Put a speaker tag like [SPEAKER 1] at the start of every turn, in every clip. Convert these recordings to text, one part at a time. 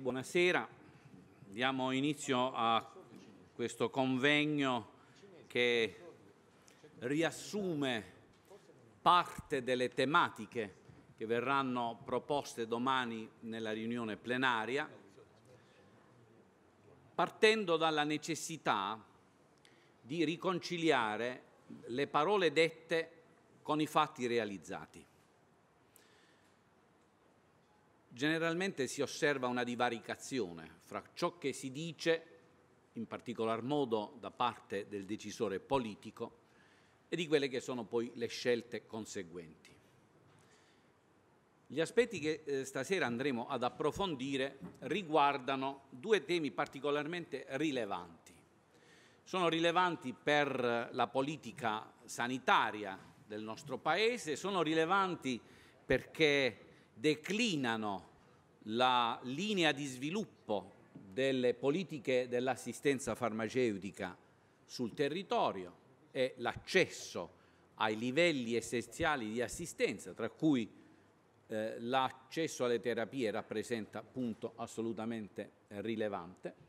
[SPEAKER 1] Buonasera, diamo inizio a questo convegno che riassume parte delle tematiche che verranno proposte domani nella riunione plenaria, partendo dalla necessità di riconciliare le parole dette con i fatti realizzati. generalmente si osserva una divaricazione fra ciò che si dice, in particolar modo da parte del decisore politico, e di quelle che sono poi le scelte conseguenti. Gli aspetti che eh, stasera andremo ad approfondire riguardano due temi particolarmente rilevanti. Sono rilevanti per la politica sanitaria del nostro Paese, sono rilevanti perché declinano la linea di sviluppo delle politiche dell'assistenza farmaceutica sul territorio e l'accesso ai livelli essenziali di assistenza, tra cui eh, l'accesso alle terapie rappresenta punto assolutamente rilevante,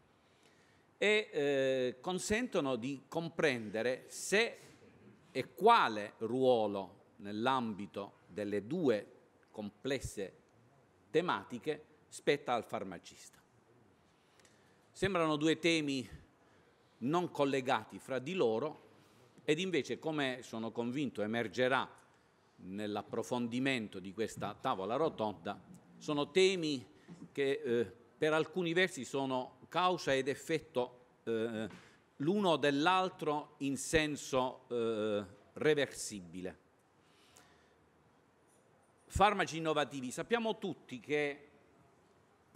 [SPEAKER 1] e eh, consentono di comprendere se e quale ruolo nell'ambito delle due complesse tematiche spetta al farmacista. Sembrano due temi non collegati fra di loro ed invece, come sono convinto emergerà nell'approfondimento di questa tavola rotonda, sono temi che eh, per alcuni versi sono causa ed effetto eh, l'uno dell'altro in senso eh, reversibile farmaci innovativi. Sappiamo tutti che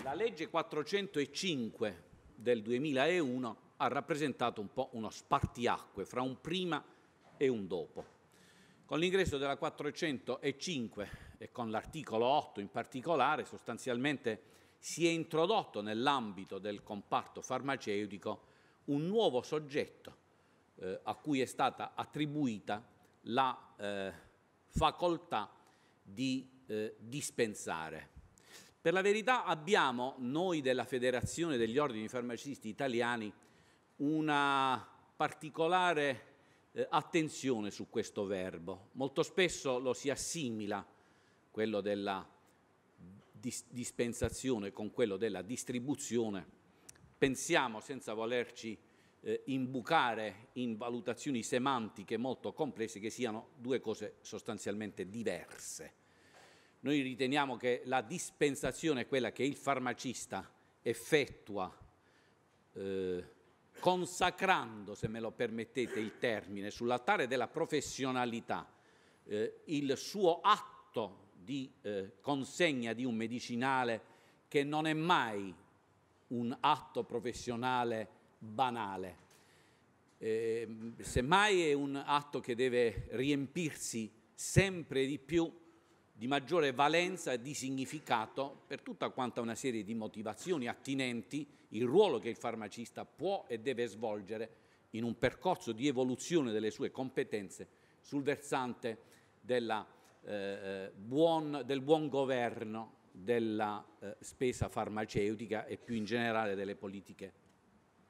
[SPEAKER 1] la legge 405 del 2001 ha rappresentato un po' uno spartiacque fra un prima e un dopo. Con l'ingresso della 405 e con l'articolo 8 in particolare, sostanzialmente si è introdotto nell'ambito del comparto farmaceutico un nuovo soggetto eh, a cui è stata attribuita la eh, facoltà di eh, dispensare. Per la verità abbiamo noi della Federazione degli Ordini Farmacisti Italiani una particolare eh, attenzione su questo verbo. Molto spesso lo si assimila, quello della dis dispensazione con quello della distribuzione. Pensiamo, senza volerci eh, imbucare in valutazioni semantiche molto complesse che siano due cose sostanzialmente diverse. Noi riteniamo che la dispensazione è quella che il farmacista effettua eh, consacrando, se me lo permettete il termine, sull'altare della professionalità eh, il suo atto di eh, consegna di un medicinale che non è mai un atto professionale banale. Eh, semmai è un atto che deve riempirsi sempre di più di maggiore valenza e di significato per tutta quanta una serie di motivazioni attinenti il ruolo che il farmacista può e deve svolgere in un percorso di evoluzione delle sue competenze sul versante della, eh, eh buon, del buon governo della eh, spesa farmaceutica e più in generale delle politiche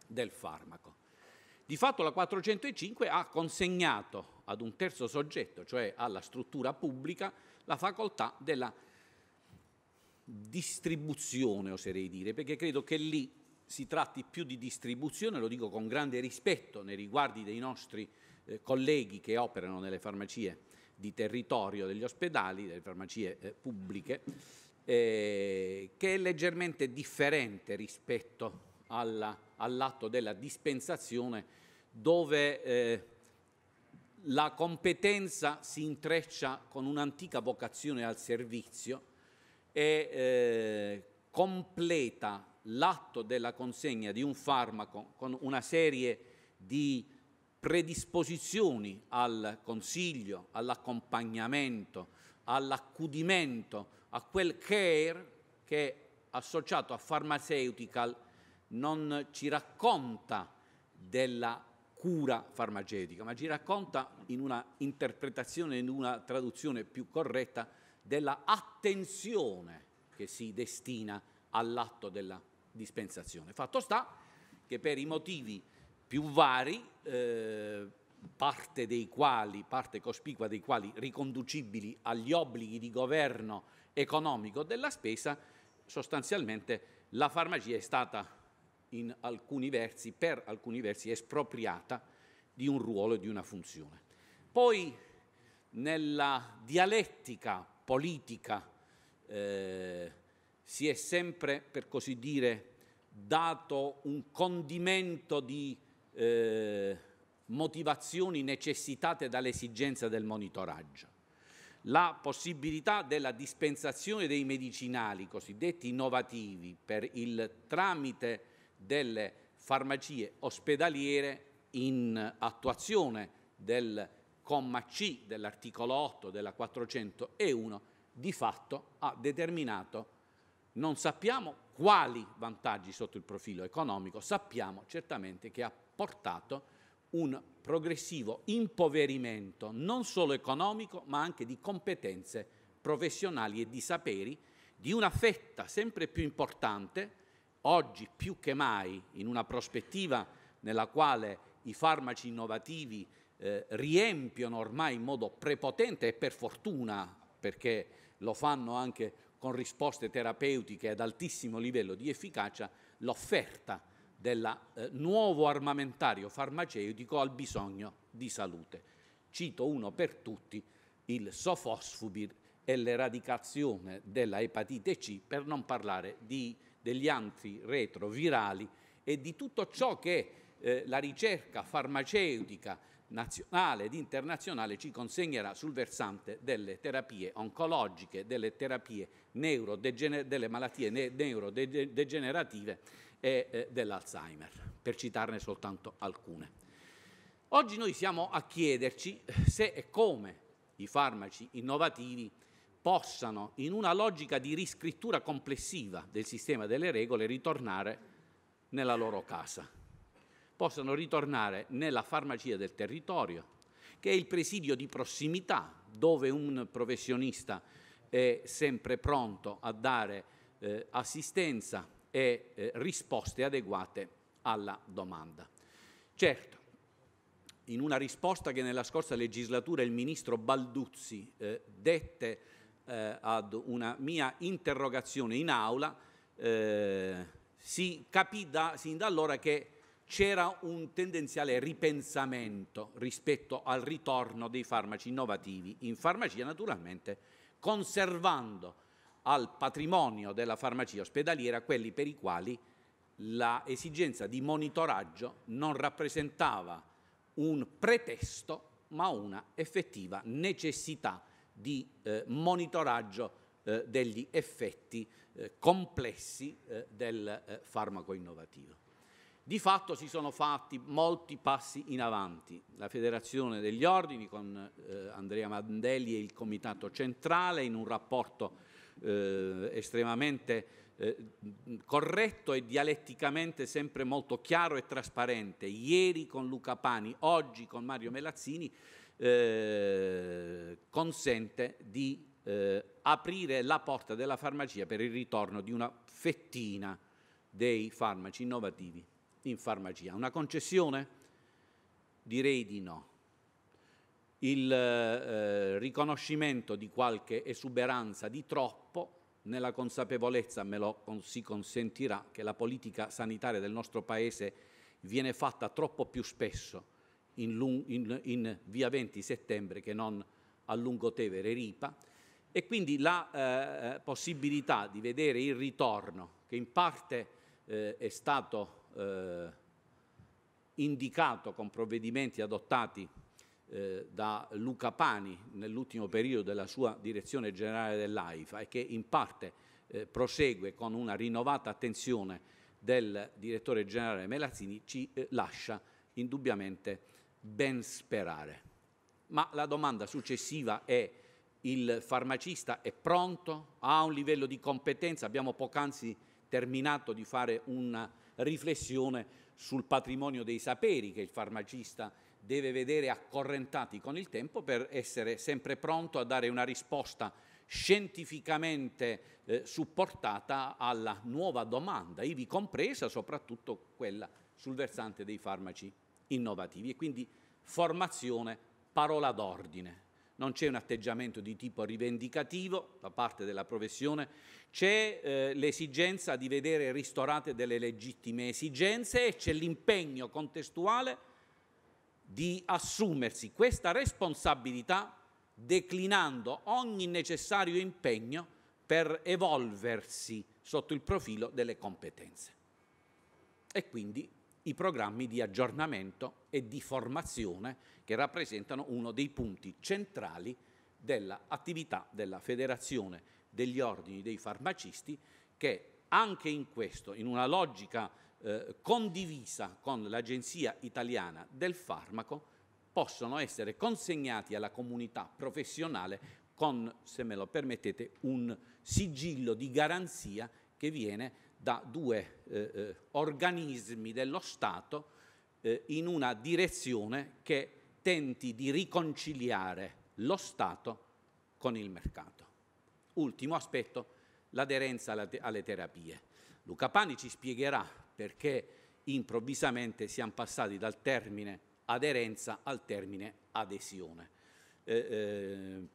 [SPEAKER 1] del farmaco. Di fatto la 405 ha consegnato ad un terzo soggetto, cioè alla struttura pubblica, la facoltà della distribuzione, oserei dire, perché credo che lì si tratti più di distribuzione, lo dico con grande rispetto nei riguardi dei nostri eh, colleghi che operano nelle farmacie di territorio degli ospedali, delle farmacie eh, pubbliche, eh, che è leggermente differente rispetto all'atto della dispensazione dove eh, la competenza si intreccia con un'antica vocazione al servizio e eh, completa l'atto della consegna di un farmaco con una serie di predisposizioni al consiglio, all'accompagnamento, all'accudimento, a quel care che associato a pharmaceutical non ci racconta della cura farmaceutica, ma ci racconta in una interpretazione, in una traduzione più corretta, della attenzione che si destina all'atto della dispensazione. Fatto sta che per i motivi più vari, eh, parte dei quali, parte cospicua dei quali riconducibili agli obblighi di governo economico della spesa, sostanzialmente la farmacia è stata in alcuni versi, per alcuni versi espropriata di un ruolo e di una funzione. Poi nella dialettica politica eh, si è sempre, per così dire, dato un condimento di eh, motivazioni necessitate dall'esigenza del monitoraggio. La possibilità della dispensazione dei medicinali cosiddetti innovativi per il tramite delle farmacie ospedaliere in attuazione del comma C dell'articolo 8 della 401 di fatto ha determinato non sappiamo quali vantaggi sotto il profilo economico, sappiamo certamente che ha portato un progressivo impoverimento non solo economico ma anche di competenze professionali e di saperi di una fetta sempre più importante oggi più che mai in una prospettiva nella quale i farmaci innovativi eh, riempiono ormai in modo prepotente e per fortuna, perché lo fanno anche con risposte terapeutiche ad altissimo livello di efficacia, l'offerta del eh, nuovo armamentario farmaceutico al bisogno di salute. Cito uno per tutti, il sofosfubir e l'eradicazione della epatite C, per non parlare di degli antiretrovirali e di tutto ciò che eh, la ricerca farmaceutica nazionale ed internazionale ci consegnerà sul versante delle terapie oncologiche, delle terapie delle malattie ne neurodegenerative e eh, dell'Alzheimer, per citarne soltanto alcune. Oggi noi siamo a chiederci se e come i farmaci innovativi possano, in una logica di riscrittura complessiva del sistema delle regole, ritornare nella loro casa. Possano ritornare nella farmacia del territorio, che è il presidio di prossimità, dove un professionista è sempre pronto a dare eh, assistenza e eh, risposte adeguate alla domanda. Certo, in una risposta che nella scorsa legislatura il ministro Balduzzi eh, dette eh, ad una mia interrogazione in aula, eh, si capì da, sin da allora che c'era un tendenziale ripensamento rispetto al ritorno dei farmaci innovativi in farmacia, naturalmente conservando al patrimonio della farmacia ospedaliera quelli per i quali l'esigenza di monitoraggio non rappresentava un pretesto ma una effettiva necessità di eh, monitoraggio eh, degli effetti eh, complessi eh, del eh, farmaco innovativo. Di fatto si sono fatti molti passi in avanti. La Federazione degli Ordini con Andrea Mandelli e il Comitato Centrale in un rapporto estremamente eh, corretto e dialetticamente sempre molto chiaro e trasparente, ieri con Luca Pani, oggi con Mario Melazzini, eh, consente di eh, aprire la porta della farmacia per il ritorno di una fettina dei farmaci innovativi in farmacia. Una concessione? Direi di no. Il eh, riconoscimento di qualche esuberanza di troppo, nella consapevolezza, me lo si consentirà, che la politica sanitaria del nostro Paese viene fatta troppo più spesso in, lung- in, in via 20 settembre che non a Lungotevere Ripa e quindi la eh, eh, possibilità di vedere il ritorno che in parte eh, è stato eh, indicato con provvedimenti adottati eh, da Luca Pani nell'ultimo periodo della sua direzione generale dell'AIFA e che in parte eh, prosegue con una rinnovata attenzione del direttore generale Melazzini ci lascia indubbiamente ben sperare. Ma la domanda successiva è il farmacista è pronto? Ha un livello di competenza? Abbiamo poc'anzi terminato di fare una riflessione sul patrimonio dei saperi che il farmacista deve vedere accorrentati con il tempo per essere sempre pronto a dare una risposta scientificamente eh, supportata alla nuova domanda, ivi compresa soprattutto quella sul versante dei farmaci innovativi e quindi formazione parola d'ordine. Non c'è un atteggiamento di tipo rivendicativo da parte della professione, c'è eh, l'esigenza di vedere ristorate delle legittime esigenze e c'è l'impegno contestuale di assumersi questa responsabilità declinando ogni necessario impegno per evolversi sotto il profilo delle competenze. E quindi i programmi di aggiornamento e di formazione che rappresentano uno dei punti centrali dell'attività della Federazione degli Ordini dei Farmacisti che anche in questo, in una logica eh, condivisa con l'Agenzia Italiana del Farmaco, possono essere consegnati alla comunità professionale con, se me lo permettete, un sigillo di garanzia che viene da due eh, eh, organismi dello Stato eh, in una direzione che tenti di riconciliare lo Stato con il mercato. Ultimo aspetto, l'aderenza alle terapie. Luca Pani ci spiegherà perché improvvisamente siamo passati dal termine aderenza al termine adesione. Eh, eh,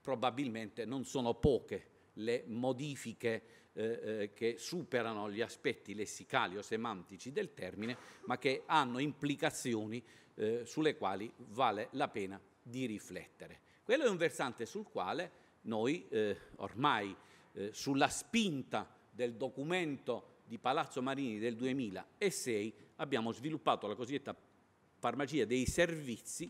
[SPEAKER 1] probabilmente non sono poche le modifiche eh, eh, che superano gli aspetti lessicali o semantici del termine, ma che hanno implicazioni eh, sulle quali vale la pena di riflettere. Quello è un versante sul quale noi eh, ormai eh, sulla spinta del documento di Palazzo Marini del 2006 abbiamo sviluppato la cosiddetta farmacia dei servizi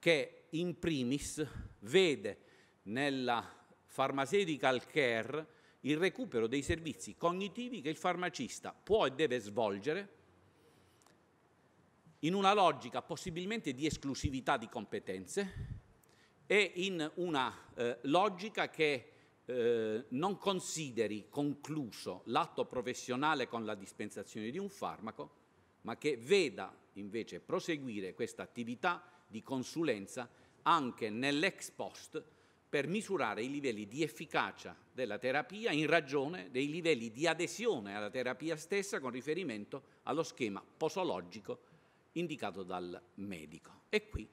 [SPEAKER 1] che in primis vede nella pharmaceutical care il recupero dei servizi cognitivi che il farmacista può e deve svolgere in una logica possibilmente di esclusività di competenze e in una eh, logica che eh, non consideri concluso l'atto professionale con la dispensazione di un farmaco, ma che veda invece proseguire questa attività di consulenza anche nell'ex post per misurare i livelli di efficacia della terapia in ragione dei livelli di adesione alla terapia stessa con riferimento allo schema posologico indicato dal medico. E qui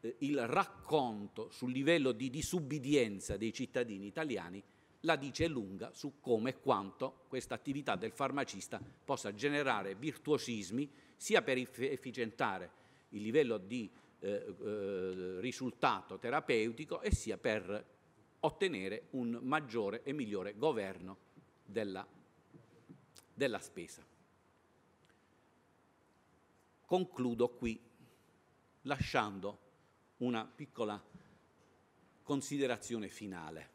[SPEAKER 1] eh, il racconto sul livello di disubbidienza dei cittadini italiani la dice lunga su come e quanto questa attività del farmacista possa generare virtuosismi sia per efficientare il livello di eh, eh, risultato terapeutico e sia per ottenere un maggiore e migliore governo della, della spesa. Concludo qui lasciando una piccola considerazione finale.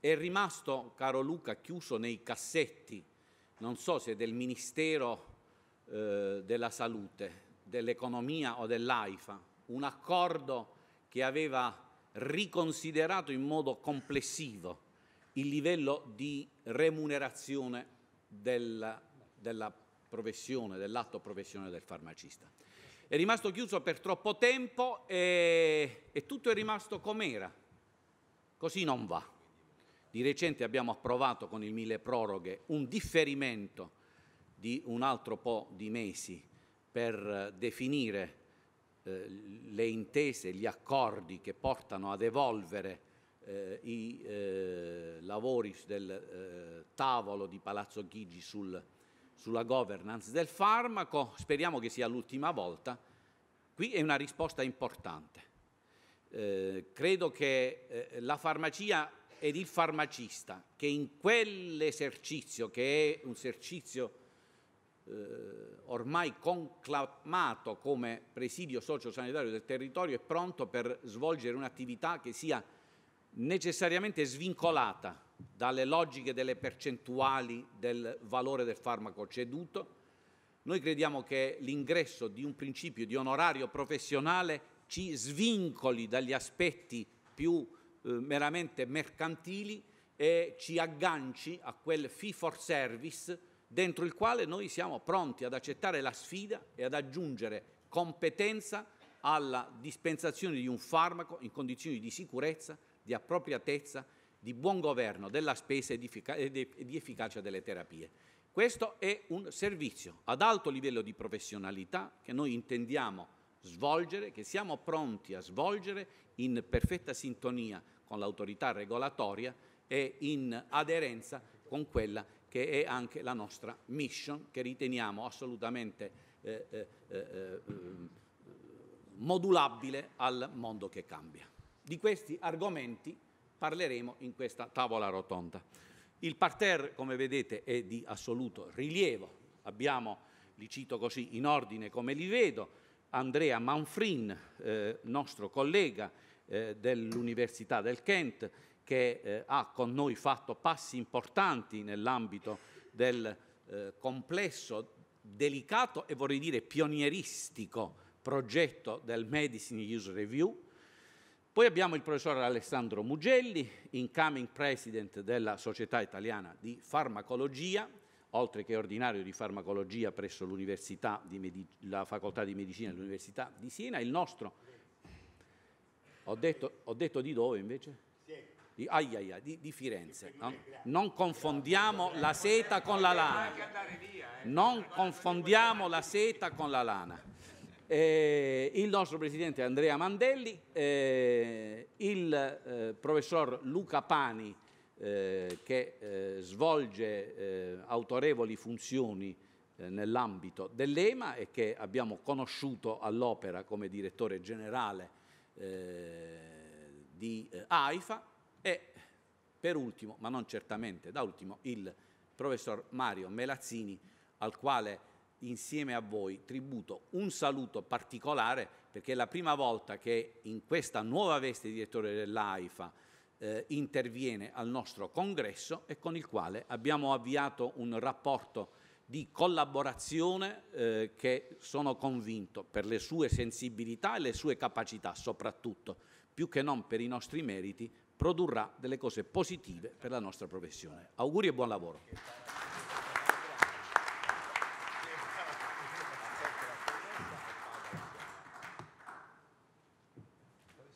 [SPEAKER 1] È rimasto, caro Luca, chiuso nei cassetti, non so se del Ministero eh, della Salute, dell'economia o dell'AIFA, un accordo che aveva riconsiderato in modo complessivo il livello di remunerazione del, della professione, dell'atto professione del farmacista. È rimasto chiuso per troppo tempo e, e tutto è rimasto com'era. Così non va. Di recente abbiamo approvato con il mille proroghe un differimento di un altro po' di mesi per eh, definire eh, le intese, gli accordi che portano ad evolvere eh, i eh, lavori del eh, tavolo di Palazzo Chigi sul, sulla governance del farmaco. Speriamo che sia l'ultima volta. Qui è una risposta importante. credo che la farmacia ed il farmacista che in quell'esercizio, che è un esercizio eh, ormai conclamato come presidio sociosanitario del territorio, è pronto per svolgere un'attività che sia necessariamente svincolata dalle logiche delle percentuali del valore del farmaco ceduto. Noi crediamo che l'ingresso di un principio di onorario professionale ci svincoli dagli aspetti più eh, meramente mercantili e ci agganci a quel fee for service dentro il quale noi siamo pronti ad accettare la sfida e ad aggiungere competenza alla dispensazione di un farmaco in condizioni di sicurezza, di appropriatezza, di buon governo della spesa e di, efficacia delle terapie. Questo è un servizio ad alto livello di professionalità che noi intendiamo svolgere, che siamo pronti a svolgere in perfetta sintonia con l'autorità regolatoria e in aderenza con quella che è anche la nostra mission, che riteniamo assolutamente eh, eh, eh, eh mm, modulabile al mondo che cambia. Di questi argomenti parleremo in questa tavola rotonda. Il parterre, come vedete, è di assoluto rilievo. Abbiamo, li cito così in ordine come li vedo, Andrea Manfrin, eh, nostro collega eh, dell'Università del Kent, che eh, ha con noi fatto passi importanti nell'ambito del eh, complesso, delicato e vorrei dire pionieristico progetto del Medicine Use Review. Poi abbiamo il professor Alessandro Mugelli, incoming president della Società Italiana di Farmacologia, oltre che ordinario di farmacologia presso la Facoltà di Medicina dell'Università di Siena, il nostro... Ho detto, ho detto di dove invece? di, ai ai ai, di, di Firenze. No? Non confondiamo la seta con la lana. Non confondiamo la seta con la lana. Eh, il nostro presidente Andrea Mandelli, eh, il eh, professor Luca Pani, eh, che eh, svolge eh, autorevoli funzioni nell'ambito dell'EMA e che abbiamo conosciuto all'opera come direttore generale di AIFA e per ultimo, ma non certamente da ultimo, il professor Mario Melazzini, al quale insieme a voi tributo un saluto particolare perché è la prima volta che in questa nuova veste di direttore dell'AIFA eh, interviene al nostro congresso e con il quale abbiamo avviato un rapporto di collaborazione eh, che sono convinto per le sue sensibilità e le sue capacità soprattutto, più che non per i nostri meriti, produrrà delle cose positive per la nostra professione. Auguri e buon lavoro.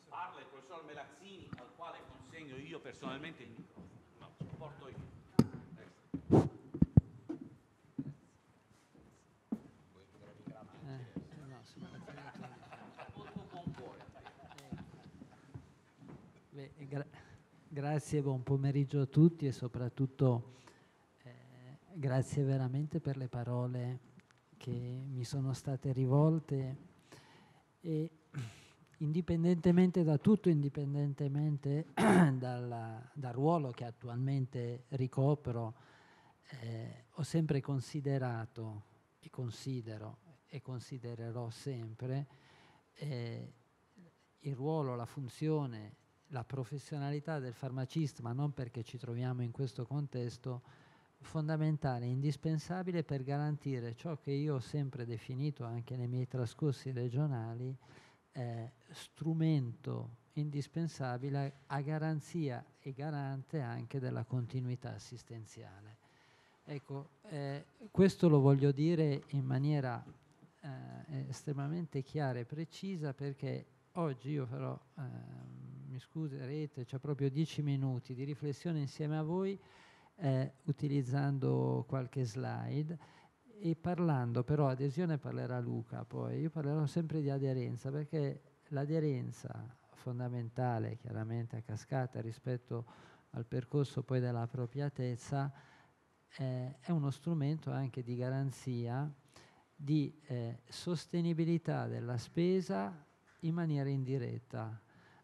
[SPEAKER 1] Parla il professor Melazzini, al quale consegno io personalmente il
[SPEAKER 2] Grazie, buon pomeriggio a tutti e soprattutto eh, grazie veramente per le parole che mi sono state rivolte e indipendentemente da tutto, indipendentemente dalla, dal ruolo che attualmente ricopro, eh, ho sempre considerato e considero e considererò sempre eh, il ruolo, la funzione la professionalità del farmacista, ma non perché ci troviamo in questo contesto, fondamentale, indispensabile per garantire ciò che io ho sempre definito anche nei miei trascorsi regionali, eh, strumento indispensabile a garanzia e garante anche della continuità assistenziale. Ecco, eh, questo lo voglio dire in maniera eh, estremamente chiara e precisa perché oggi io farò ehm, mi scuserete, c'è proprio dieci minuti di riflessione insieme a voi eh, utilizzando qualche slide e parlando, però adesione parlerà Luca poi, io parlerò sempre di aderenza perché l'aderenza fondamentale chiaramente a cascata rispetto al percorso poi appropriatezza eh, è uno strumento anche di garanzia di eh, sostenibilità della spesa in maniera indiretta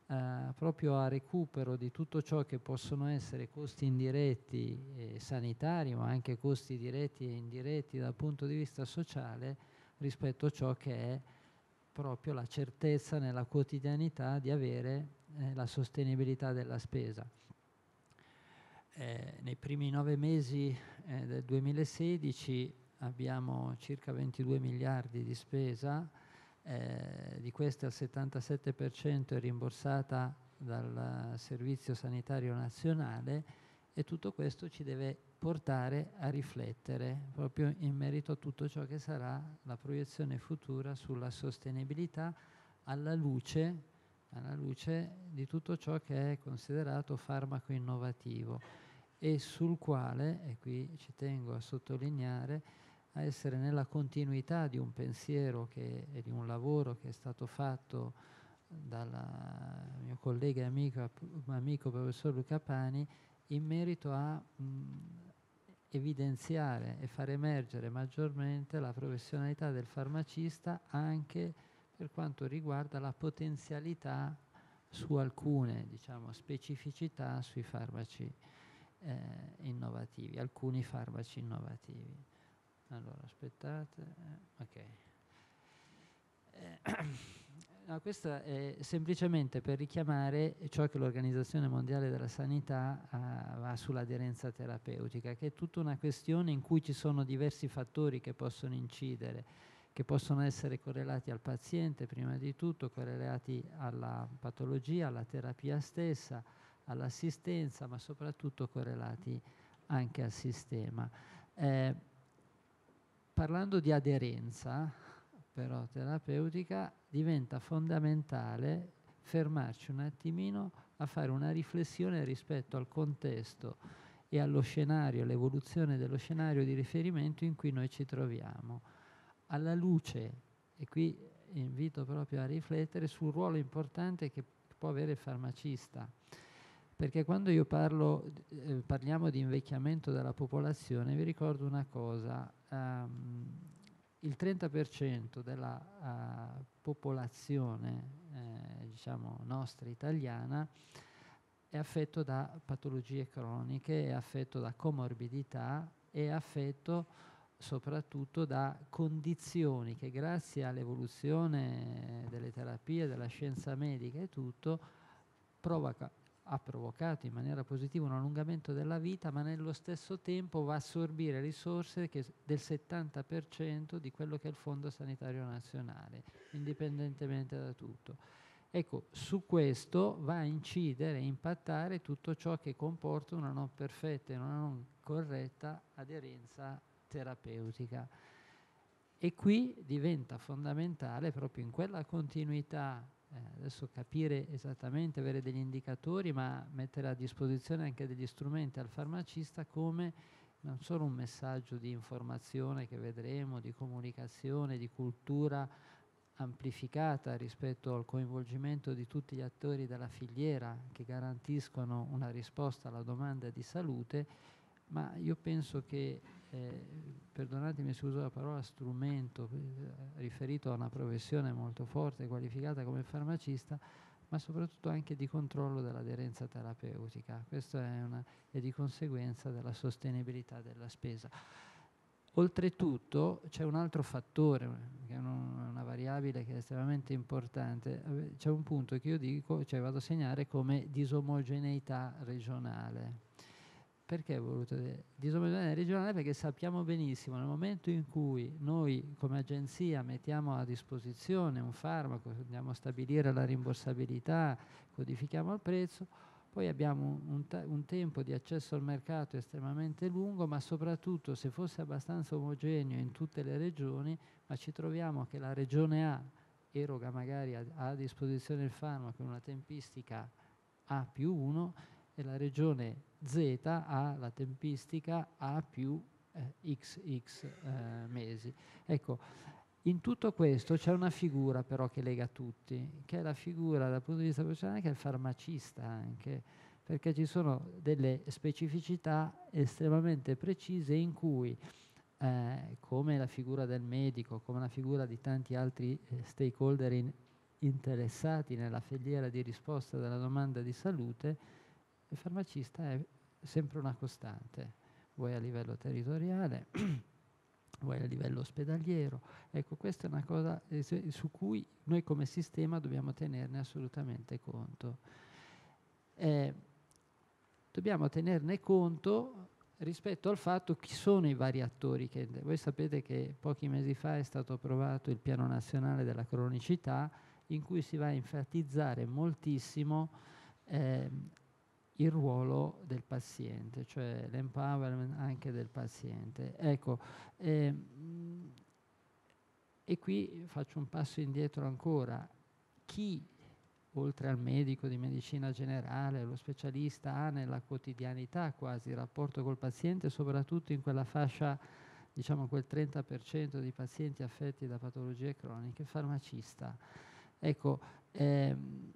[SPEAKER 2] eh, proprio a recupero di tutto ciò che possono essere costi indiretti eh, sanitari, ma anche costi diretti e indiretti dal punto di vista sociale rispetto a ciò che è proprio la certezza nella quotidianità di avere eh, la sostenibilità della spesa. Eh, nei primi nove mesi eh, del 2016 abbiamo circa 22 miliardi di spesa, eh, di queste il 77% è rimborsata dal Servizio Sanitario Nazionale e tutto questo ci deve portare a riflettere proprio in merito a tutto ciò che sarà la proiezione futura sulla sostenibilità alla luce, alla luce di tutto ciò che è considerato farmaco innovativo e sul quale, e qui ci tengo a sottolineare, a essere nella continuità di un pensiero che, e di un lavoro che è stato fatto dal mio collega e amico, amico, professor Luca Pani in merito a mh, evidenziare e far emergere maggiormente la professionalità del farmacista anche per quanto riguarda la potenzialità su alcune diciamo, specificità sui farmaci eh, innovativi, alcuni farmaci innovativi. Allora, aspettate, eh, ok. Eh, no, questa è semplicemente per richiamare ciò che l'Organizzazione Mondiale della Sanità ha, ah, ha sull'aderenza terapeutica, che è tutta una questione in cui ci sono diversi fattori che possono incidere che possono essere correlati al paziente prima di tutto, correlati alla patologia, alla terapia stessa, all'assistenza, ma soprattutto correlati anche al sistema. Eh, parlando di aderenza, però terapeutica, diventa fondamentale fermarci un attimino a fare una riflessione rispetto al contesto e allo scenario, all'evoluzione dello scenario di riferimento in cui noi ci troviamo. Alla luce, e qui invito proprio a riflettere sul ruolo importante che può avere il farmacista perché quando io parlo, eh, parliamo di invecchiamento della popolazione, vi ricordo una cosa, um, il 30% della uh, popolazione, eh, diciamo nostra italiana, è affetto da patologie croniche, è affetto da comorbidità, è affetto soprattutto da condizioni che grazie all'evoluzione delle terapie, della scienza medica e tutto, provoca ha provocato in maniera positiva un allungamento della vita, ma nello stesso tempo va a assorbire risorse del 70% di quello che è il Fondo Sanitario Nazionale, indipendentemente da tutto. Ecco, su questo va a incidere, e impattare tutto ciò che comporta una non perfetta e una non corretta aderenza terapeutica. E qui diventa fondamentale proprio in quella continuità eh, adesso capire esattamente, avere degli indicatori, ma mettere a disposizione anche degli strumenti al farmacista come non solo un messaggio di informazione che vedremo, di comunicazione, di cultura amplificata rispetto al coinvolgimento di tutti gli attori della filiera che garantiscono una risposta alla domanda di salute, ma io penso che eh, perdonatemi se uso la parola strumento, eh, riferito a una professione molto forte qualificata come farmacista, ma soprattutto anche di controllo dell'aderenza terapeutica. Questo è, una, è di conseguenza della sostenibilità della spesa. Oltretutto c'è un altro fattore, che è una variabile che è estremamente importante, c'è un punto che io dico, cioè vado a segnare come disomogeneità regionale. Perché ho voluto dire disomogeneità regionale? Perché sappiamo benissimo nel momento in cui noi come agenzia mettiamo a disposizione un farmaco, andiamo a stabilire la rimborsabilità, codifichiamo il prezzo, poi abbiamo un, ta- un, tempo di accesso al mercato estremamente lungo, ma soprattutto se fosse abbastanza omogeneo in tutte le regioni, ma ci troviamo che la regione A eroga magari ha a disposizione il farmaco in una tempistica A più 1, e la regione Z ha la tempistica A più eh, XX eh, mesi. Ecco, in tutto questo c'è una figura però che lega tutti, che è la figura dal punto di vista professionale che è il farmacista anche, perché ci sono delle specificità estremamente precise in cui eh, come la figura del medico, come la figura di tanti altri eh, stakeholder in interessati nella filiera di risposta della domanda di salute, il farmacista è sempre una costante, vuoi a livello territoriale, vuoi a livello ospedaliero. Ecco, questa è una cosa eh, su cui noi come sistema dobbiamo tenerne assolutamente conto. Eh, dobbiamo tenerne conto rispetto al fatto chi sono i vari attori che voi sapete che pochi mesi fa è stato approvato il piano nazionale della cronicità in cui si va a enfatizzare moltissimo eh, il ruolo del paziente, cioè l'empowerment anche del paziente. Ecco, eh, e qui faccio un passo indietro ancora. Chi, oltre al medico di medicina generale, lo specialista, ha nella quotidianità quasi il rapporto col paziente, soprattutto in quella fascia, diciamo quel 30% di pazienti affetti da patologie croniche, farmacista. Ecco, ehm,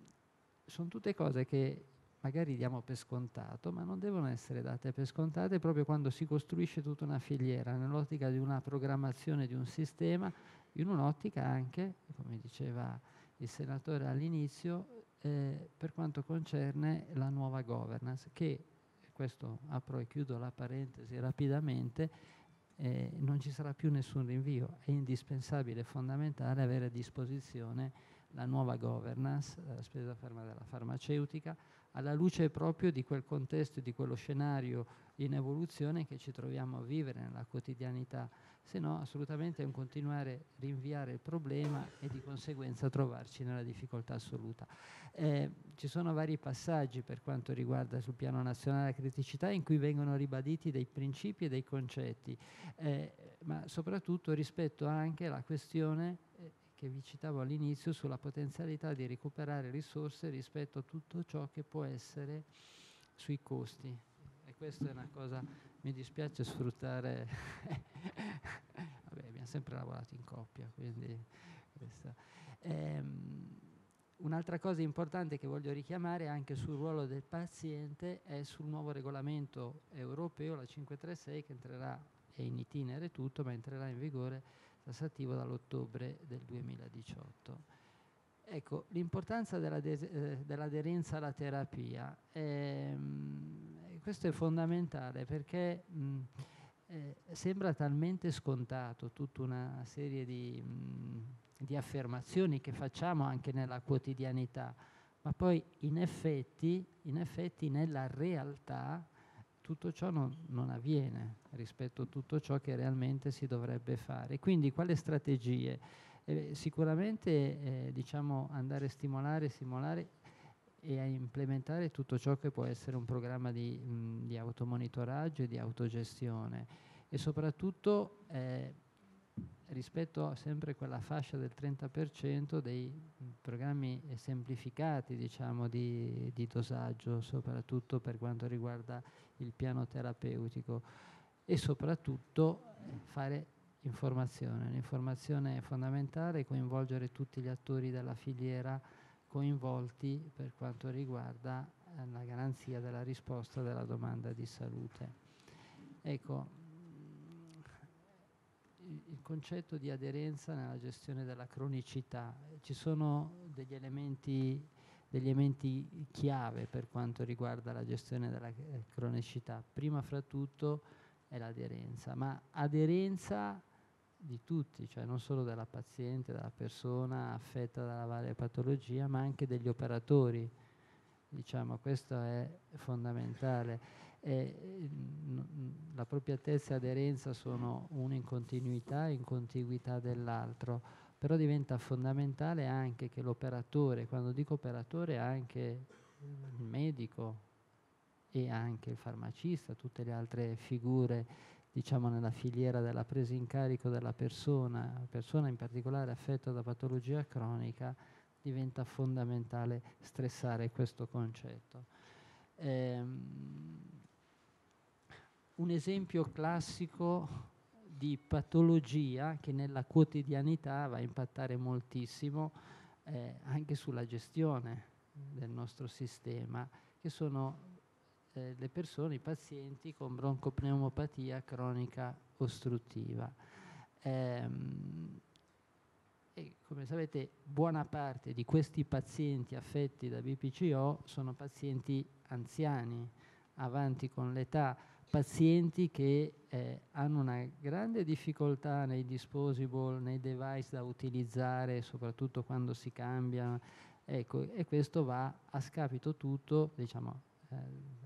[SPEAKER 2] sono tutte cose che magari diamo per scontato, ma non devono essere date per scontate proprio quando si costruisce tutta una filiera nell'ottica di una programmazione di un sistema, in un'ottica anche, come diceva il senatore all'inizio, eh, per quanto concerne la nuova governance, che questo apro e chiudo la parentesi rapidamente, eh, non ci sarà più nessun rinvio, è indispensabile e fondamentale avere a disposizione la nuova governance, la spesa ferma della farmaceutica, alla luce proprio di quel contesto, di quello scenario in evoluzione che ci troviamo a vivere nella quotidianità, se no assolutamente è un continuare a rinviare il problema e di conseguenza trovarci nella difficoltà assoluta. Eh, ci sono vari passaggi per quanto riguarda sul piano nazionale la criticità in cui vengono ribaditi dei principi e dei concetti, eh, ma soprattutto rispetto anche alla questione eh, che vi citavo all'inizio sulla potenzialità di recuperare risorse rispetto a tutto ciò che può essere sui costi. E questa è una cosa, mi dispiace sfruttare, vabbè abbiamo sempre lavorato in coppia, quindi questa. Ehm, Un'altra cosa importante che voglio richiamare anche sul ruolo del paziente è sul nuovo regolamento europeo, la 536, che entrerà, è in itinere tutto, ma entrerà in vigore tassativo dall'ottobre del 2018. Ecco, l'importanza eh, dell'aderenza alla terapia, ehm, questo è fondamentale perché mh, mm, eh, sembra talmente scontato tutta una serie di, mh, mm, di, affermazioni che facciamo anche nella quotidianità, ma poi in effetti, in effetti nella realtà tutto ciò non, non, avviene rispetto a tutto ciò che realmente si dovrebbe fare. Quindi quale strategie? Eh, sicuramente eh, diciamo andare a stimolare, stimolare e a implementare tutto ciò che può essere un programma di, mh, di automonitoraggio e di autogestione e soprattutto eh, rispetto a sempre quella fascia del 30% dei programmi semplificati diciamo, di, di, dosaggio, soprattutto per quanto riguarda il piano terapeutico e soprattutto eh, fare informazione. L'informazione è fondamentale, coinvolgere tutti gli attori della filiera coinvolti per quanto riguarda eh, la garanzia della risposta della domanda di salute. Ecco, il concetto di aderenza nella gestione della cronicità. Ci sono degli elementi degli elementi chiave per quanto riguarda la gestione della eh, cronicità. Prima fra tutto è l'aderenza, ma aderenza di tutti, cioè non solo della paziente, della persona affetta dalla varia patologia, ma anche degli operatori. Diciamo, questo è fondamentale. E, mm, mm, la proprietezza e aderenza sono una in continuità e in contiguità dell'altro però diventa fondamentale anche che l'operatore, quando dico operatore anche il medico e anche il farmacista, tutte le altre figure diciamo nella filiera della presa in carico della persona, persona in particolare affetta da patologia cronica, diventa fondamentale stressare questo concetto. Eh, un esempio classico di patologia che nella quotidianità va a impattare moltissimo eh, anche sulla gestione del nostro sistema, che sono eh, le persone, i pazienti con broncopneumopatia cronica ostruttiva. Ehm, e come sapete buona parte di questi pazienti affetti da BPCO sono pazienti anziani, avanti con l'età, pazienti che eh, hanno una grande difficoltà nei disposable, nei device da utilizzare, soprattutto quando si cambia, ecco, e questo va a scapito tutto, diciamo, eh,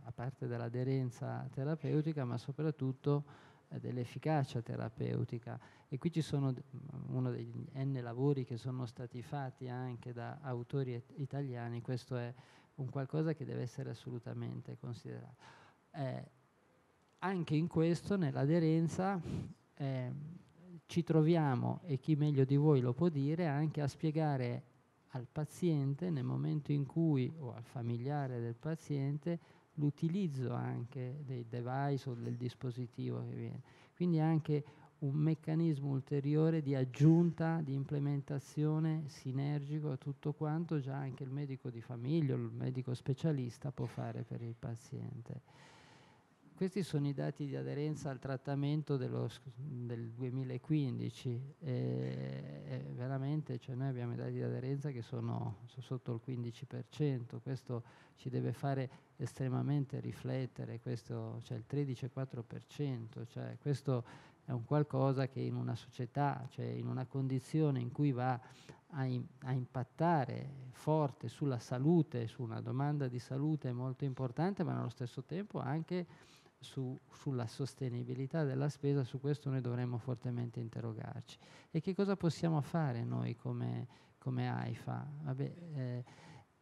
[SPEAKER 2] a parte dell'aderenza terapeutica, ma soprattutto eh, dell'efficacia terapeutica. E qui ci sono uno degli N lavori che sono stati fatti anche da autori italiani, questo è un qualcosa che deve essere assolutamente considerato. Eh, anche in questo, nell'aderenza, eh, ci troviamo, e chi meglio di voi lo può dire, anche a spiegare al paziente, nel momento in cui, o al familiare del paziente, l'utilizzo anche dei device o del dispositivo che viene. Quindi anche un meccanismo ulteriore di aggiunta, di implementazione sinergico a tutto quanto già anche il medico di famiglia, il medico specialista può fare per il paziente. Questi sono i dati di aderenza al trattamento dello, del 2015, e, veramente cioè noi abbiamo i dati di aderenza che sono, sono sotto il 15%, questo ci deve fare estremamente riflettere, questo, cioè il 13,4%, cioè questo è un qualcosa che in una società, cioè in una condizione in cui va a, in, a, impattare forte sulla salute, su una domanda di salute molto importante, ma nello stesso tempo anche su, sulla sostenibilità della spesa, su questo noi dovremmo fortemente interrogarci. E che cosa possiamo fare noi come, come AIFA? Vabbè, eh,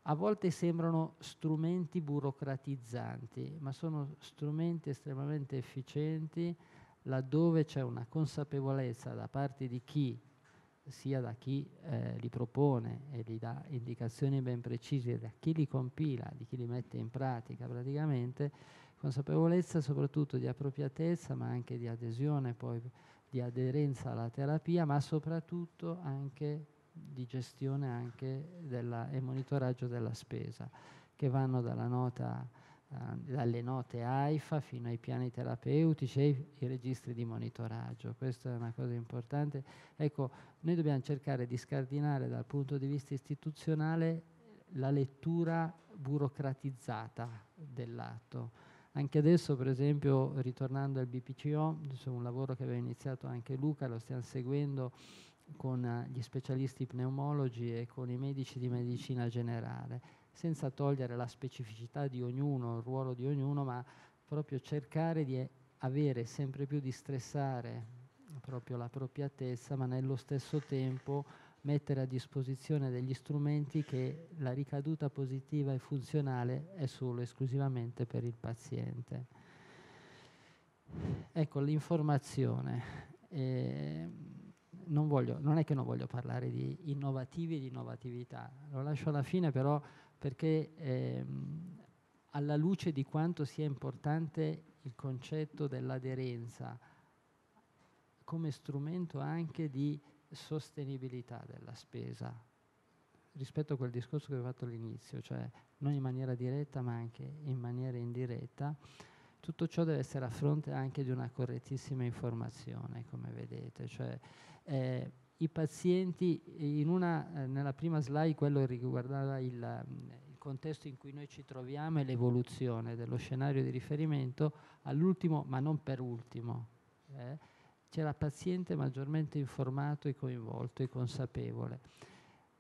[SPEAKER 2] a volte sembrano strumenti burocratizzanti, ma sono strumenti estremamente efficienti laddove c'è una consapevolezza da parte di chi, sia da chi eh, li propone e gli dà indicazioni ben precise, da chi li compila, di chi li mette in pratica praticamente, consapevolezza soprattutto di appropriatezza, ma anche di adesione, poi di aderenza alla terapia, ma soprattutto anche di gestione anche della, e monitoraggio della spesa, che vanno nota, eh, dalle note AIFA fino ai piani terapeutici e i, i registri di monitoraggio. Questa è una cosa importante. Ecco, noi dobbiamo cercare di scardinare dal punto di vista istituzionale la lettura burocratizzata dell'atto anche adesso, per esempio, ritornando al BPCO, un lavoro che aveva iniziato anche Luca, lo stiamo seguendo con eh, gli specialisti pneumologi e con i medici di medicina generale, senza togliere la specificità di ognuno, il ruolo di ognuno, ma proprio cercare di avere sempre più di stressare proprio la propria testa, ma nello stesso tempo mettere a disposizione degli strumenti che la ricaduta positiva e funzionale è solo esclusivamente per il paziente. Ecco, l'informazione. Eh, non, voglio, non è che non voglio parlare di innovativi e di innovatività, lo lascio alla fine però perché ehm, alla luce di quanto sia importante il concetto dell'aderenza come strumento anche di sostenibilità della spesa rispetto a quel discorso che ho fatto all'inizio, cioè non in maniera diretta ma anche in maniera indiretta, tutto ciò deve essere a fronte anche di una correttissima informazione, come vedete. Cioè, eh, I pazienti, una, eh, nella prima slide quello riguardava il, il contesto in cui noi ci troviamo e l'evoluzione dello scenario di riferimento, all'ultimo, ma non per ultimo, eh, c'era paziente maggiormente informato e coinvolto e consapevole.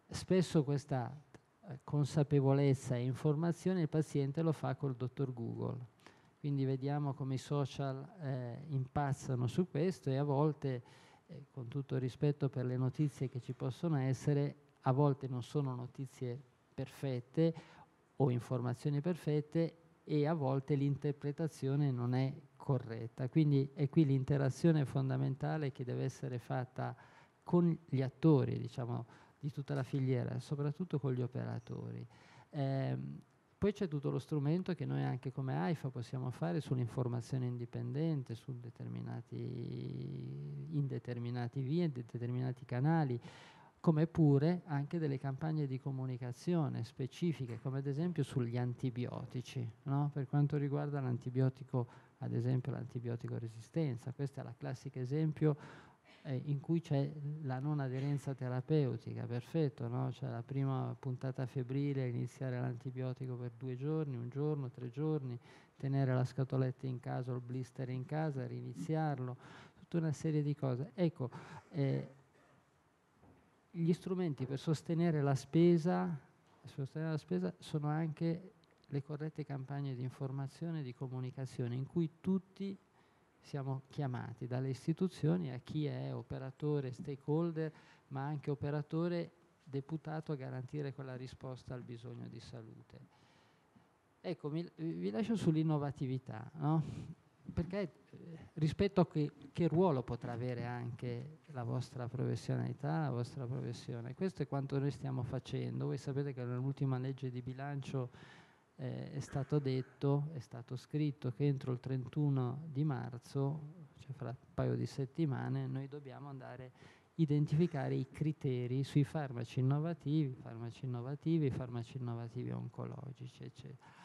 [SPEAKER 2] Spesso questa eh, consapevolezza e informazione il paziente lo fa col dottor Google. Quindi vediamo come i social eh, impazzano su questo e a volte, eh, con tutto rispetto per le notizie che ci possono essere, a volte non sono notizie perfette o informazioni perfette e a volte l'interpretazione non è corretta. Quindi è qui l'interazione fondamentale che deve essere fatta con gli attori, diciamo, di tutta la filiera, soprattutto con gli operatori. Eh, poi c'è tutto lo strumento che noi anche come AIFA possiamo fare sull'informazione indipendente, su determinati, in determinati vie, in determinati canali come pure anche delle campagne di comunicazione specifiche, come ad esempio sugli antibiotici, no? per quanto riguarda l'antibiotico, ad esempio l'antibiotico resistenza, questo è il classico esempio eh, in cui c'è la non aderenza terapeutica, perfetto, no? cioè la prima puntata febbrile, iniziare l'antibiotico per due giorni, un giorno, tre giorni, tenere la scatoletta in casa il blister in casa, riniziarlo, tutta una serie di cose. Ecco, eh, gli strumenti per sostenere la, spesa, sostenere la spesa sono anche le corrette campagne di informazione e di comunicazione in cui tutti siamo chiamati dalle istituzioni a chi è operatore, stakeholder, ma anche operatore deputato a garantire quella risposta al bisogno di salute. Ecco, vi lascio sull'innovatività. No? perché eh, rispetto a che, che, ruolo potrà avere anche la vostra professionalità, la vostra professione. Questo è quanto noi stiamo facendo. Voi sapete che nell'ultima legge di bilancio eh, è stato detto, è stato scritto che entro il 31 di marzo, cioè fra un paio di settimane, noi dobbiamo andare a identificare i criteri sui farmaci innovativi, farmaci innovativi, farmaci innovativi oncologici, eccetera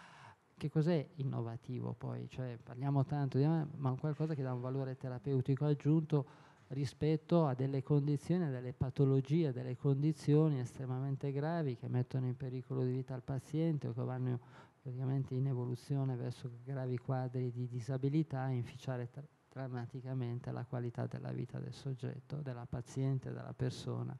[SPEAKER 2] che cos'è innovativo poi? Cioè, parliamo tanto, di, eh, ma qualcosa che dà un valore terapeutico aggiunto rispetto a delle condizioni, a delle patologie, a delle condizioni estremamente gravi che mettono in pericolo di vita il paziente o che vanno praticamente in evoluzione verso gravi quadri di disabilità e inficiare tra- drammaticamente la qualità della vita del soggetto, della paziente, della persona,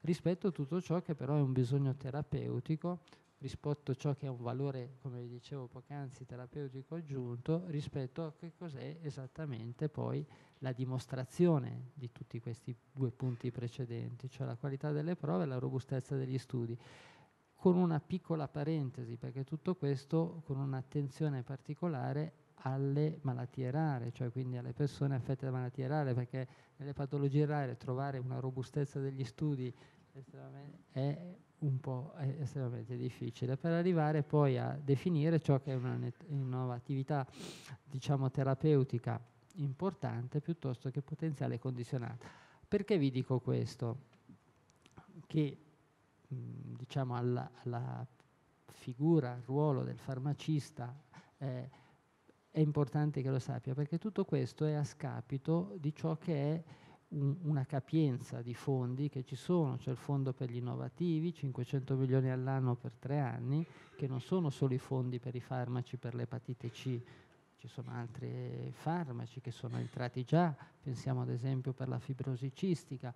[SPEAKER 2] rispetto a tutto ciò che però è un bisogno terapeutico rispetto a ciò che è un valore, come vi dicevo poc'anzi, terapeutico aggiunto, rispetto a che cos'è esattamente poi la dimostrazione di tutti questi due punti precedenti, cioè la qualità delle prove e la robustezza degli studi. Con una piccola parentesi, perché tutto questo con un'attenzione particolare alle malattie rare, cioè quindi alle persone affette da malattie rare, perché nelle patologie rare trovare una robustezza degli studi è un po' estremamente difficile per arrivare poi a definire ciò che è una, un'innovatività diciamo terapeutica importante piuttosto che potenziale condizionata. Perché vi dico questo? Che mh, diciamo alla, alla, figura, al ruolo del farmacista eh, è importante che lo sappia perché tutto questo è a scapito di ciò che è un, una capienza di fondi che ci sono, c'è il fondo per gli innovativi, 500 milioni all'anno per tre anni, che non sono solo i fondi per i farmaci per l'epatite C, ci sono altri farmaci che sono entrati già, pensiamo ad esempio per la fibrosi cistica,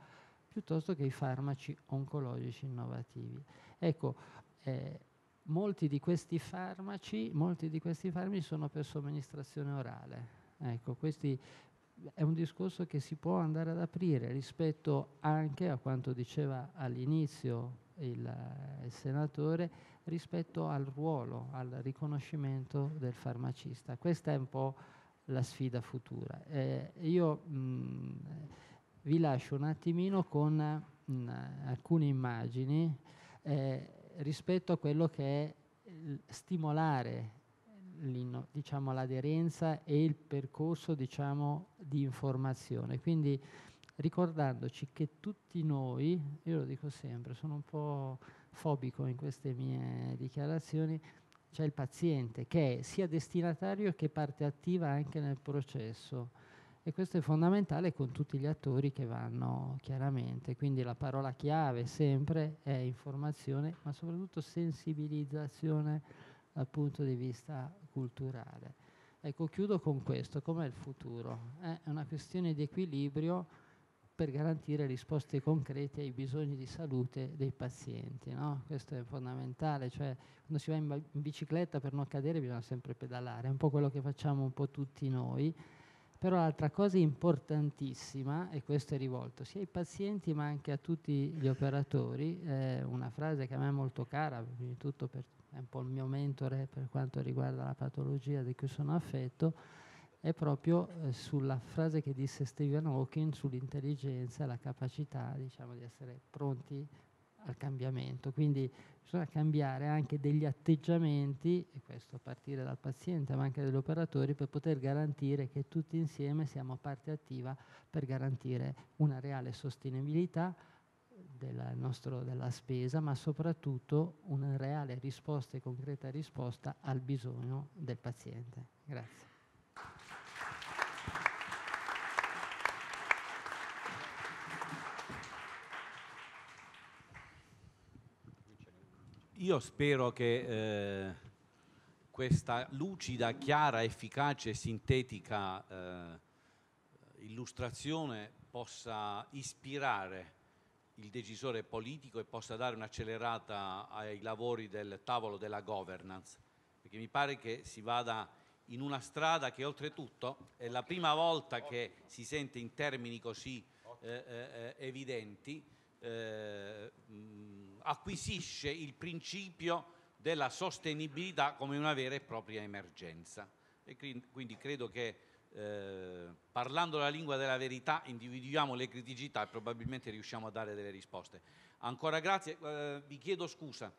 [SPEAKER 2] piuttosto che i farmaci oncologici innovativi. Ecco, eh, molti, di farmaci, molti, di questi farmaci, sono per somministrazione orale. Ecco, questi è un discorso che si può andare ad aprire rispetto anche a quanto diceva all'inizio il, eh, il senatore, rispetto al ruolo, al riconoscimento del farmacista. Questa è un po' la sfida futura. Eh, io mh, mm, vi lascio un attimino con mh, mm, alcune immagini eh, rispetto a quello che è stimolare diciamo, l'aderenza e il percorso diciamo, di informazione. Quindi ricordandoci che tutti noi, io lo dico sempre, sono un po' fobico in queste mie dichiarazioni, c'è il paziente che è sia destinatario che parte attiva anche nel processo e questo è fondamentale con tutti gli attori che vanno chiaramente, quindi la parola chiave sempre è informazione ma soprattutto sensibilizzazione dal punto di vista culturale. Ecco, chiudo con questo, com'è il futuro? Eh, è una questione di equilibrio per garantire risposte concrete ai bisogni di salute dei pazienti, no? questo è fondamentale, cioè quando si va in, in bicicletta per non cadere bisogna sempre pedalare, è un po' quello che facciamo un po' tutti noi, però l'altra cosa importantissima, e questo è rivolto sia ai pazienti ma anche a tutti gli operatori, è una frase che a me è molto cara, prima di tutto per è un po' il mio mentore per quanto riguarda la patologia di cui sono affetto, è proprio eh, sulla frase che disse Stephen Hawking sull'intelligenza e la capacità diciamo, di essere pronti al cambiamento. Quindi bisogna cambiare anche degli atteggiamenti, e questo a partire dal paziente ma anche dagli operatori, per poter garantire che tutti insieme siamo parte attiva per garantire una reale sostenibilità della, nostro, della spesa, ma soprattutto una reale risposta e concreta risposta al bisogno del paziente. Grazie.
[SPEAKER 1] Io spero che eh, questa lucida, chiara, efficace e sintetica eh, illustrazione possa ispirare il decisore politico e possa dare un'accelerata ai lavori del tavolo della governance, perché mi pare che si vada in una strada che oltretutto è la prima volta che si sente in termini così eh, eh, eh evidenti, eh, acquisisce il principio della sostenibilità come una vera e propria emergenza. E quindi credo che eh, parlando la lingua della verità individuiamo le criticità e probabilmente riusciamo a dare delle risposte. Ancora grazie, eh, vi chiedo scusa.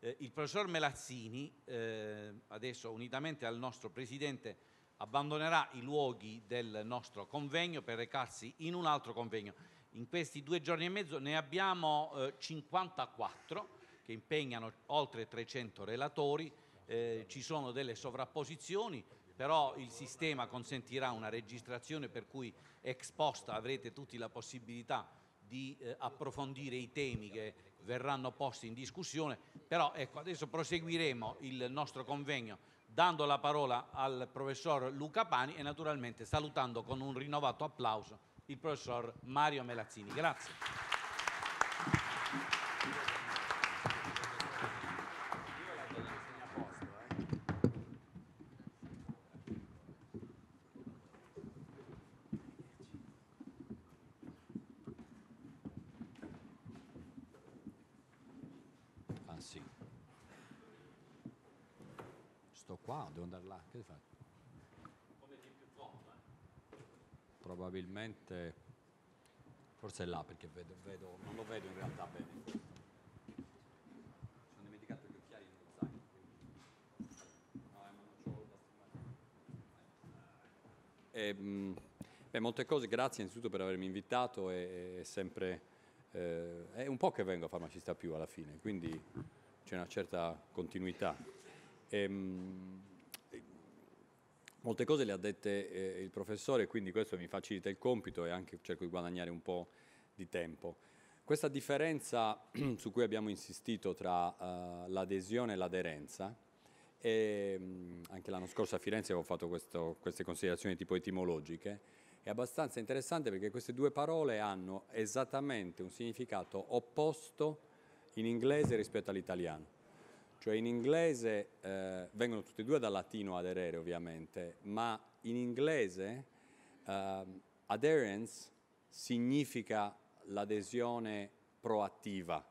[SPEAKER 1] Eh, il professor Melazzini, eh, adesso unitamente al nostro presidente, abbandonerà i luoghi del nostro convegno per recarsi in un altro convegno. In questi due giorni e mezzo ne abbiamo 54 eh, che impegnano oltre 300 relatori, ci sono delle sovrapposizioni, però il sistema consentirà una registrazione per cui ex post avrete tutti la possibilità di eh, approfondire i temi che verranno posti in discussione, però ecco, adesso proseguiremo il nostro convegno dando la parola al professor Luca Pani e naturalmente salutando con un rinnovato applauso il professor Mario Melazzini. Grazie.
[SPEAKER 3] Esatto. Che
[SPEAKER 1] fai? Eh.
[SPEAKER 3] Probabilmente, forse è là perché vedo, vedo, non lo vedo in realtà bene. Eh, mm, beh, molte cose, grazie innanzitutto per avermi invitato, è, è sempre... Eh, è un po' che vengo a Farmacista Più alla fine, quindi c'è una certa continuità. E, ehm, Molte cose le ha dette eh, il professore, quindi questo mi facilita il compito e anche cerco di guadagnare un po' di tempo. Questa differenza su cui abbiamo insistito tra uh, l'adesione e l'aderenza, e ehm, mh, anche l'anno scorso a Firenze avevo fatto questo, queste considerazioni tipo etimologiche, è abbastanza interessante perché queste due parole hanno esattamente un significato opposto in inglese rispetto all'italiano. Cioè in inglese eh, vengono tutti e due dal latino aderere ovviamente, ma in inglese eh, adherence significa l'adesione proattiva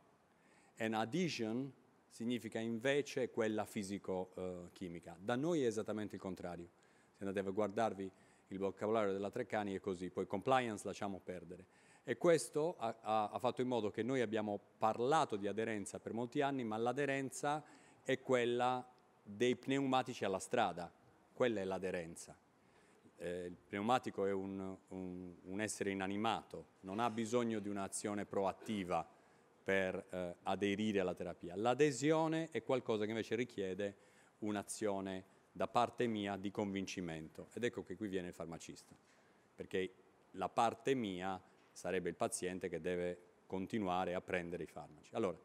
[SPEAKER 3] and adhesion significa invece quella fisico-chimica. Da noi è esattamente il contrario. Se andate a guardarvi il vocabolario della Treccani è così, poi compliance lasciamo perdere. E questo ha, ha, fatto in modo che noi abbiamo parlato di aderenza per molti anni, ma l'aderenza è quella dei pneumatici alla strada, quella è l'aderenza. Eh, il pneumatico è un, un, un, essere inanimato, non ha bisogno di un'azione proattiva per eh, aderire alla terapia. L'adesione è qualcosa che invece richiede un'azione da parte mia di convincimento ed ecco che qui viene il farmacista, perché la parte mia sarebbe il paziente che deve continuare a prendere i farmaci. Allora,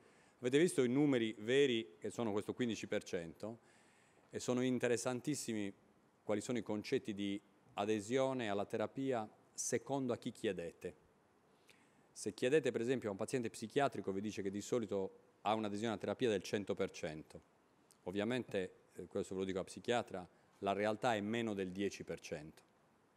[SPEAKER 3] Avete visto i numeri veri che sono questo 15% e sono interessantissimi quali sono i concetti di adesione alla terapia secondo a chi chiedete. Se chiedete per esempio a un paziente psichiatrico vi dice che di solito ha un'adesione alla terapia del 100%. Ovviamente, eh, questo ve lo dico a psichiatra, la realtà è meno del 10%.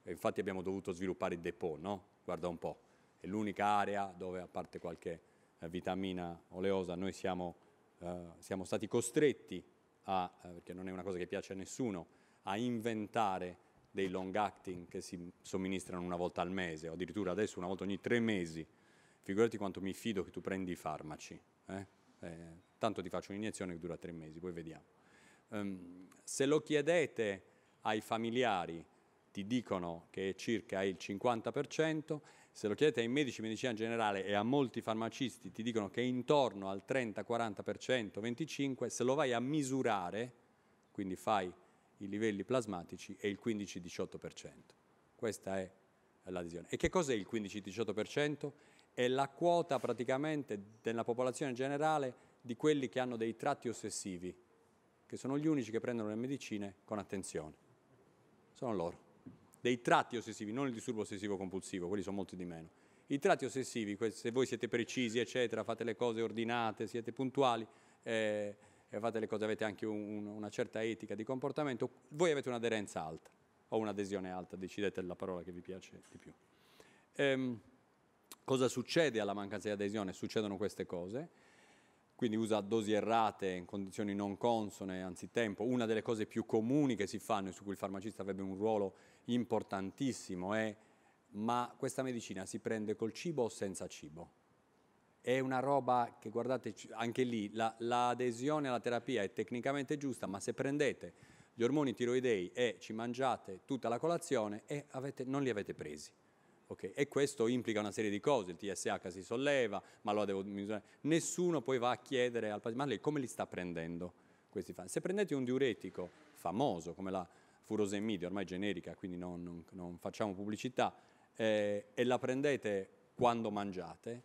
[SPEAKER 3] E infatti abbiamo dovuto sviluppare il depot, no? Guarda un po', è l'unica area dove, a parte qualche eh, vitamina oleosa, noi siamo, eh, siamo stati costretti a, eh, perché non è una cosa che piace a nessuno, a inventare dei long acting che si somministrano una volta al mese, o addirittura adesso una volta ogni tre mesi. Figurati quanto mi fido che tu prendi i farmaci. Eh? Eh, tanto ti faccio un'iniezione che dura tre mesi, poi vediamo. Um, se lo chiedete ai familiari, ti dicono che è circa il 50%, se lo chiedete ai medici di medicina generale e a molti farmacisti ti dicono che intorno al 30-40%, 25%, se lo vai a misurare, quindi fai i livelli plasmatici, è il 15-18%. Questa è l'adesione. E che cos'è il 15-18%? È la quota praticamente della popolazione generale di quelli che hanno dei tratti ossessivi, che sono gli unici che prendono le medicine con attenzione. Sono loro dei tratti ossessivi, non il disturbo ossessivo compulsivo, quelli sono molti di meno. I tratti ossessivi, se voi siete precisi, eccetera, fate le cose ordinate, siete puntuali, eh, fate le cose, avete anche un, una certa etica di comportamento, voi avete un'aderenza alta o un'adesione alta, decidete la parola che vi piace di più. Ehm, cosa succede alla mancanza di adesione? Succedono queste cose, quindi usa dosi errate in condizioni non consone, anzitempo. Una delle cose più comuni che si fanno e su cui il farmacista avrebbe un ruolo importantissimo è eh. ma questa medicina si prende col cibo o senza cibo? È una roba che guardate anche lì, l'adesione la, alla terapia è tecnicamente giusta, ma se prendete gli ormoni tiroidei e ci mangiate tutta la colazione e eh, avete, non li avete presi. Okay. E questo implica una serie di cose, il TSH si solleva, ma lo devo misurare. Nessuno poi va a chiedere al paziente, ma lei come li sta prendendo questi fan? Se prendete un diuretico famoso come la Furose in Media, ormai generica, quindi non, non, non facciamo pubblicità, eh, e la prendete quando mangiate,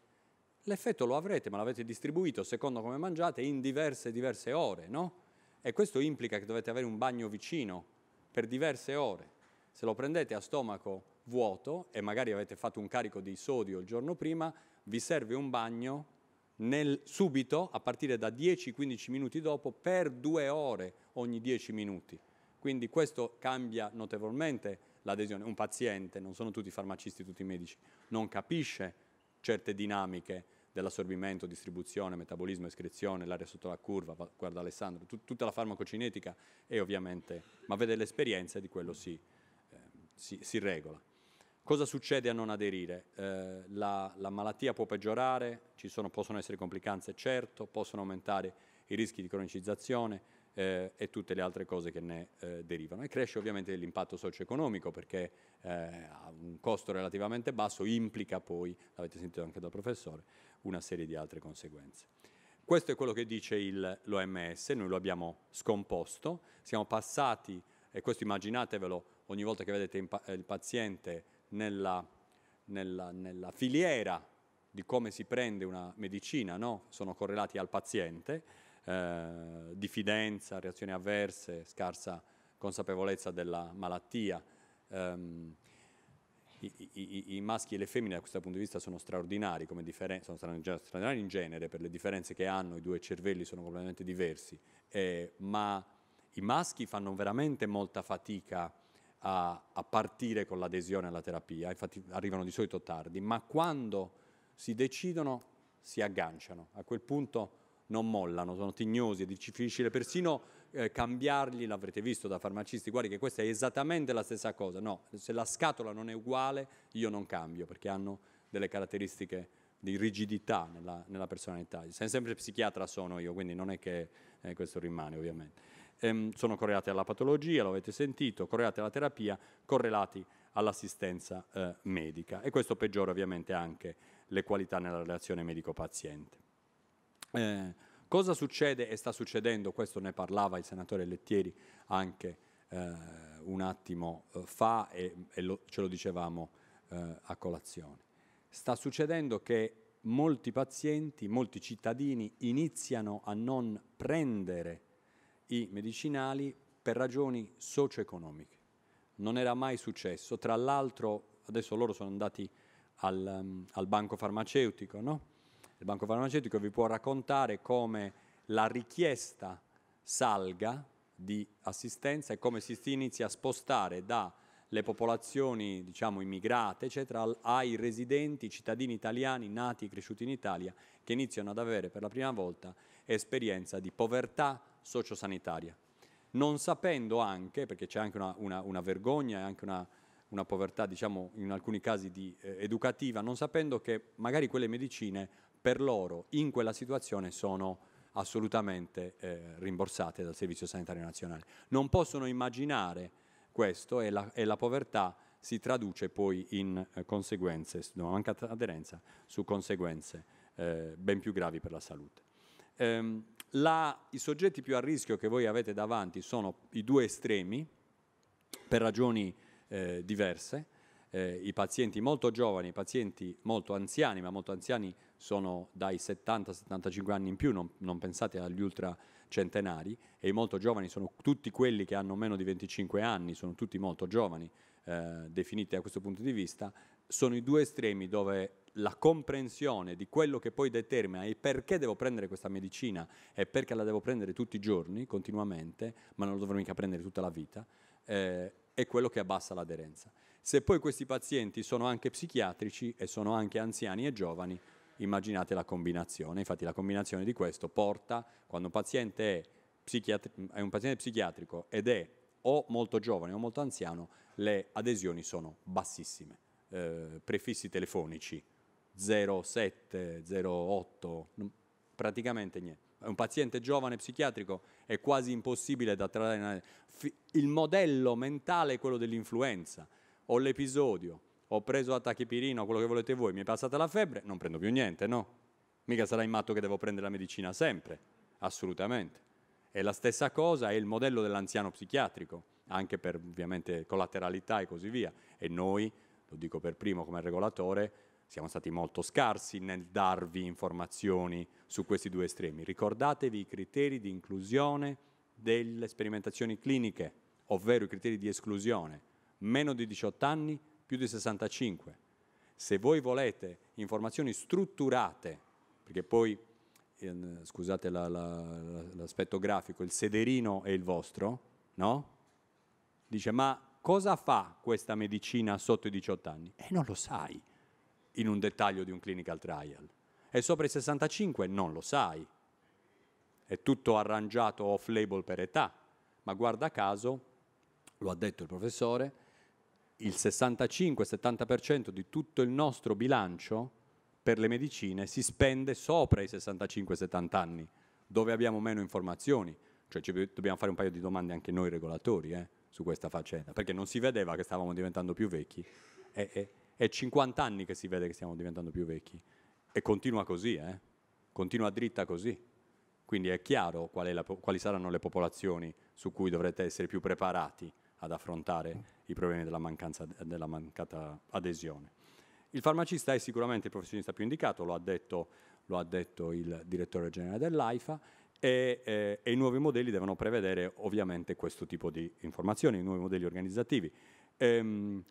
[SPEAKER 3] l'effetto lo avrete, ma l'avete distribuito secondo come mangiate in diverse, diverse ore, no? E questo implica che dovete avere un bagno vicino per diverse ore. Se lo prendete a stomaco vuoto e magari avete fatto un carico di sodio il giorno prima, vi serve un bagno nel, subito, a partire da 10-15 minuti dopo, per due ore ogni 10 minuti. Quindi questo cambia notevolmente l'adesione. Un paziente, non sono tutti i farmacisti, tutti i medici, non capisce certe dinamiche dell'assorbimento, distribuzione, metabolismo, escrezione, l'area sotto la curva, guarda Alessandro, tut tutta la farmacocinetica e ovviamente, ma vede l'esperienza e di quello si, eh, si, si, regola. Cosa succede a non aderire? Eh, la, la, malattia può peggiorare, ci sono, possono essere complicanze, certo, possono aumentare i rischi di cronicizzazione, eh, e tutte le altre cose che ne eh, derivano. E cresce ovviamente l'impatto socio-economico perché eh, ha un costo relativamente basso implica poi, l'avete sentito anche dal professore, una serie di altre conseguenze. Questo è quello che dice il, l'OMS, noi lo abbiamo scomposto, siamo passati, e questo immaginatevelo ogni volta che vedete impa- il paziente nella, nella, nella filiera di come si prende una medicina, no? sono correlati al paziente, eh, diffidenza, reazioni avverse, scarsa consapevolezza della malattia. Um, i, i, i, maschi e le femmine da questo punto di vista sono straordinari, come differen- sono straordinari in genere per le differenze che hanno, i due cervelli sono completamente diversi, eh, ma i maschi fanno veramente molta fatica a, a, partire con l'adesione alla terapia, infatti arrivano di solito tardi, ma quando si decidono si agganciano, a quel punto non mollano, sono tignosi, è difficile persino eh, cambiarli, l'avrete visto da farmacisti, guardi che questa è esattamente la stessa cosa, no, se la scatola non è uguale io non cambio perché hanno delle caratteristiche di rigidità nella, nella personalità. Sempre psichiatra sono io, quindi non è che eh, questo rimane ovviamente. Ehm, sono correlati alla patologia, lo avete sentito, correlati alla terapia, correlati all'assistenza eh, medica e questo peggiora ovviamente anche le qualità nella relazione medico-paziente. Eh, cosa succede e sta succedendo? Questo ne parlava il senatore Lettieri anche eh, un attimo eh, fa e, e lo, ce lo dicevamo eh, a colazione. Sta succedendo che molti pazienti, molti cittadini iniziano a non prendere i medicinali per ragioni socio-economiche. Non era mai successo. Tra l'altro, adesso loro sono andati al, mm, al banco farmaceutico, no? il Banco Farmaceutico vi può raccontare come la richiesta salga di assistenza e come si inizia a spostare dalle popolazioni diciamo, immigrate eccetera, ai residenti cittadini italiani nati e cresciuti in Italia che iniziano ad avere per la prima volta esperienza di povertà sociosanitaria non sapendo anche, perché c'è anche una, una, una vergogna e anche una, una, povertà, diciamo, in alcuni casi di, eh, educativa, non sapendo che magari quelle medicine per loro in quella situazione sono assolutamente eh, rimborsate dal Servizio Sanitario Nazionale. Non possono immaginare questo e la, e la povertà si traduce poi in eh, conseguenze, una mancata aderenza su conseguenze eh, ben più gravi per la salute. Ehm, la, I soggetti più a rischio che voi avete davanti sono i due estremi per ragioni eh, diverse eh, i pazienti molto giovani, i pazienti molto anziani, ma molto anziani sono dai 70-75 anni in più, non, non pensate agli ultracentenari, e i molto giovani sono tutti quelli che hanno meno di 25 anni, sono tutti molto giovani, eh, definiti da questo punto di vista, sono i due estremi dove la comprensione di quello che poi determina e perché devo prendere questa medicina e perché la devo prendere tutti i giorni, continuamente, ma non la dovrò mica prendere tutta la vita, eh, è quello che abbassa l'aderenza. Se poi questi pazienti sono anche psichiatrici e sono anche anziani e giovani, immaginate la combinazione. Infatti la combinazione di questo porta, quando un paziente è, psichiatri- è un paziente psichiatrico ed è o molto giovane o molto anziano, le adesioni sono bassissime. Eh, prefissi telefonici 07, 08, praticamente niente. Un paziente giovane psichiatrico è quasi impossibile da trattare. Il modello mentale è quello dell'influenza ho l'episodio, ho preso la tachipirina o quello che volete voi, mi è passata la febbre, non prendo più niente, no? Mica sarai matto che devo prendere la medicina sempre, assolutamente. E la stessa cosa è il modello dell'anziano psichiatrico, anche per ovviamente collateralità e così via. E noi, lo dico per primo come regolatore, siamo stati molto scarsi nel darvi informazioni su questi due estremi. Ricordatevi i criteri di inclusione delle sperimentazioni cliniche, ovvero i criteri di esclusione meno di 18 anni, più di 65. Se voi volete informazioni strutturate, perché poi, ehm, scusate la, la, l'aspetto grafico, il sederino è il vostro, no? Dice, ma cosa fa questa medicina sotto i 18 anni? E eh, non lo sai in un dettaglio di un clinical trial. E sopra i 65 non lo sai. È tutto arrangiato off label per età, ma guarda caso, lo ha detto il professore, il 65-70% di tutto il nostro bilancio per le medicine si spende sopra i 65-70 anni, dove abbiamo meno informazioni. Cioè ci dobbiamo fare un paio di domande anche noi regolatori eh, su questa faccenda, perché non si vedeva che stavamo diventando più vecchi. È, è, è 50 anni che si vede che stiamo diventando più vecchi e continua così, eh? continua dritta così. Quindi è chiaro qual è la, quali saranno le popolazioni su cui dovrete essere più preparati ad affrontare i problemi della, mancanza, della mancata adesione. Il farmacista è sicuramente il professionista più indicato, lo ha detto, lo ha detto il direttore generale dell'AIFA, e, eh, e, i nuovi modelli devono prevedere ovviamente questo tipo di informazioni, i nuovi modelli organizzativi. Ehm,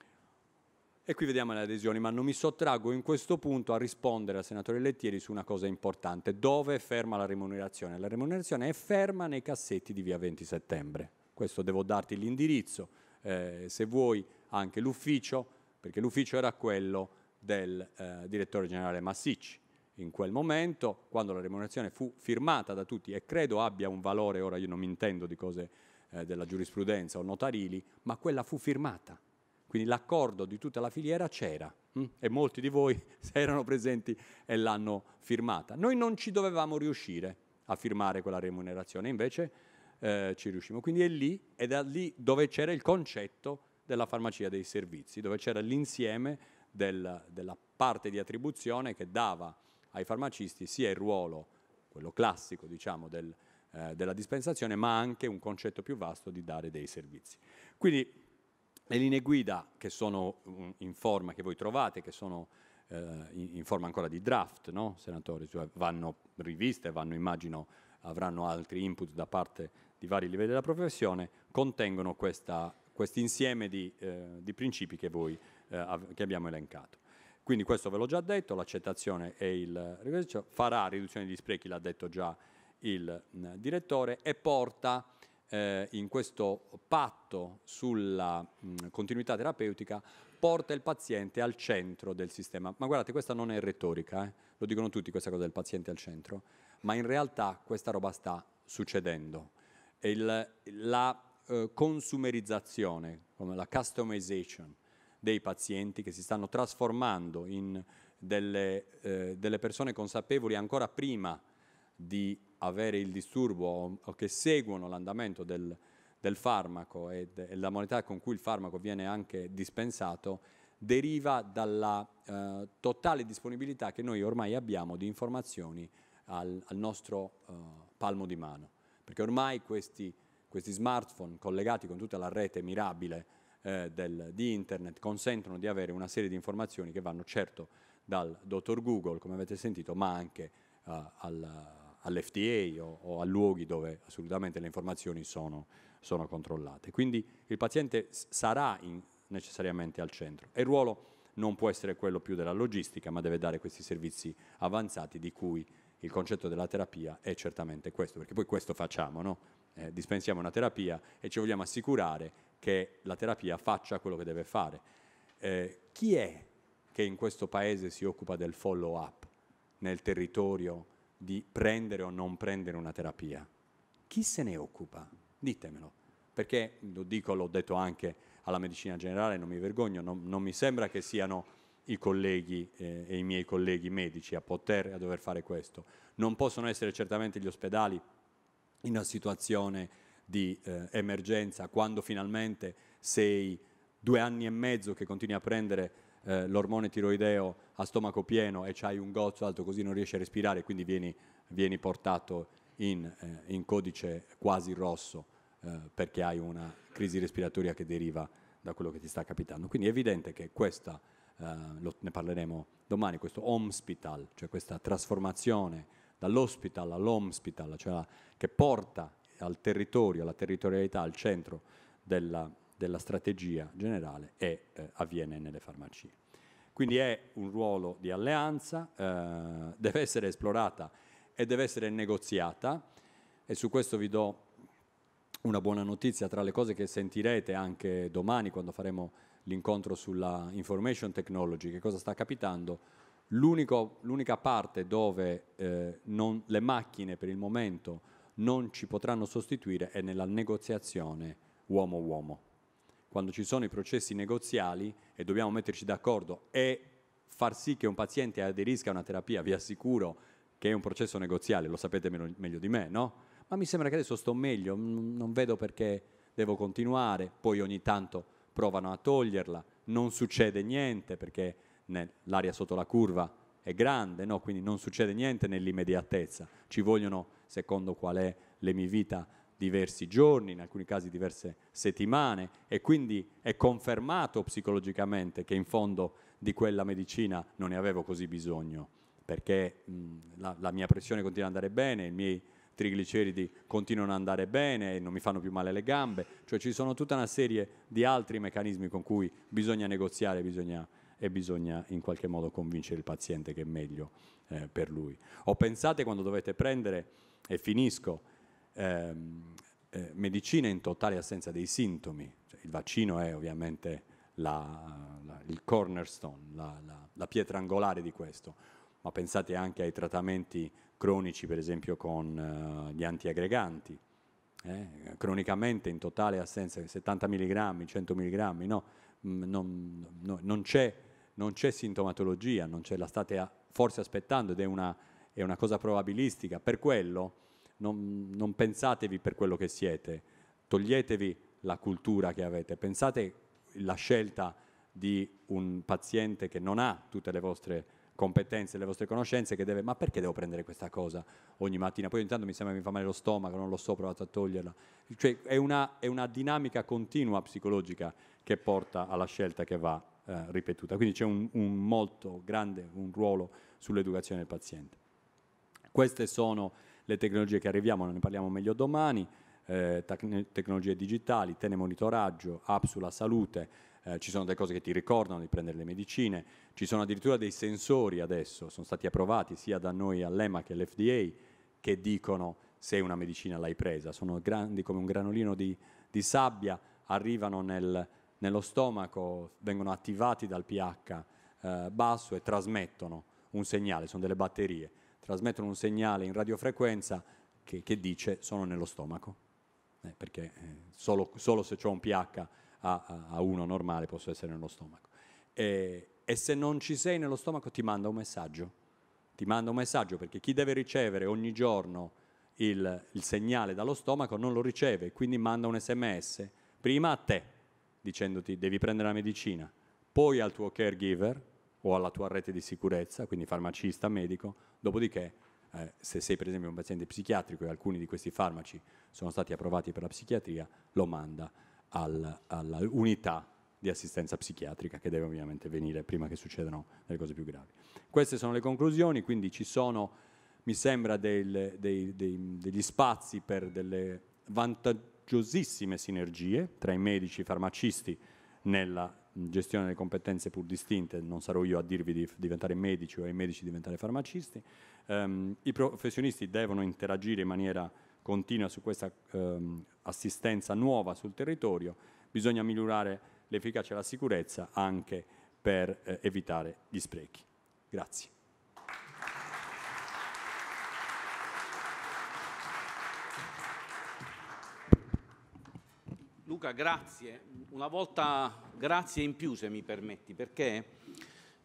[SPEAKER 3] e qui vediamo le adesioni, ma non mi sottraggo in questo punto a rispondere al senatore Lettieri su una cosa importante. Dove è ferma la remunerazione? La remunerazione è ferma nei cassetti di via 20 settembre questo devo darti l'indirizzo, eh, se vuoi anche l'ufficio, perché l'ufficio era quello del eh, direttore generale Massicci. In quel momento, quando la remunerazione fu firmata da tutti, e credo abbia un valore, ora io non mi intendo di cose eh, della giurisprudenza o notarili, ma quella fu firmata. Quindi l'accordo di tutta la filiera c'era hm? e molti di voi erano presenti e l'hanno firmata. Noi non ci dovevamo riuscire a firmare quella remunerazione, invece eh, ci riusciamo. Quindi è lì, ed è lì dove c'era il concetto della farmacia dei servizi, dove c'era l'insieme del, della parte di attribuzione che dava ai farmacisti sia il ruolo, quello classico diciamo, del, eh, della dispensazione, ma anche un concetto più vasto di dare dei servizi. Quindi le linee guida che sono mm, in forma, che voi trovate, che sono eh, in, forma ancora di draft, no, senatori, cioè vanno riviste, vanno, immagino, avranno altri input da parte di vari livelli della professione contengono questo insieme di, eh, di, principi che, voi, eh, che abbiamo elencato. Quindi questo ve l'ho già detto, l'accettazione e il ricorso farà riduzione di sprechi, l'ha detto già il mh, mm, direttore, e porta eh, in questo patto sulla mh, mm, continuità terapeutica, porta il paziente al centro del sistema. Ma guardate, questa non è retorica, eh? lo dicono tutti questa cosa del paziente al centro, ma in realtà questa roba sta succedendo il, la eh, consumerizzazione, come la customization dei pazienti che si stanno trasformando in delle, eh, delle persone consapevoli ancora prima di avere il disturbo o, o che seguono l'andamento del, del farmaco e, de, e, la modalità con cui il farmaco viene anche dispensato deriva dalla eh, totale disponibilità che noi ormai abbiamo di informazioni al, al nostro eh, palmo di mano perché ormai questi, questi smartphone collegati con tutta la rete mirabile eh, del, di internet consentono di avere una serie di informazioni che vanno certo dal dottor Google, come avete sentito, ma anche uh, al, all'FTA o, o, a luoghi dove assolutamente le informazioni sono, sono controllate. Quindi il paziente sarà in, necessariamente al centro e il ruolo non può essere quello più della logistica, ma deve dare questi servizi avanzati di cui il concetto della terapia è certamente questo, perché poi questo facciamo, no? eh, dispensiamo una terapia e ci vogliamo assicurare che la terapia faccia quello che deve fare. Eh, chi è che in questo paese si occupa del follow up nel territorio di prendere o non prendere una terapia? Chi se ne occupa? Ditemelo, perché lo dico, l'ho detto anche alla medicina generale, non mi vergogno, non, non mi sembra che siano i colleghi eh, e i miei colleghi medici a poter e a dover fare questo. Non possono essere certamente gli ospedali in una situazione di eh, emergenza quando finalmente sei due anni e mezzo che continui a prendere eh, l'ormone tiroideo a stomaco pieno e hai un gozzo alto così non riesci a respirare, quindi vieni, vieni portato in, eh, in, codice quasi rosso eh, perché hai una crisi respiratoria che deriva da quello che ti sta capitando. Quindi è evidente che questa eh, lo, ne parleremo domani, questo hospital, cioè questa trasformazione dall'hospital all'Homespital, cioè che porta al territorio, alla territorialità, al centro della, della strategia generale e eh, avviene nelle farmacie. Quindi è un ruolo di alleanza, eh, deve essere esplorata e deve essere negoziata e su questo vi do una buona notizia tra le cose che sentirete anche domani quando faremo l'incontro sulla information technology, che cosa sta capitando? l'unica parte dove eh, non, le macchine per il momento non ci potranno sostituire è nella negoziazione uomo-uomo. Quando ci sono i processi negoziali e dobbiamo metterci d'accordo e far sì che un paziente aderisca a una terapia, vi assicuro che è un processo negoziale, lo sapete meglio di me, no? Ma mi sembra che adesso sto meglio, non vedo perché devo continuare, poi ogni tanto provano a toglierla, non succede niente perché l'aria sotto la curva è grande, no? quindi non succede niente nell'immediatezza, ci vogliono, secondo qual è l'emivita, diversi giorni, in alcuni casi diverse settimane e quindi è confermato psicologicamente che in fondo di quella medicina non ne avevo così bisogno perché mh, la, la, mia pressione continua ad andare bene, i miei trigliceridi continuano ad andare bene e non mi fanno più male le gambe, cioè ci sono tutta una serie di altri meccanismi con cui bisogna negoziare bisogna, e bisogna in qualche modo convincere il paziente che è meglio eh, per lui. O pensate quando dovete prendere, e finisco, ehm, eh, medicine in totale assenza dei sintomi, cioè, il vaccino è ovviamente... La, la, il cornerstone, la, la, pietra angolare di questo, ma pensate anche ai trattamenti cronici per esempio con uh, gli antiaggreganti, eh? cronicamente in totale assenza di 70 mg, 100 mg, no, mm, non, no, non, c'è, non, c'è, sintomatologia, non c'è, la state a, forse aspettando ed è una, è una, cosa probabilistica, per quello non, non pensatevi per quello che siete, toglietevi la cultura che avete, pensate la scelta di un paziente che non ha tutte le vostre competenze, le vostre conoscenze che deve, ma perché devo prendere questa cosa ogni mattina? Poi intanto mi sembra che mi fa male lo stomaco, non lo so, ho provato a toglierla. Cioè è una, è una dinamica continua psicologica che porta alla scelta che va eh, ripetuta. Quindi c'è un, un, molto grande un ruolo sull'educazione del paziente. Queste sono le tecnologie che arriviamo, ne parliamo meglio domani, eh, tecnologie digitali, telemonitoraggio, app sulla salute, eh, ci sono delle cose che ti ricordano di prendere le medicine, ci sono addirittura dei sensori adesso, sono stati approvati sia da noi all'EMA che all'FDA, che dicono se una medicina l'hai presa, sono grandi come un granolino di, di sabbia, arrivano nel, nello stomaco, vengono attivati dal pH eh, basso e trasmettono un segnale, sono delle batterie, trasmettono un segnale in radiofrequenza che, che dice sono nello stomaco, eh, perché eh, solo, solo se ho un pH a, a uno normale posso essere nello stomaco. E, e se non ci sei nello stomaco ti manda un messaggio, ti manda un messaggio perché chi deve ricevere ogni giorno il, il segnale dallo stomaco non lo riceve, quindi manda un sms prima a te dicendoti devi prendere la medicina, poi al tuo caregiver o alla tua rete di sicurezza, quindi farmacista, medico, dopodiché eh, se sei per esempio un paziente psichiatrico e alcuni di questi farmaci sono stati approvati per la psichiatria, lo manda alla, alla unità di assistenza psichiatrica che deve ovviamente venire prima che succedano le cose più gravi. Queste sono le conclusioni, quindi ci sono, mi sembra, del, dei, dei, degli spazi per delle vantaggiosissime sinergie tra i medici e i farmacisti nella gestione delle competenze pur distinte, non sarò io a dirvi di diventare medici o ai medici di diventare farmacisti, um, i professionisti devono interagire in maniera continua su questa ehm, assistenza nuova sul territorio, bisogna migliorare l'efficacia e la sicurezza anche per eh, evitare gli sprechi. Grazie.
[SPEAKER 1] Luca, grazie. Una volta grazie in più, se mi permetti, perché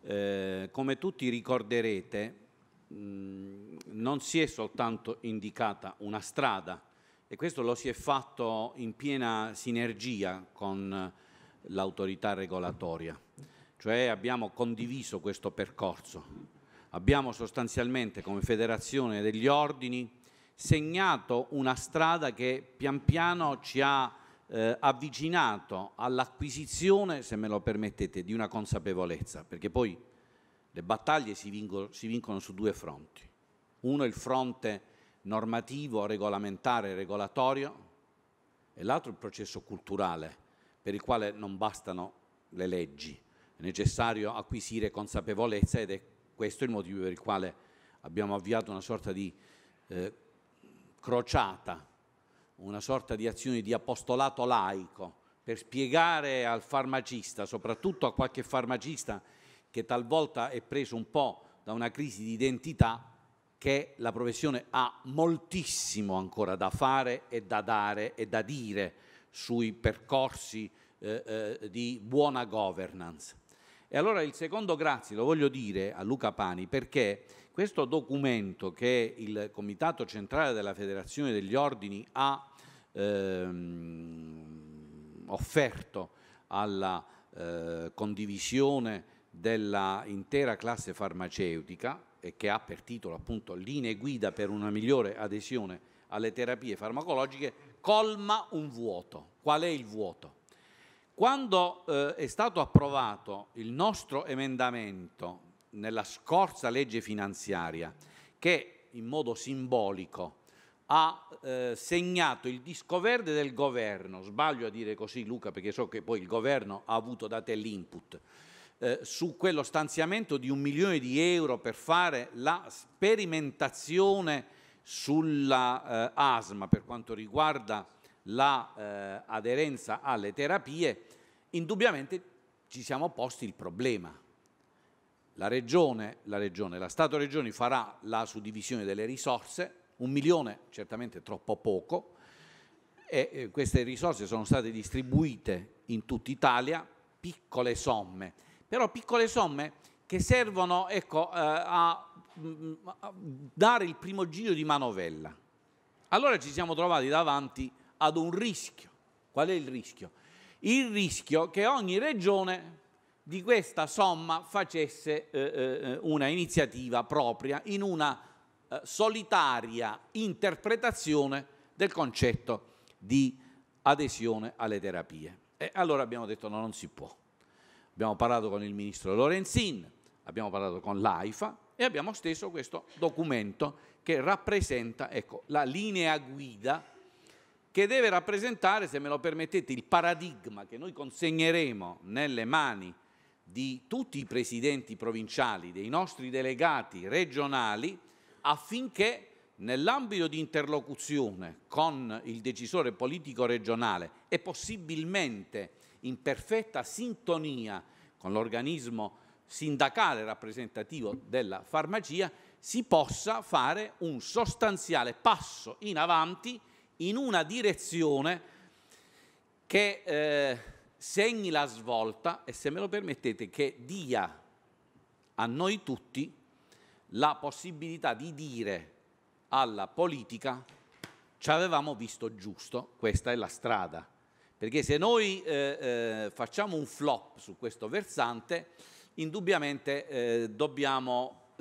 [SPEAKER 1] eh, come tutti ricorderete, Mm, non si è soltanto indicata una strada e questo lo si è fatto in piena sinergia con l'autorità regolatoria, cioè abbiamo condiviso questo percorso. Abbiamo sostanzialmente come federazione degli ordini segnato una strada che pian piano ci ha eh, avvicinato all'acquisizione, se me lo permettete, di una consapevolezza, perché poi le battaglie si, vincono, si vincono su due fronti. Uno è il fronte normativo, regolamentare, regolatorio e l'altro è il processo culturale per il quale non bastano le leggi. È necessario acquisire consapevolezza ed è questo il motivo per il quale abbiamo avviato una sorta di eh, crociata, una sorta di azione di apostolato laico per spiegare al farmacista, soprattutto a qualche farmacista che talvolta è preso un po' da una crisi di identità che la professione ha moltissimo ancora da fare e da dare e da dire sui percorsi eh, eh, di buona governance. E allora il secondo grazie lo voglio dire a Luca Pani perché questo documento che il Comitato Centrale della Federazione degli Ordini ha ehm, offerto alla eh, condivisione dell'intera classe farmaceutica e che ha per titolo appunto linee guida per una migliore adesione alle terapie farmacologiche, colma un vuoto. Qual è il vuoto? Quando eh, è stato approvato il nostro emendamento nella scorsa legge finanziaria, che in modo simbolico ha eh, segnato il disco verde del governo, sbaglio a dire così Luca perché so che poi il governo ha avuto da te l'input, eh, su quello stanziamento di un milione di euro per fare la sperimentazione sulla eh, asma per quanto riguarda l'aderenza la, eh, alle terapie, indubbiamente ci siamo posti il problema. La regione, la regione, la Stato-Regioni farà la suddivisione delle risorse, un milione certamente troppo poco, e queste risorse sono state distribuite in tutta Italia, piccole somme però piccole somme che servono ecco, eh, a, mm, mm, a dare il primo giro di manovella. Allora ci siamo trovati davanti ad un rischio. Qual è il rischio? Il rischio che ogni regione di questa somma facesse eh, eh una iniziativa propria in una eh, solitaria interpretazione del concetto di adesione alle terapie. E allora abbiamo detto no, non si può abbiamo parlato con il ministro Lorenzin, abbiamo parlato con l'AIFA e abbiamo steso questo documento che rappresenta ecco, la linea guida che deve rappresentare, se me lo permettete, il paradigma che noi consegneremo nelle mani di tutti i presidenti provinciali, dei nostri delegati regionali, affinché nell'ambito di interlocuzione con il decisore politico regionale e possibilmente in perfetta sintonia con l'organismo sindacale rappresentativo della farmacia, si possa fare un sostanziale passo in avanti in una direzione che eh, segni la svolta e, se me lo permettete, che dia a noi tutti la possibilità di dire alla politica ci avevamo visto giusto, questa è la strada. Perché se noi eh, eh, facciamo un flop su questo versante, indubbiamente eh, dobbiamo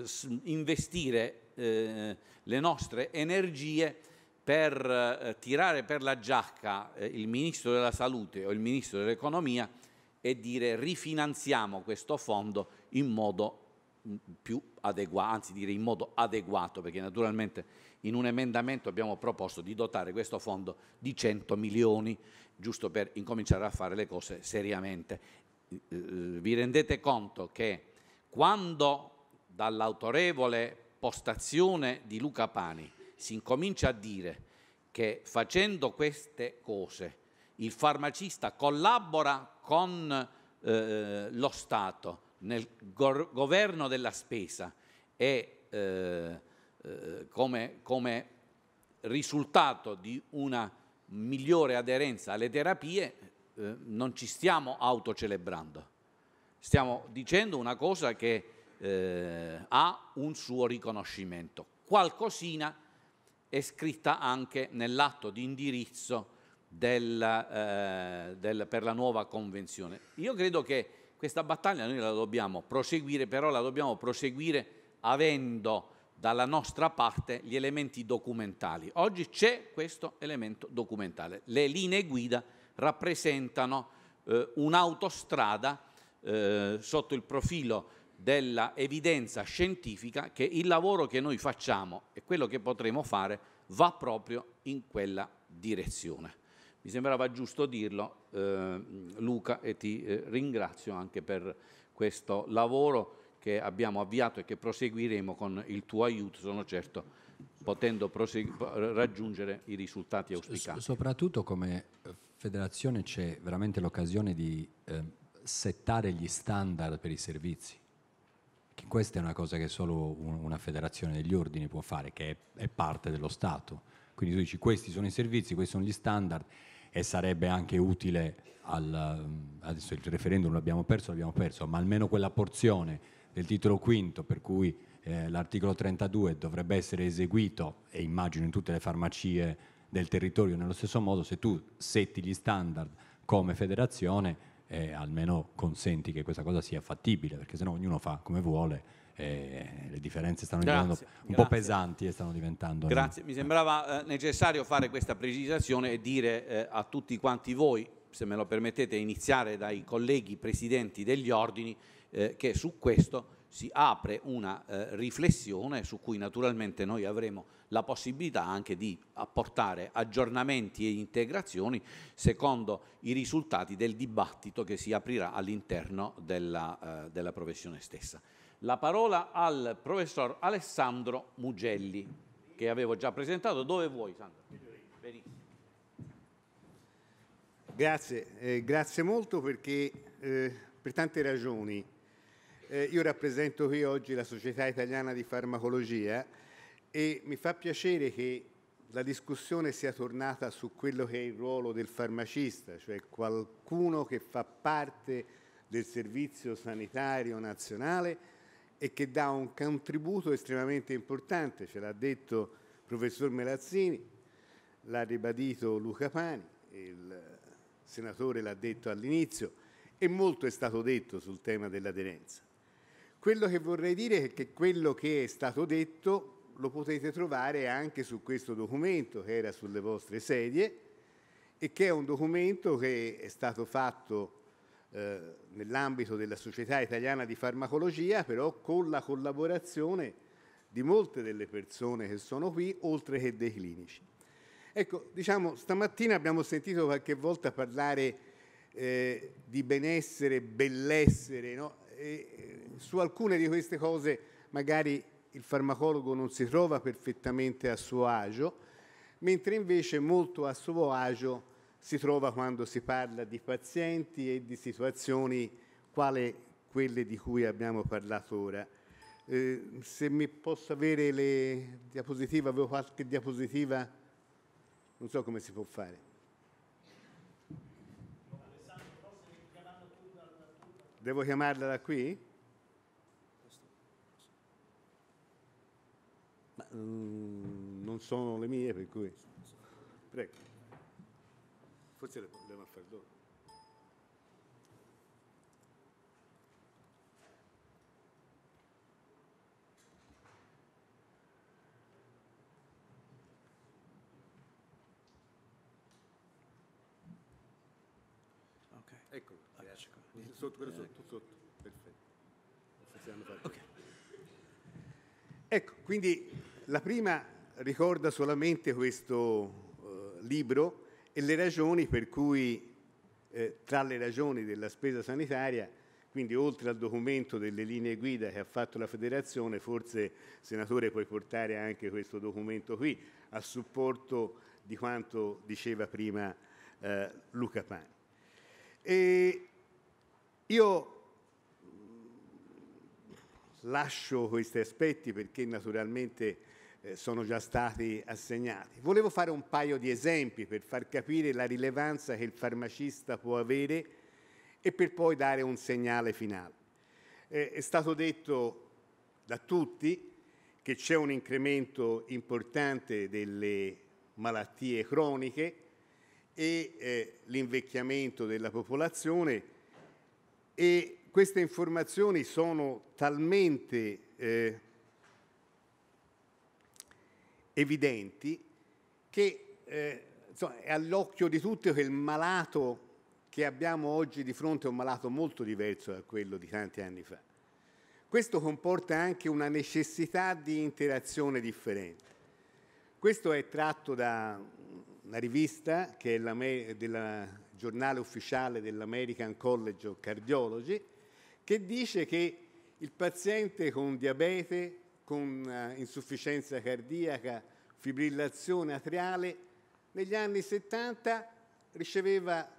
[SPEAKER 1] investire eh, le nostre energie per tirare per la giacca il Ministro della Salute o il Ministro dell'Economia e dire rifinanziamo questo fondo in modo mm, più adeguato, anzi dire in modo adeguato, perché naturalmente in un emendamento abbiamo proposto di dotare questo fondo di 100 milioni, giusto per incominciare a fare le cose seriamente. Eh, eh, vi rendete conto che quando dall'autorevole postazione di Luca Pani si incomincia a dire che facendo queste cose il farmacista collabora con eh, eh lo Stato nel go governo della spesa e eh, eh, come, come, risultato di una migliore aderenza alle terapie eh, non ci stiamo autocelebrando, stiamo dicendo una cosa che eh, ha un suo riconoscimento. Qualcosina è scritta anche nell'atto di indirizzo del, eh, del, per la nuova convenzione. Io credo che questa battaglia noi la dobbiamo proseguire, però la dobbiamo proseguire avendo dalla nostra parte gli elementi documentali. Oggi c'è questo elemento documentale. Le linee guida rappresentano eh, un'autostrada eh, sotto il profilo della evidenza scientifica che il lavoro che noi facciamo e quello che potremo fare va proprio in quella direzione. Mi sembrava giusto dirlo, eh, Luca, e ti eh, ringrazio anche per questo lavoro che abbiamo avviato e che proseguiremo con il tuo aiuto, sono certo, potendo raggiungere i risultati
[SPEAKER 3] auspicati. S soprattutto come federazione c'è veramente l'occasione di eh, settare gli standard per i servizi. Che questa è una cosa che solo un una federazione degli ordini può fare, che è, è parte dello Stato. Quindi tu dici questi sono i servizi, questi sono gli standard e sarebbe anche utile al, ehm, adesso il referendum l'abbiamo perso, l'abbiamo perso, ma almeno quella porzione del titolo quinto, per cui eh, l'articolo 32 dovrebbe essere eseguito, e immagino in tutte le farmacie del territorio nello stesso modo, se tu setti gli standard come federazione, eh, almeno consenti che questa cosa sia fattibile, perché sennò ognuno fa come vuole. Eh, le differenze stanno grazie, diventando un grazie. po' pesanti e stanno diventando... Grazie,
[SPEAKER 1] mi sembrava eh, necessario fare questa precisazione e dire eh, a tutti quanti voi, se me lo permettete, iniziare dai colleghi presidenti degli ordini, eh, che su questo si apre una eh, riflessione su cui naturalmente noi avremo la possibilità anche di apportare aggiornamenti e integrazioni secondo i risultati del dibattito che si aprirà all'interno della, eh, della professione stessa. La parola al professor Alessandro Mugelli, che avevo già presentato. Dove vuoi, Sandro?
[SPEAKER 4] Benissimo. Grazie, eh, grazie molto perché eh, per tante ragioni eh, io rappresento qui oggi la Società Italiana di Farmacologia e mi fa piacere che la discussione sia tornata su quello che è il ruolo del farmacista, cioè qualcuno che fa parte del Servizio Sanitario Nazionale e che dà un contributo estremamente importante, ce l'ha detto il professor Melazzini, l'ha ribadito Luca Pani, il senatore l'ha detto all'inizio e molto è stato detto sul tema dell'aderenza. Quello che vorrei dire è che quello che è stato detto lo potete trovare anche su questo documento che era sulle vostre sedie e che è un documento che è stato fatto eh, nell'ambito della Società Italiana di Farmacologia, però con la collaborazione di molte delle persone che sono qui, oltre che dei clinici. Ecco, diciamo, stamattina abbiamo sentito qualche volta parlare eh, di benessere, bellessere, no? Eh, su alcune di queste cose magari il farmacologo non si trova perfettamente a suo agio, mentre invece molto a suo agio si trova quando si parla di pazienti e di situazioni quale quelle di cui abbiamo parlato ora. Eh, se mi posso avere le diapositive, avevo qualche diapositiva, non so come si può fare. Devo chiamarla da qui? Ma, mm, non sono le mie, per cui... Prego. Forse le, le va a fare dopo. Sotto, quello sotto, sotto, perfetto. Okay. Ecco, quindi la prima ricorda solamente questo eh, libro e le ragioni per cui, eh, tra le ragioni della spesa sanitaria, quindi oltre al documento delle linee guida che ha fatto la federazione, forse senatore puoi portare anche questo documento qui a supporto di quanto diceva prima eh, Luca Pani. E io mm, lascio questi aspetti perché naturalmente eh, sono già stati assegnati. Volevo fare un paio di esempi per far capire la rilevanza che il farmacista può avere e per poi dare un segnale finale. Eh, è stato detto da tutti che c'è un incremento importante delle malattie croniche e eh, l'invecchiamento della popolazione e queste informazioni sono talmente eh, evidenti che eh, insomma, è all'occhio di tutti che il malato che abbiamo oggi di fronte è un malato molto diverso da quello di tanti anni fa. Questo comporta anche una necessità di interazione differente. Questo è tratto da una rivista che è la, della giornale ufficiale dell'American College of Cardiology, che dice che il paziente con diabete, con eh, insufficienza cardiaca, fibrillazione atriale, negli anni 70 riceveva,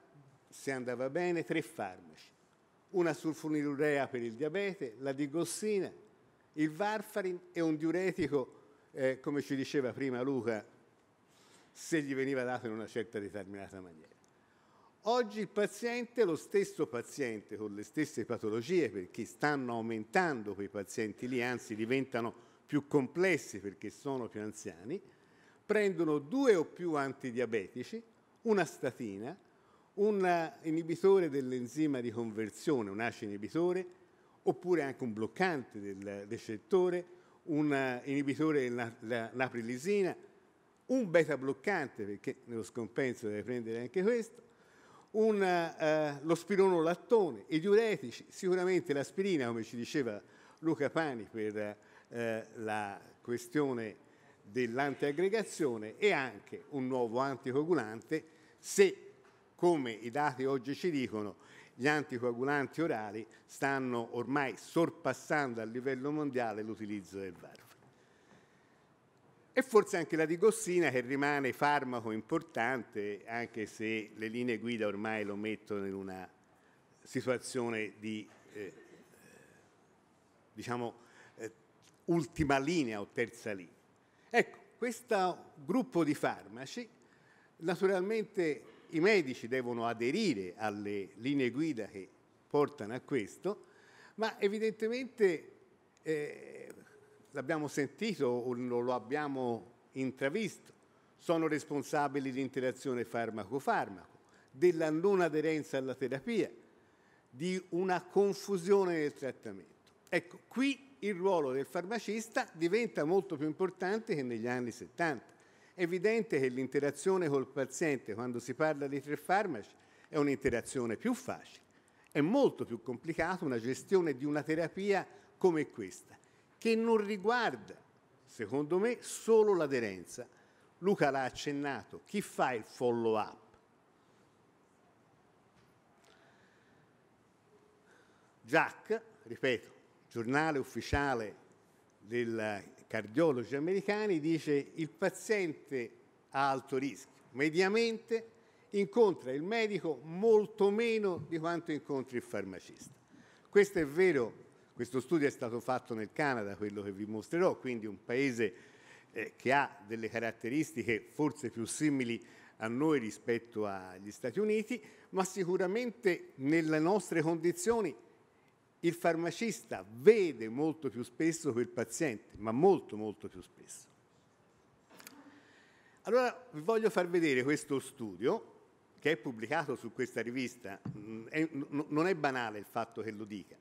[SPEAKER 4] se andava bene, tre farmaci. Una sulfonilurea per il diabete, la digossina, il varfarin e un diuretico, eh, come ci diceva prima Luca, se gli veniva dato in una certa determinata maniera. Oggi il paziente, lo stesso paziente con le stesse patologie, perché stanno aumentando quei pazienti lì, anzi diventano più complessi perché sono più anziani, prendono due o più antidiabetici, una statina, un inibitore dell'enzima di conversione, un ACE inibitore, oppure anche un bloccante del recettore, un inibitore dell'aprilisina, un beta bloccante, perché nello scompenso deve prendere anche questo, una, eh, lo spironolattone, i diuretici, sicuramente l'aspirina, come ci diceva Luca Pani per eh, la questione dell'antiaggregazione e anche un nuovo anticoagulante se, come i dati oggi ci dicono, gli anticoagulanti orali stanno ormai sorpassando a livello mondiale l'utilizzo del VARF. E forse anche la digossina che rimane farmaco importante, anche se le linee guida ormai lo mettono in una situazione di eh, diciamo, eh, ultima linea o terza linea. Ecco, questo gruppo di farmaci, naturalmente i medici devono aderire alle linee guida che portano a questo, ma evidentemente eh, l'abbiamo sentito o lo abbiamo intravisto, sono responsabili di interazione farmaco-farmaco, della non aderenza alla terapia, di una confusione nel trattamento. Ecco, qui il ruolo del farmacista diventa molto più importante che negli anni 70. È evidente che l'interazione col paziente, quando si parla di tre farmaci, è un'interazione più facile. È molto più complicato una gestione di una terapia come questa che non riguarda, secondo me, solo l'aderenza. Luca l'ha accennato, chi fa il follow up? Jack, ripeto, giornale ufficiale dei cardiologi americani, dice il paziente a alto rischio, mediamente incontra il medico molto meno di quanto incontri il farmacista. Questo è vero questo studio è stato fatto nel Canada, quello che vi mostrerò, quindi un paese eh, che ha delle caratteristiche forse più simili a noi rispetto agli Stati Uniti, ma sicuramente nelle nostre condizioni il farmacista vede molto più spesso quel paziente, ma molto molto più spesso. Allora vi voglio far vedere questo studio che è pubblicato su questa rivista, mm, non è banale il fatto che lo dica,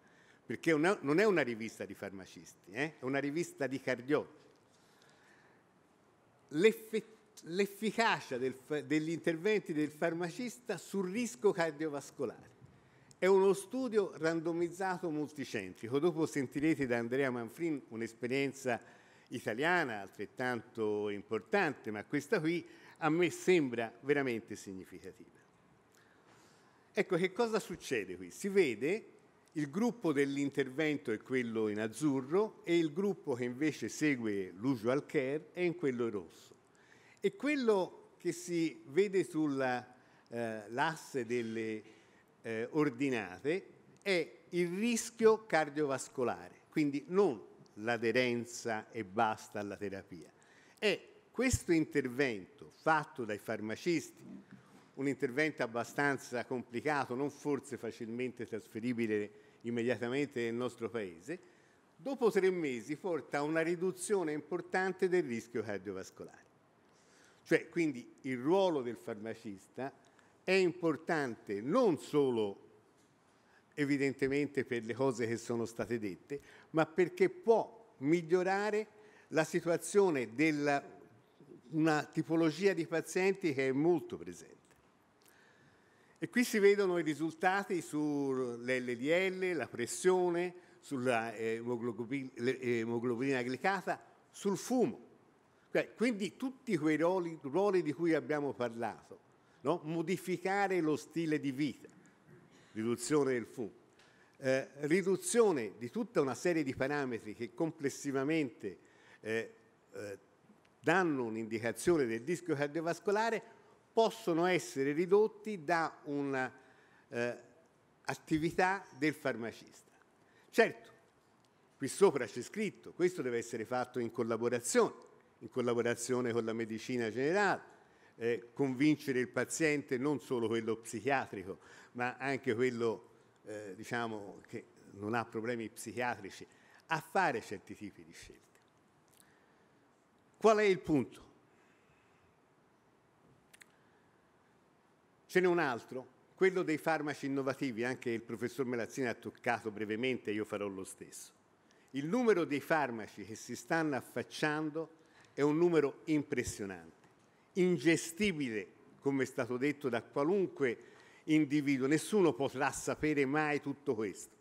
[SPEAKER 4] perché una, non è una rivista di farmacisti, eh? è una rivista di cardiologi. l'efficacia del, degli interventi del farmacista sul rischio cardiovascolare. È uno studio randomizzato multicentrico, dopo sentirete da Andrea Manfrin un'esperienza italiana altrettanto importante, ma questa qui a me sembra veramente significativa. Ecco, che cosa succede qui? Si vede il gruppo dell'intervento è quello in azzurro e il gruppo che invece segue l'usual care è in quello in rosso. E quello che si vede sull'asse eh, delle eh, ordinate è il rischio cardiovascolare, quindi non l'aderenza e basta alla terapia. È questo intervento fatto dai farmacisti, un intervento abbastanza complicato, non forse facilmente trasferibile immediatamente nel nostro Paese, dopo tre mesi porta a una riduzione importante del rischio cardiovascolare. Cioè, quindi il ruolo del farmacista è importante non solo evidentemente per le cose che sono state dette, ma perché può migliorare la situazione di una tipologia di pazienti che è molto presente. E qui si vedono i risultati sull'LDL, la pressione, sulla eh, eh, emoglobina glicata, sul fumo. Cioè, quindi tutti quei ruoli, ruoli di cui abbiamo parlato, no? modificare lo stile di vita, riduzione del fumo, eh, riduzione di tutta una serie di parametri che complessivamente eh, eh, danno un'indicazione del rischio cardiovascolare, possono essere ridotti da un'attività eh, del farmacista. Certo, qui sopra c'è scritto, questo deve essere fatto in collaborazione, in collaborazione con la medicina generale, eh, convincere il paziente non solo quello psichiatrico, ma anche quello eh, diciamo, che non ha problemi psichiatrici, a fare certi tipi di scelte. Qual è il punto? Ce n'è un altro, quello dei farmaci innovativi, anche il professor Melazzini ha toccato brevemente, io farò lo stesso. Il numero dei farmaci che si stanno affacciando è un numero impressionante, ingestibile, come è stato detto, da qualunque individuo. Nessuno potrà sapere mai tutto questo.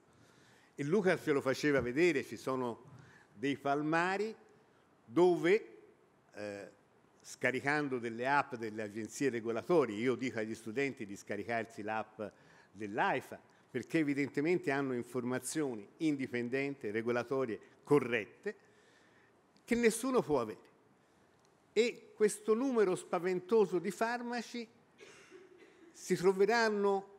[SPEAKER 4] E Luca ce lo faceva vedere, ci sono dei palmari dove... Eh, scaricando delle app delle agenzie regolatori. Io dico agli studenti di scaricarsi l'app dell'AIFA perché evidentemente hanno informazioni indipendenti, regolatorie, corrette, che nessuno può avere. E questo numero spaventoso di farmaci si troveranno,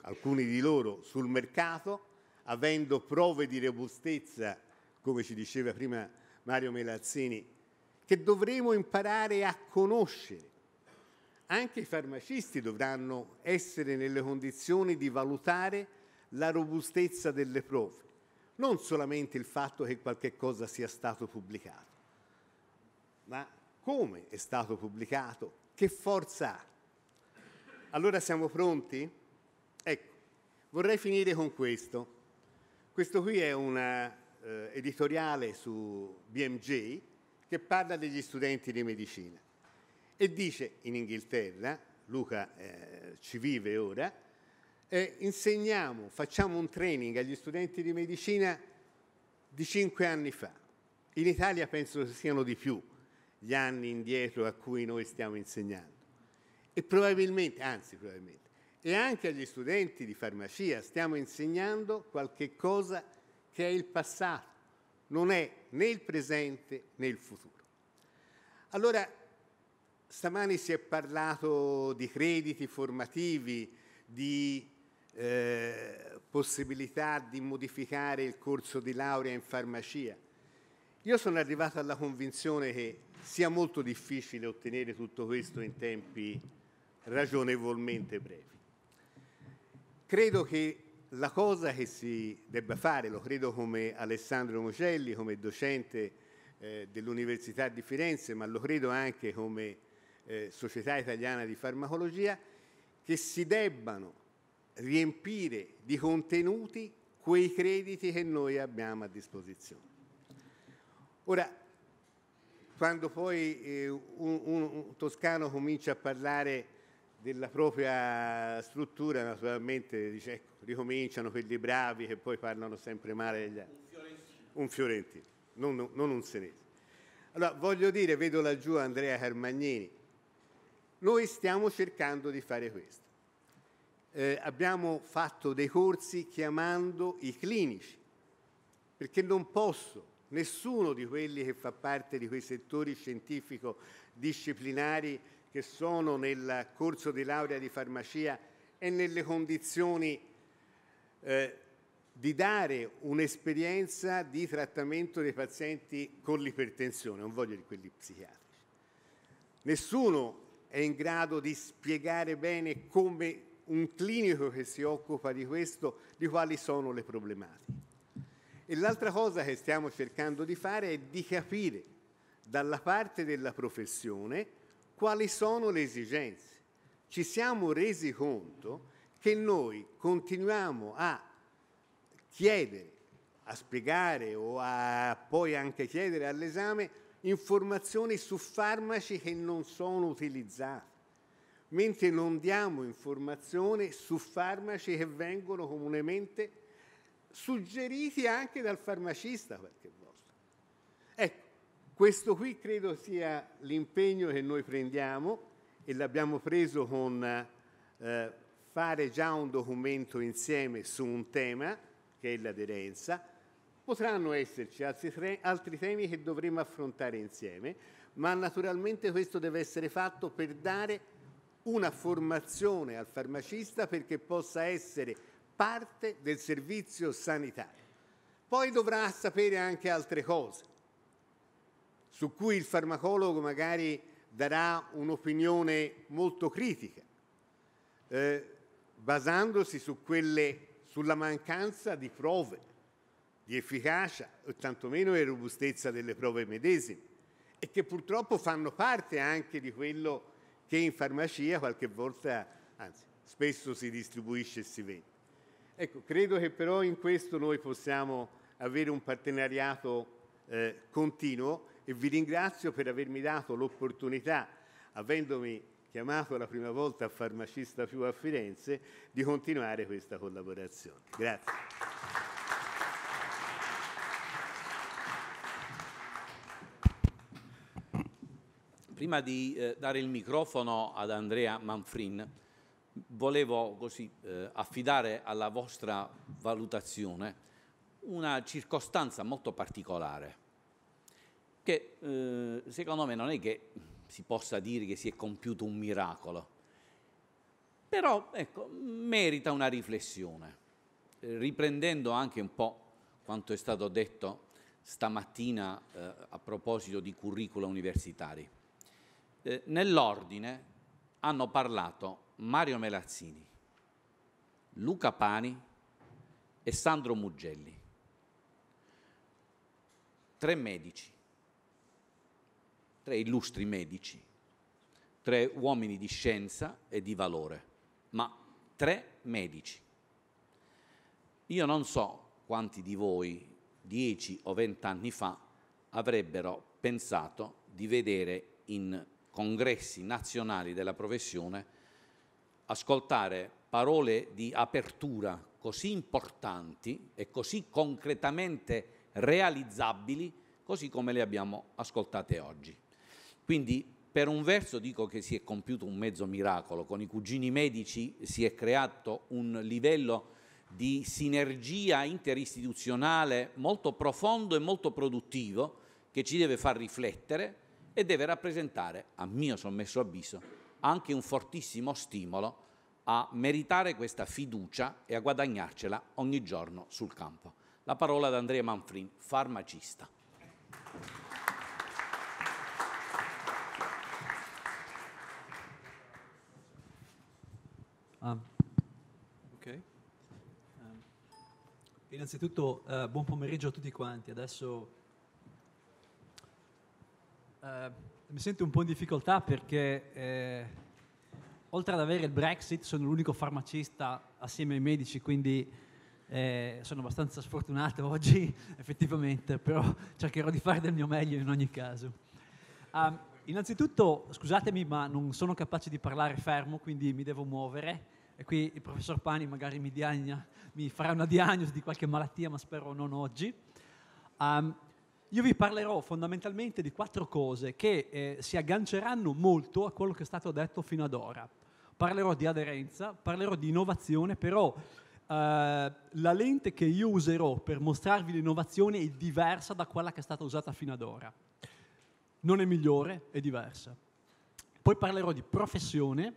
[SPEAKER 4] alcuni di loro, sul mercato, avendo prove di robustezza, come ci diceva prima Mario Melazzini, che dovremo imparare a conoscere. Anche i farmacisti dovranno essere nelle condizioni di valutare la robustezza delle prove, non solamente il fatto che qualche cosa sia stato pubblicato, ma come è stato pubblicato, che forza ha. Allora siamo pronti? Ecco, vorrei finire con questo. Questo qui è un eh, editoriale su BMJ che parla degli studenti di medicina e dice in Inghilterra, Luca eh, ci vive ora, eh, insegniamo, facciamo un training agli studenti di medicina di cinque anni fa. In Italia penso che siano di più gli anni indietro a cui noi stiamo insegnando. E probabilmente, anzi probabilmente, e anche agli studenti di farmacia stiamo insegnando qualche cosa che è il passato non è né il presente né il futuro. Allora, stamani si è parlato di crediti formativi, di eh, possibilità di modificare il corso di laurea in farmacia. Io sono arrivato alla convinzione che sia molto difficile ottenere tutto questo in tempi ragionevolmente brevi. Credo che la cosa che si debba fare, lo credo come Alessandro Mocelli, come docente eh, dell'Università di Firenze, ma lo credo anche come eh, Società Italiana di Farmacologia, che si debbano riempire di contenuti quei crediti che noi abbiamo a disposizione. Ora, quando poi eh, un, un, un toscano comincia a parlare della propria struttura naturalmente dice, ecco, ricominciano quelli bravi che poi parlano sempre male degli altri. Un fiorentino. Un fiorentino non, non, un senese. Allora, voglio dire, vedo laggiù Andrea Carmagnini, noi stiamo cercando di fare questo. Eh, abbiamo fatto dei corsi chiamando i clinici, perché non posso, nessuno di quelli che fa parte di quei settori scientifico-disciplinari che sono nel corso di laurea di farmacia e nelle condizioni eh, di dare un'esperienza di trattamento dei pazienti con l'ipertensione, non voglio di quelli psichiatrici. Nessuno è in grado di spiegare bene come un clinico che si occupa di questo, di quali sono le problematiche. E l'altra cosa che stiamo cercando di fare è di capire dalla parte della professione quali sono le esigenze. Ci siamo resi conto che noi continuiamo a chiedere, a spiegare o a poi anche chiedere all'esame informazioni su farmaci che non sono utilizzati, mentre non diamo informazioni su farmaci che vengono comunemente suggeriti anche dal farmacista. Perché questo qui credo sia l'impegno che noi prendiamo e l'abbiamo preso con eh, fare già un documento insieme su un tema che è l'aderenza. Potranno esserci altri, altri temi che dovremo affrontare insieme, ma naturalmente questo deve essere fatto per dare una formazione al farmacista perché possa essere parte del servizio sanitario. Poi dovrà sapere anche altre cose su cui il farmacologo magari darà un'opinione molto critica, eh, basandosi su quelle, sulla mancanza di prove, di efficacia o tantomeno di robustezza delle prove medesime e che purtroppo fanno parte anche di quello che in farmacia qualche volta, anzi spesso si distribuisce e si vende. Ecco, credo che però in questo noi possiamo avere un partenariato eh, continuo e vi ringrazio per avermi dato l'opportunità, avendomi chiamato la prima volta a farmacista più a Firenze, di continuare questa collaborazione. Grazie.
[SPEAKER 1] Prima di eh, dare il microfono ad Andrea Manfrin, volevo così eh, affidare alla vostra valutazione una circostanza molto particolare che eh, secondo me non è che si possa dire che si è compiuto un miracolo, però ecco, merita una riflessione, eh, riprendendo anche un po' quanto è stato detto stamattina eh, a proposito di curricula universitari. Eh, nell'ordine hanno parlato Mario Melazzini, Luca Pani e Sandro Mugelli, tre medici tre illustri medici, tre uomini di scienza e di valore, ma tre medici. Io non so quanti di voi, dieci o vent'anni fa, avrebbero pensato di vedere in congressi nazionali della professione ascoltare parole di apertura così importanti e così concretamente realizzabili così come le abbiamo ascoltate oggi. Quindi per un verso dico che si è compiuto un mezzo miracolo, con i cugini medici si è creato un livello di sinergia interistituzionale molto profondo e molto produttivo che ci deve far riflettere e deve rappresentare, a mio sommesso avviso, anche un fortissimo stimolo a meritare questa fiducia e a guadagnarcela ogni giorno sul campo. La parola ad Andrea Manfrin, farmacista.
[SPEAKER 2] Um,
[SPEAKER 5] ok. Um, innanzitutto uh, buon pomeriggio a tutti quanti. Adesso uh, mi sento un po' in difficoltà perché eh, oltre ad avere il Brexit sono l'unico farmacista assieme ai medici, quindi eh, sono abbastanza sfortunato oggi effettivamente, però cercherò di fare del mio meglio in ogni caso. Um, innanzitutto scusatemi ma non sono capace di parlare fermo, quindi mi devo muovere e qui il professor Pani magari mi, diagna, mi farà una diagnosi di qualche malattia, ma spero non oggi. Um, io vi parlerò fondamentalmente di quattro cose che eh, si agganceranno molto a quello che è stato detto fino ad ora. Parlerò di aderenza, parlerò di innovazione, però Uh, la lente che io userò per mostrarvi l'innovazione è diversa da quella che è stata usata fino ad ora. Non è migliore, è diversa. Poi parlerò di professione,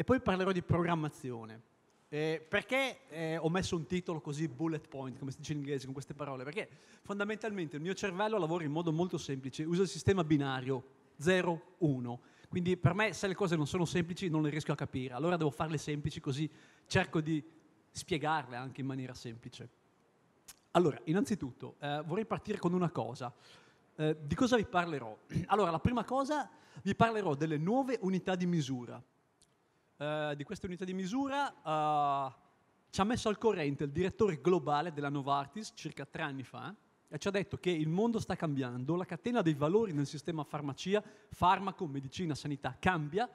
[SPEAKER 5] e poi parlerò di programmazione. Eh, perché eh, ho messo un titolo così bullet point, come si dice in inglese, con queste parole? Perché fondamentalmente il mio cervello lavora in modo molto semplice, usa il sistema binario 0-1. Quindi per me se le cose non sono semplici non le riesco a capire, allora devo farle semplici così cerco di spiegarle anche in maniera semplice. Allora, innanzitutto eh, vorrei partire con una cosa. Eh, di cosa vi parlerò? Allora, la prima cosa vi parlerò delle nuove unità di misura. Eh, di questa unità di misura eh, ci ha messo al corrente il direttore globale della Novartis circa tre anni fa e ci ha detto che il mondo sta cambiando, la catena dei valori nel sistema farmacia, farmaco, medicina, sanità cambia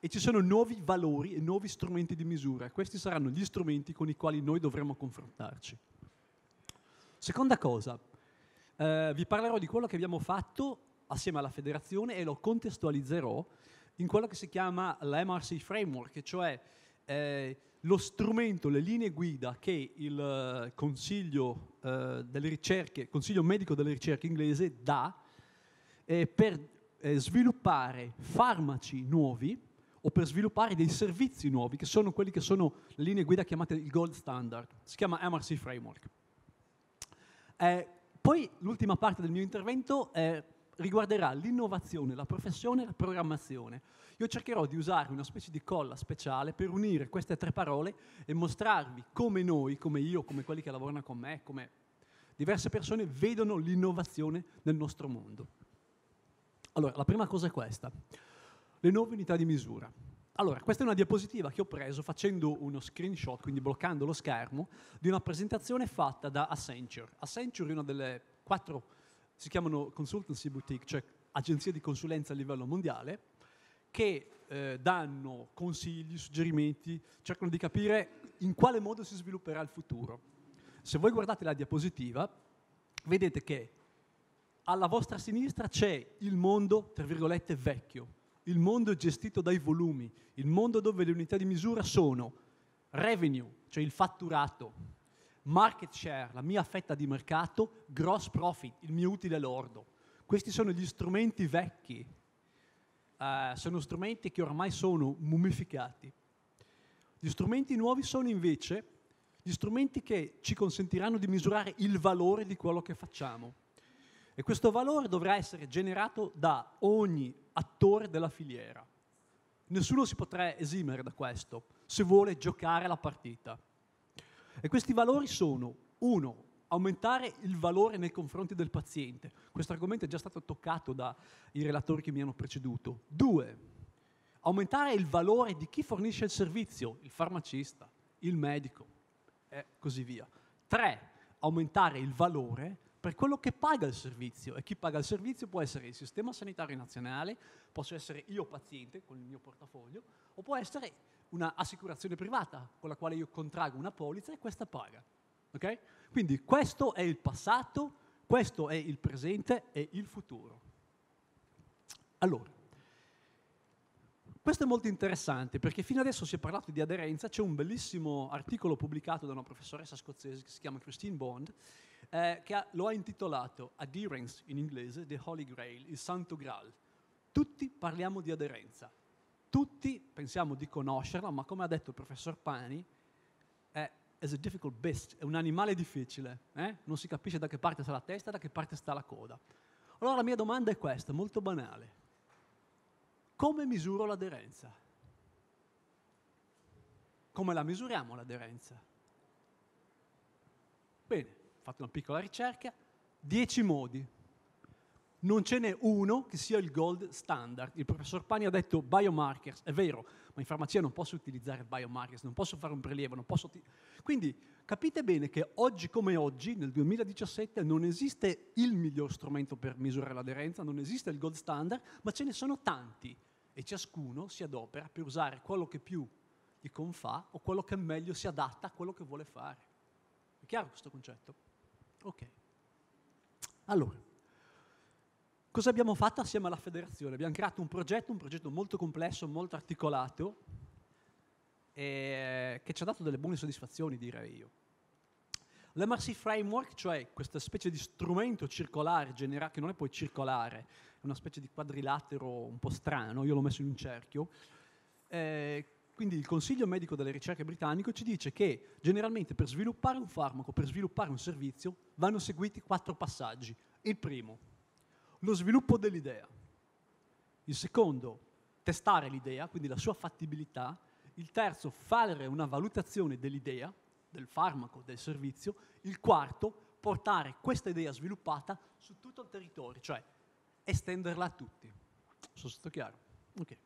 [SPEAKER 5] e ci sono nuovi valori e nuovi strumenti di misura. Questi saranno gli strumenti con i quali noi dovremo confrontarci. Seconda cosa, eh, vi parlerò di quello che abbiamo fatto assieme alla federazione e lo contestualizzerò in quello che si chiama l'MRC Framework, cioè eh, lo strumento, le linee guida che il eh, Consiglio, eh, delle ricerche, Consiglio Medico delle Ricerche inglese dà eh, per eh, sviluppare farmaci nuovi o per sviluppare dei servizi nuovi, che sono quelli che sono le linee guida chiamate il gold standard, si chiama MRC Framework. Eh, poi l'ultima parte del mio intervento è riguarderà l'innovazione, la professione e la programmazione. Io cercherò di usare una specie di colla speciale per unire queste tre parole e mostrarvi come noi, come io, come quelli che lavorano con me, come diverse persone vedono l'innovazione nel nostro mondo. Allora, la prima cosa è questa, le nuove unità di misura. Allora, questa è una diapositiva che ho preso facendo uno screenshot, quindi bloccando lo schermo, di una presentazione fatta da Accenture. Accenture è una delle quattro si chiamano consultancy boutique, cioè agenzie di consulenza a livello mondiale, che eh, danno consigli, suggerimenti, cercano di capire in quale modo si svilupperà il futuro. Se voi guardate la diapositiva, vedete che alla vostra sinistra c'è il mondo, tra virgolette, vecchio, il mondo gestito dai volumi, il mondo dove le unità di misura sono revenue, cioè il fatturato, market share, la mia fetta di mercato, gross profit, il mio utile lordo. Questi sono gli strumenti vecchi, uh, sono strumenti che ormai sono mummificati. Gli strumenti nuovi sono invece gli strumenti che ci consentiranno di misurare il valore di quello che facciamo. E questo valore dovrà essere generato da ogni attore della filiera. Nessuno si potrà esimere da questo se vuole giocare la partita. E questi valori sono, uno, aumentare il valore nei confronti del paziente. Questo argomento è già stato toccato dai relatori che mi hanno preceduto. Due, aumentare il valore di chi fornisce il servizio, il farmacista, il medico e così via. Tre, aumentare il valore per quello che paga il servizio e chi paga il servizio può essere il Sistema Sanitario Nazionale, posso essere io paziente con il mio portafoglio o può essere un'assicurazione privata con la quale io contrago una polizza e questa paga. Okay? Quindi questo è il passato, questo è il presente e il futuro. Allora, questo è molto interessante perché fino adesso si è parlato di aderenza, c'è un bellissimo articolo pubblicato da una professoressa scozzese che si chiama Christine Bond, eh, che ha, lo ha intitolato Adherence in inglese, The Holy Grail, il Santo Graal. Tutti parliamo di aderenza, tutti pensiamo di conoscerla, ma come ha detto il professor Pani, è is a difficult beast, è un animale difficile, eh? non si capisce da che parte sta la testa e da che parte sta la coda. Allora la mia domanda è questa, molto banale. Come misuro l'aderenza? Come la misuriamo l'aderenza? Bene, ho fatto una piccola ricerca, dieci modi, non ce n'è uno che sia il gold standard. Il professor Pani ha detto biomarkers, è vero, ma in farmacia non posso utilizzare biomarkers, non posso fare un prelievo, non posso... Quindi capite bene che oggi come oggi, nel 2017, non esiste il miglior strumento per misurare l'aderenza, non esiste il gold standard, ma ce ne sono tanti e ciascuno si adopera per usare quello che più gli confà o quello che meglio si adatta a quello che vuole fare. È chiaro questo concetto? Ok. Allora, cosa abbiamo fatto assieme alla federazione? Abbiamo creato un progetto, un progetto molto complesso, molto articolato, che ci ha dato delle buone soddisfazioni, direi io. L'MRC Framework, cioè questa specie di strumento circolare, genera- che non è poi circolare, è una specie di quadrilatero un po' strano, io l'ho messo in un cerchio, eh, quindi il Consiglio Medico delle Ricerche Britannico ci dice che generalmente per sviluppare un farmaco, per sviluppare un servizio, vanno seguiti quattro passaggi. Il primo, lo sviluppo dell'idea. Il secondo, testare l'idea, quindi la sua fattibilità. Il terzo, fare una valutazione dell'idea, del farmaco, del servizio. Il quarto, portare questa idea sviluppata su tutto il territorio, cioè estenderla a tutti. Sono stato chiaro? Okay.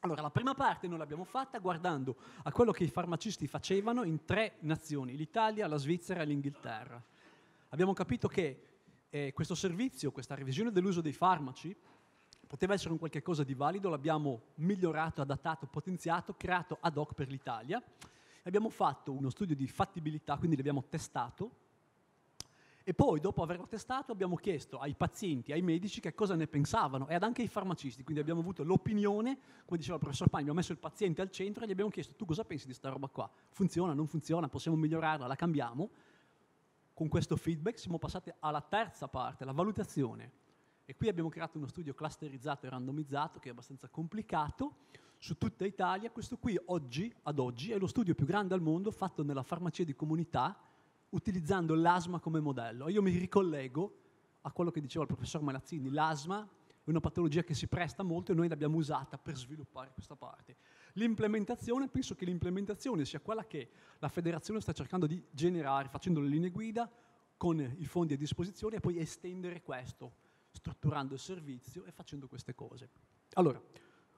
[SPEAKER 5] Allora, la prima parte noi l'abbiamo fatta guardando a quello che i farmacisti facevano in tre nazioni, l'Italia, la Svizzera e l'Inghilterra. Abbiamo capito che e questo servizio, questa revisione dell'uso dei farmaci, poteva essere un qualche cosa di valido, l'abbiamo migliorato, adattato, potenziato, creato ad hoc per l'Italia. Abbiamo fatto uno studio di fattibilità, quindi l'abbiamo testato, e poi dopo averlo testato abbiamo chiesto ai pazienti, ai medici che cosa ne pensavano e anche ai farmacisti, quindi abbiamo avuto l'opinione, come diceva il professor Pani, abbiamo messo il paziente al centro e gli abbiamo chiesto tu cosa pensi di questa roba qua? Funziona, non funziona, possiamo migliorarla, la cambiamo? con questo feedback siamo passati alla terza parte, la valutazione. E qui abbiamo creato uno studio clusterizzato e randomizzato che è abbastanza complicato su tutta Italia. Questo qui oggi, ad oggi, è lo studio più grande al mondo fatto nella farmacia di comunità utilizzando l'asma come modello. Io mi ricollego a quello che diceva il professor Malazzini, l'asma è una patologia che si presta molto e noi l'abbiamo usata per sviluppare questa parte. L'implementazione, penso che l'implementazione sia quella che la federazione sta cercando di generare facendo le linee guida con i fondi a disposizione e poi estendere questo, strutturando il servizio e facendo queste cose. Allora,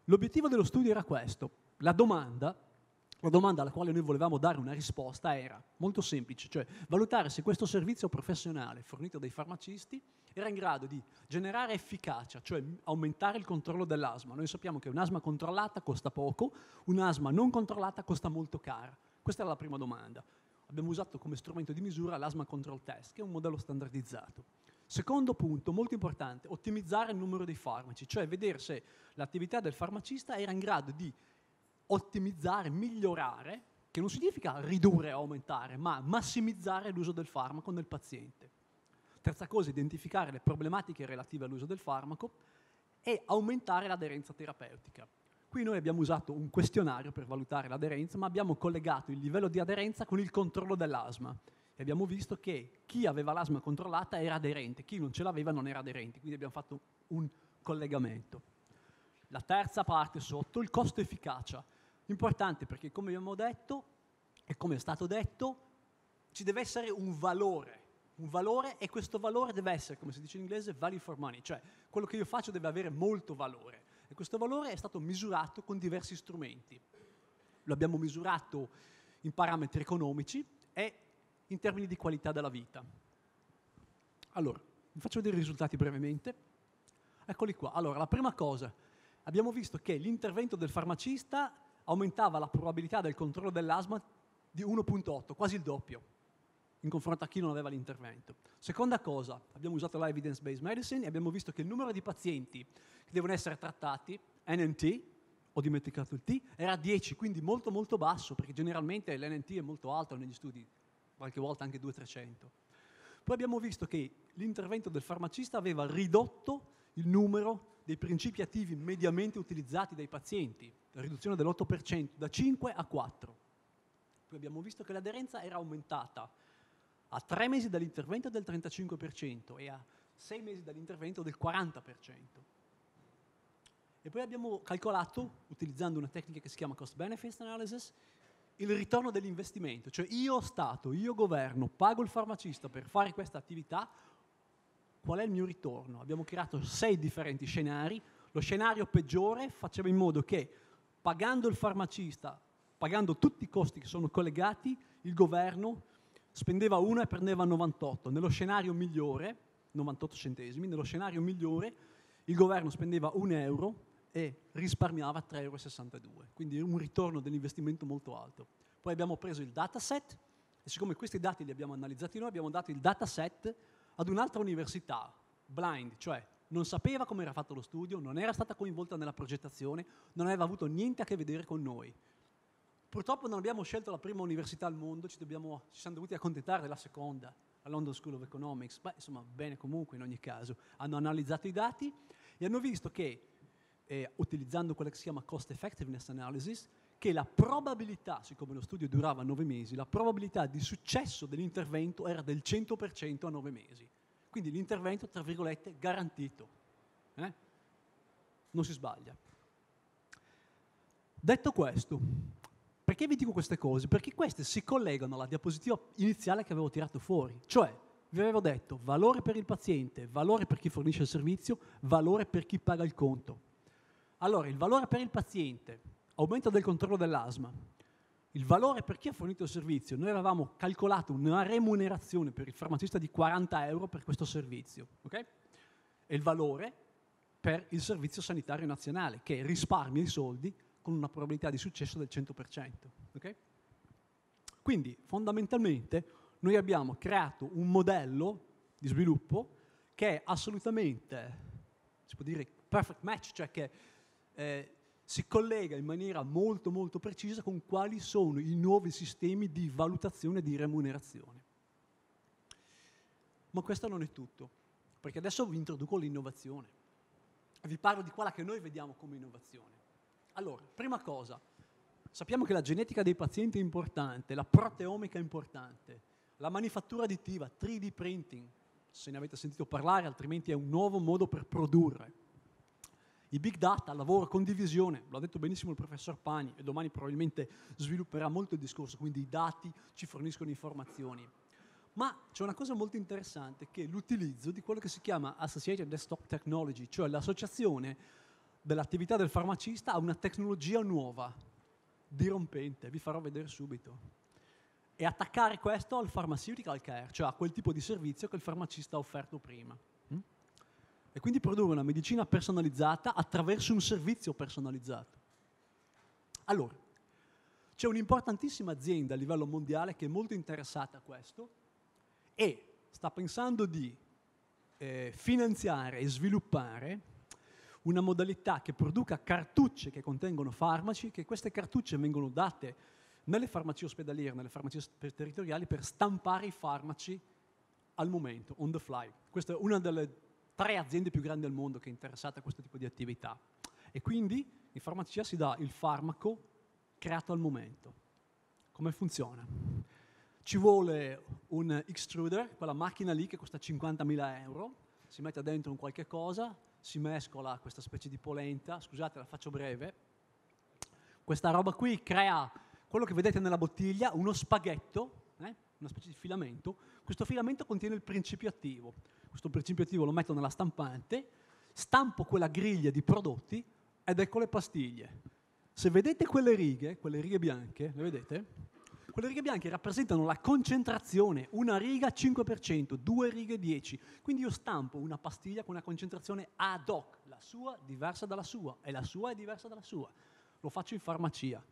[SPEAKER 5] l'obiettivo dello studio era questo. La domanda la domanda alla quale noi volevamo dare una risposta era molto semplice, cioè valutare se questo servizio professionale fornito dai farmacisti era in grado di generare efficacia, cioè aumentare il controllo dell'asma. Noi sappiamo che un'asma controllata costa poco, un'asma non controllata costa molto cara. Questa era la prima domanda. Abbiamo usato come strumento di misura l'asma control test, che è un modello standardizzato. Secondo punto, molto importante, ottimizzare il numero dei farmaci, cioè vedere se l'attività del farmacista era in grado di ottimizzare, migliorare, che non significa ridurre o aumentare, ma massimizzare l'uso del farmaco nel paziente. Terza cosa, identificare le problematiche relative all'uso del farmaco e aumentare l'aderenza terapeutica. Qui noi abbiamo usato un questionario per valutare l'aderenza, ma abbiamo collegato il livello di aderenza con il controllo dell'asma. E abbiamo visto che chi aveva l'asma controllata era aderente, chi non ce l'aveva non era aderente, quindi abbiamo fatto un collegamento. La terza parte sotto, il costo efficacia. Importante perché, come abbiamo detto, e come è stato detto, ci deve essere un valore. Un valore e questo valore deve essere, come si dice in inglese, value for money, cioè quello che io faccio deve avere molto valore. E questo valore è stato misurato con diversi strumenti. Lo abbiamo misurato in parametri economici e in termini di qualità della vita. Allora, vi faccio vedere i risultati brevemente. Eccoli qua. Allora, la prima cosa, abbiamo visto che l'intervento del farmacista aumentava la probabilità del controllo dell'asma di 1.8, quasi il doppio, in confronto a chi non aveva l'intervento. Seconda cosa, abbiamo usato la evidence-based medicine e abbiamo visto che il numero di pazienti che devono essere trattati, NNT, ho dimenticato il T, era 10, quindi molto molto basso, perché generalmente l'NNT è molto alto negli studi, qualche volta anche 200-300. Poi abbiamo visto che l'intervento del farmacista aveva ridotto il numero dei principi attivi mediamente utilizzati dai pazienti, la riduzione dell'8% da 5 a 4. Poi abbiamo visto che l'aderenza era aumentata a 3 mesi dall'intervento del 35% e a 6 mesi dall'intervento del 40%. E poi abbiamo calcolato, utilizzando una tecnica che si chiama cost benefit analysis, il ritorno dell'investimento, cioè io Stato, io governo, pago il farmacista per fare questa attività, qual è il mio ritorno? Abbiamo creato sei differenti scenari. Lo scenario peggiore faceva in modo che pagando il farmacista, pagando tutti i costi che sono collegati, il governo spendeva 1 e prendeva 98. Nello scenario migliore, 98 centesimi, nello scenario migliore il governo spendeva 1 euro e risparmiava 3,62 euro. Quindi un ritorno dell'investimento molto alto. Poi abbiamo preso il dataset e siccome questi dati li abbiamo analizzati noi, abbiamo dato il dataset ad un'altra università, blind, cioè non sapeva come era fatto lo studio, non era stata coinvolta nella progettazione, non aveva avuto niente a che vedere con noi. Purtroppo non abbiamo scelto la prima università al mondo, ci, dobbiamo, ci siamo dovuti accontentare della seconda, la London School of Economics. ma insomma, bene comunque in ogni caso. Hanno analizzato i dati e hanno visto che, eh, utilizzando quella che si chiama cost effectiveness analysis, che la probabilità, siccome lo studio durava nove mesi, la probabilità di successo dell'intervento era del 100% a nove mesi. Quindi l'intervento, tra virgolette, garantito. Eh? Non si sbaglia. Detto questo, perché vi dico queste cose? Perché queste si collegano alla diapositiva iniziale che avevo tirato fuori, cioè vi avevo detto valore per il paziente, valore per chi fornisce il servizio, valore per chi paga il conto. Allora, il valore per il paziente aumento del controllo dell'asma. Il valore per chi ha fornito il servizio, noi avevamo calcolato una remunerazione per il farmacista di 40 euro per questo servizio, okay? E il valore per il Servizio Sanitario Nazionale, che risparmia i soldi con una probabilità di successo del 100%, okay? Quindi, fondamentalmente, noi abbiamo creato un modello di sviluppo che è assolutamente, si può dire, perfect match, cioè che eh, si collega in maniera molto molto precisa con quali sono i nuovi sistemi di valutazione e di remunerazione. Ma questo non è tutto, perché adesso vi introduco l'innovazione. Vi parlo di quella che noi vediamo come innovazione. Allora, prima cosa, sappiamo che la genetica dei pazienti è importante, la proteomica è importante, la manifattura additiva, 3D printing, se ne avete sentito parlare, altrimenti è un nuovo modo per produrre i big data, lavoro, condivisione, l'ha detto benissimo il professor Pani e domani probabilmente svilupperà molto il discorso, quindi i dati ci forniscono informazioni. Ma c'è una cosa molto interessante che è l'utilizzo di quello che si chiama Associated Desktop Technology, cioè l'associazione dell'attività del farmacista a una tecnologia nuova, dirompente, vi farò vedere subito. E attaccare questo al pharmaceutical care, cioè a quel tipo di servizio che il farmacista ha offerto prima e quindi produrre una medicina personalizzata attraverso un servizio personalizzato. Allora, c'è un'importantissima azienda a livello mondiale che è molto interessata a questo e sta pensando di eh, finanziare e sviluppare una modalità che produca cartucce che contengono farmaci, che queste cartucce vengono date nelle farmacie ospedaliere, nelle farmacie territoriali per stampare i farmaci al momento, on the fly. Questa è una delle tre aziende più grandi al mondo che è interessata a questo tipo di attività. E quindi in farmacia si dà il farmaco creato al momento. Come funziona? Ci vuole un extruder, quella macchina lì che costa 50.000 euro, si mette dentro un qualche cosa, si mescola questa specie di polenta, scusate la faccio breve, questa roba qui crea quello che vedete nella bottiglia, uno spaghetto, eh? una specie di filamento, questo filamento contiene il principio attivo, questo principio attivo lo metto nella stampante, stampo quella griglia di prodotti ed ecco le pastiglie. Se vedete quelle righe, quelle righe bianche, le vedete? Quelle righe bianche rappresentano la concentrazione, una riga 5%, due righe 10. Quindi io stampo una pastiglia con una concentrazione ad hoc, la sua diversa dalla sua e la sua è diversa dalla sua. Lo faccio in farmacia.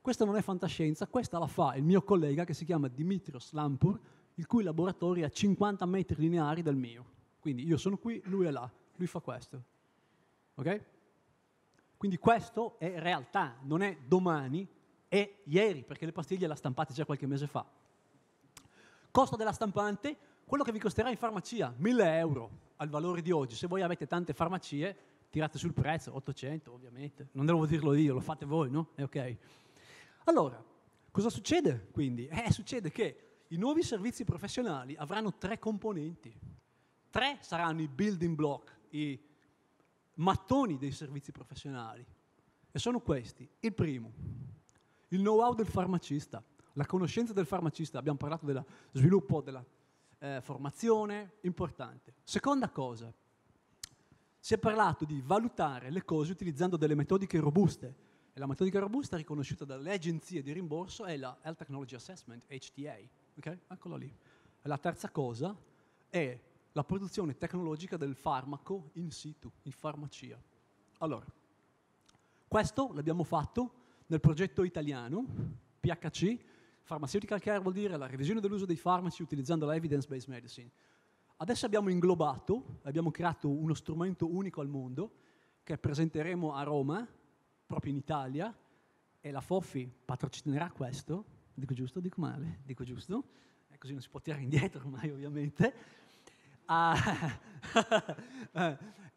[SPEAKER 5] Questa non è fantascienza, questa la fa il mio collega che si chiama Dimitrios Lampur, il cui laboratorio è a 50 metri lineari dal mio. Quindi io sono qui, lui è là, lui fa questo. Ok? Quindi questo è realtà, non è domani, è ieri, perché le pastiglie le ha stampate già qualche mese fa. Costo della stampante, quello che vi costerà in farmacia, 1000 euro al valore di oggi. Se voi avete tante farmacie, tirate sul prezzo, 800 ovviamente, non devo dirlo io, lo fate voi, no? È ok. Allora, cosa succede quindi? Eh, succede che i nuovi servizi professionali avranno tre componenti. Tre saranno i building block, i mattoni dei servizi professionali. E sono questi. Il primo, il know-how del farmacista, la conoscenza del farmacista. Abbiamo parlato dello sviluppo della eh, formazione, importante. Seconda cosa, si è parlato di valutare le cose utilizzando delle metodiche robuste. E la metodica robusta riconosciuta dalle agenzie di rimborso è la Health Technology Assessment, HTA. Okay? Eccolo lì. La terza cosa è la produzione tecnologica del farmaco in situ, in farmacia. Allora, questo l'abbiamo fatto nel progetto italiano, PHC, Pharmaceutical Care vuol dire la revisione dell'uso dei farmaci utilizzando la evidence-based medicine. Adesso abbiamo inglobato, abbiamo creato uno strumento unico al mondo che presenteremo a Roma, proprio in Italia, e la FOFI patrocinerà questo, Dico giusto, o dico male, dico giusto. Eh, così non si può tirare indietro ormai ovviamente. Ah,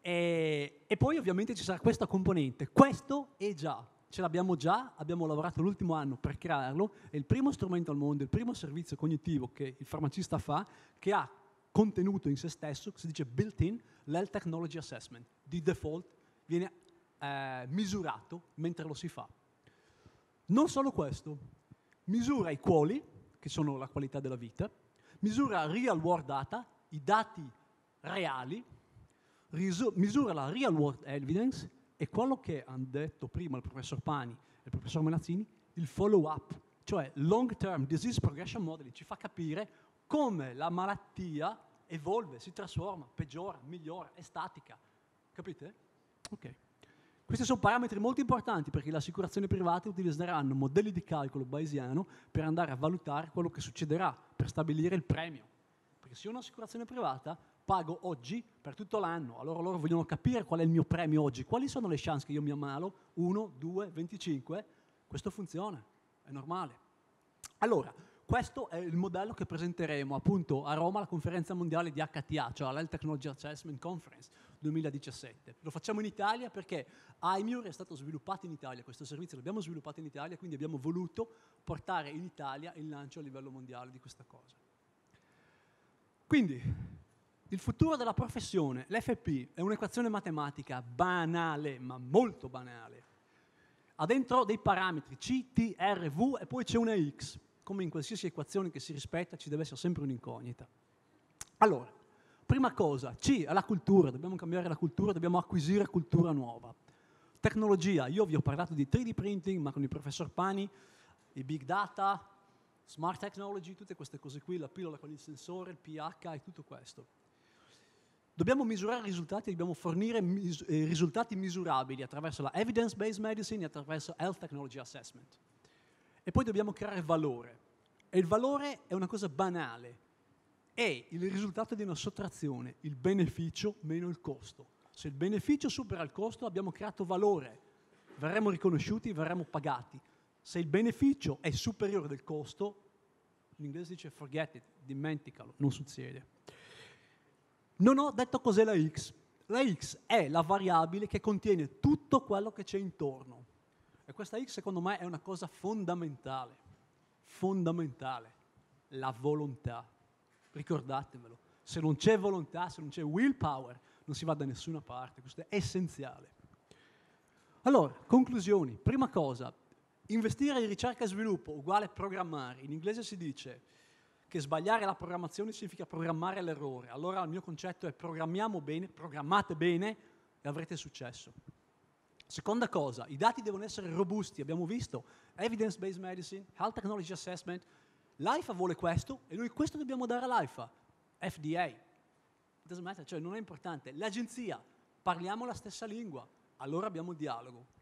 [SPEAKER 5] e, eh, e poi ovviamente ci sarà questa componente. Questo è già ce l'abbiamo già, abbiamo lavorato l'ultimo anno per crearlo, è il primo strumento al mondo, il primo servizio cognitivo che il farmacista fa, che ha contenuto in se stesso, si dice built-in, l'Health Technology Assessment, di default viene eh, misurato mentre lo si fa. Non solo questo, misura i quali, che sono la qualità della vita, misura real world data, i dati reali, misura la real world evidence e quello che hanno detto prima il professor Pani e il professor Menazzini, il follow up, cioè long term disease progression modeling, ci fa capire come la malattia evolve, si trasforma, peggiora, migliora, è statica. Capite? Ok. Questi sono parametri molto importanti perché le assicurazioni private utilizzeranno modelli di calcolo bayesiano per andare a valutare quello che succederà, per stabilire il premio. Perché se io ho un'assicurazione privata pago oggi per tutto l'anno, allora loro vogliono capire qual è il mio premio oggi, quali sono le chance che io mi ammalo, 1, 2, 25, questo funziona, è normale. Allora, questo è il modello che presenteremo appunto a Roma alla conferenza mondiale di HTA, cioè l'Health Technology Assessment Conference, 2017. Lo facciamo in Italia perché iMure è stato sviluppato in Italia, questo servizio l'abbiamo sviluppato in Italia, quindi abbiamo voluto portare in Italia il lancio a livello mondiale di questa cosa. Quindi, il futuro della professione, l'FP, è un'equazione matematica banale, ma molto banale. Ha dentro dei parametri C, T, R, V e poi c'è una X. Come in qualsiasi equazione che si rispetta ci deve essere sempre un'incognita. Allora, Prima cosa, C, la cultura, dobbiamo cambiare la cultura, dobbiamo acquisire cultura nuova. Tecnologia, io vi ho parlato di 3D printing, ma con il professor Pani, i big data, smart technology, tutte queste cose qui, la pillola con il sensore, il pH e tutto questo. Dobbiamo misurare risultati, dobbiamo fornire mis eh, risultati misurabili attraverso la evidence-based medicine e attraverso health technology assessment. E poi dobbiamo creare valore. E il valore è una cosa banale, è il risultato di una sottrazione, il beneficio meno il costo. Se il beneficio supera il costo abbiamo creato valore, verremo riconosciuti, verremo pagati. Se il beneficio è superiore del costo, l'inglese dice forget it, dimenticalo, non succede. Non ho detto cos'è la x. La x è la variabile che contiene tutto quello che c'è intorno. E questa x secondo me è una cosa fondamentale, fondamentale, la volontà ricordatemelo, se non c'è volontà, se non c'è willpower, non si va da nessuna parte, questo è essenziale. Allora, conclusioni. Prima cosa, investire in ricerca e sviluppo uguale programmare. In inglese si dice che sbagliare la programmazione significa programmare l'errore. Allora il mio concetto è programmiamo bene, programmate bene e avrete successo. Seconda cosa, i dati devono essere robusti, abbiamo visto evidence-based medicine, health technology assessment, l'AIFA vuole questo e noi questo dobbiamo dare all'AIFA. FDA, doesn't matter, cioè non è importante. L'agenzia, parliamo la stessa lingua, allora abbiamo il dialogo.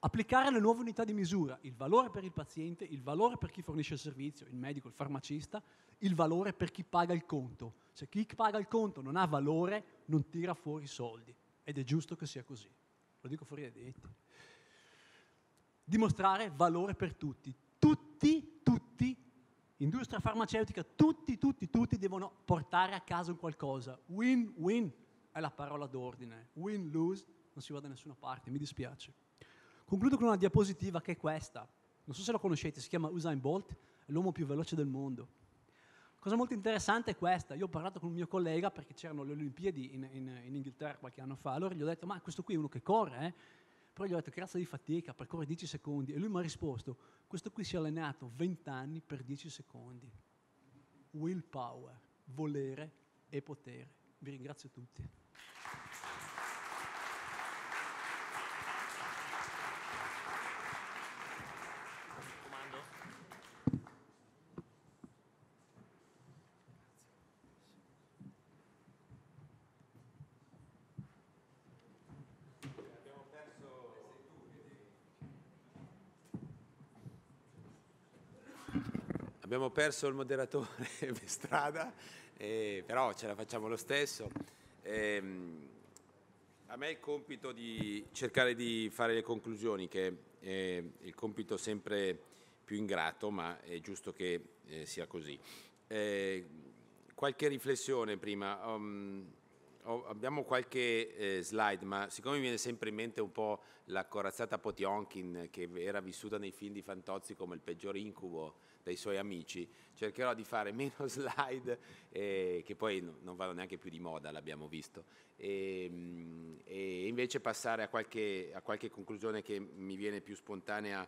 [SPEAKER 5] Applicare le nuove unità di misura, il valore per il paziente, il valore per chi fornisce il servizio, il medico, il farmacista, il valore per chi paga il conto. Se chi paga il conto non ha valore, non tira fuori i soldi. Ed è giusto che sia così. Lo dico fuori dai detti. Dimostrare valore per tutti tutti, tutti, industria farmaceutica, tutti, tutti, tutti devono portare a casa un qualcosa. Win, win è la parola d'ordine. Win, lose, non si va da nessuna parte, mi dispiace. Concludo con una diapositiva che è questa. Non so se la conoscete, si chiama Usain Bolt, è l'uomo più veloce del mondo. Cosa molto interessante è questa. Io ho parlato con un mio collega perché c'erano le Olimpiadi in, in, in Inghilterra qualche anno fa. Allora gli ho detto: Ma questo qui è uno che corre, eh? Però gli ho detto, grazie di fatica, percorre 10 secondi. E lui mi ha risposto, questo qui si è allenato 20 anni per 10 secondi. Willpower, volere e potere. Vi ringrazio tutti.
[SPEAKER 6] abbiamo perso il moderatore per strada, eh, però ce la facciamo lo stesso. Eh, a me è il compito di cercare di fare le conclusioni, che è il compito sempre più ingrato, ma è giusto che eh, sia così. Eh, qualche riflessione prima. Um, oh, abbiamo qualche eh, slide, ma siccome mi viene sempre in mente un po' la corazzata Potionkin che era vissuta nei film di Fantozzi come il peggior incubo dei suoi amici, cercherò di fare meno slide eh, che poi no, non vanno neanche più di moda, l'abbiamo visto, e, ehm, e invece passare a qualche, a qualche, conclusione che mi viene più spontanea,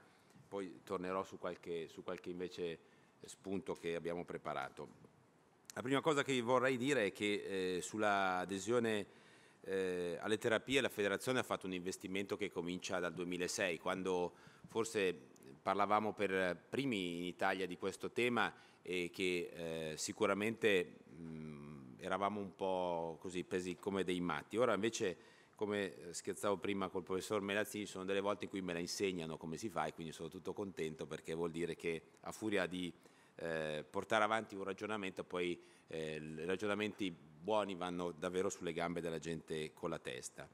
[SPEAKER 6] poi tornerò su qualche, su qualche invece spunto che abbiamo preparato. La prima cosa che vi vorrei dire è che eh, sull'adesione eh, alle terapie la federazione ha fatto un investimento che comincia dal 2006, quando forse parlavamo per primi in Italia di questo tema e che eh, sicuramente mh, mm, eravamo un po' così presi come dei matti. Ora invece, come scherzavo prima col professor Melazzini, sono delle volte in cui me la insegnano come si fa e quindi sono tutto contento perché vuol dire che a furia di eh, portare avanti un ragionamento, poi eh, ragionamenti buoni vanno davvero sulle gambe della gente con la testa.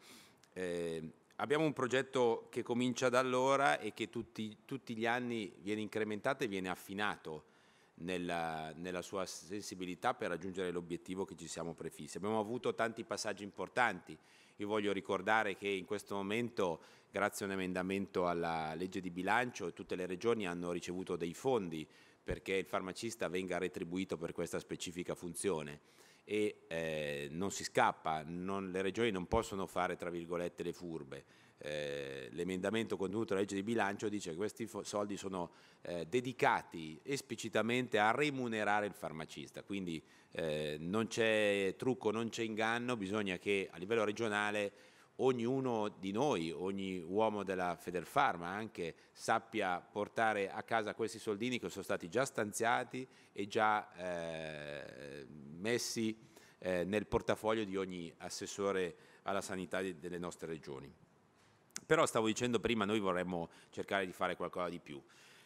[SPEAKER 6] Eh, abbiamo un progetto che comincia da allora e che tutti, tutti gli anni viene incrementato e viene affinato nella, nella, sua sensibilità per raggiungere l'obiettivo che ci siamo prefissi. Abbiamo avuto tanti passaggi importanti. Io voglio ricordare che in questo momento, grazie a un emendamento alla legge di bilancio, tutte le regioni hanno ricevuto dei fondi perché il farmacista venga retribuito per questa specifica funzione e eh, non si scappa, non, le regioni non possono fare tra virgolette le furbe. Eh, l'emendamento contenuto nella legge di bilancio dice che questi soldi sono eh, dedicati esplicitamente a remunerare il farmacista, quindi eh, non c'è trucco, non c'è inganno, bisogna che a livello regionale ognuno di noi, ogni uomo della Federfarma anche sappia portare a casa questi soldini che sono stati già stanziati e già eh, messi eh, nel portafoglio di ogni assessore alla sanità delle nostre regioni. Però stavo dicendo prima, noi vorremmo cercare di fare qualcosa di più.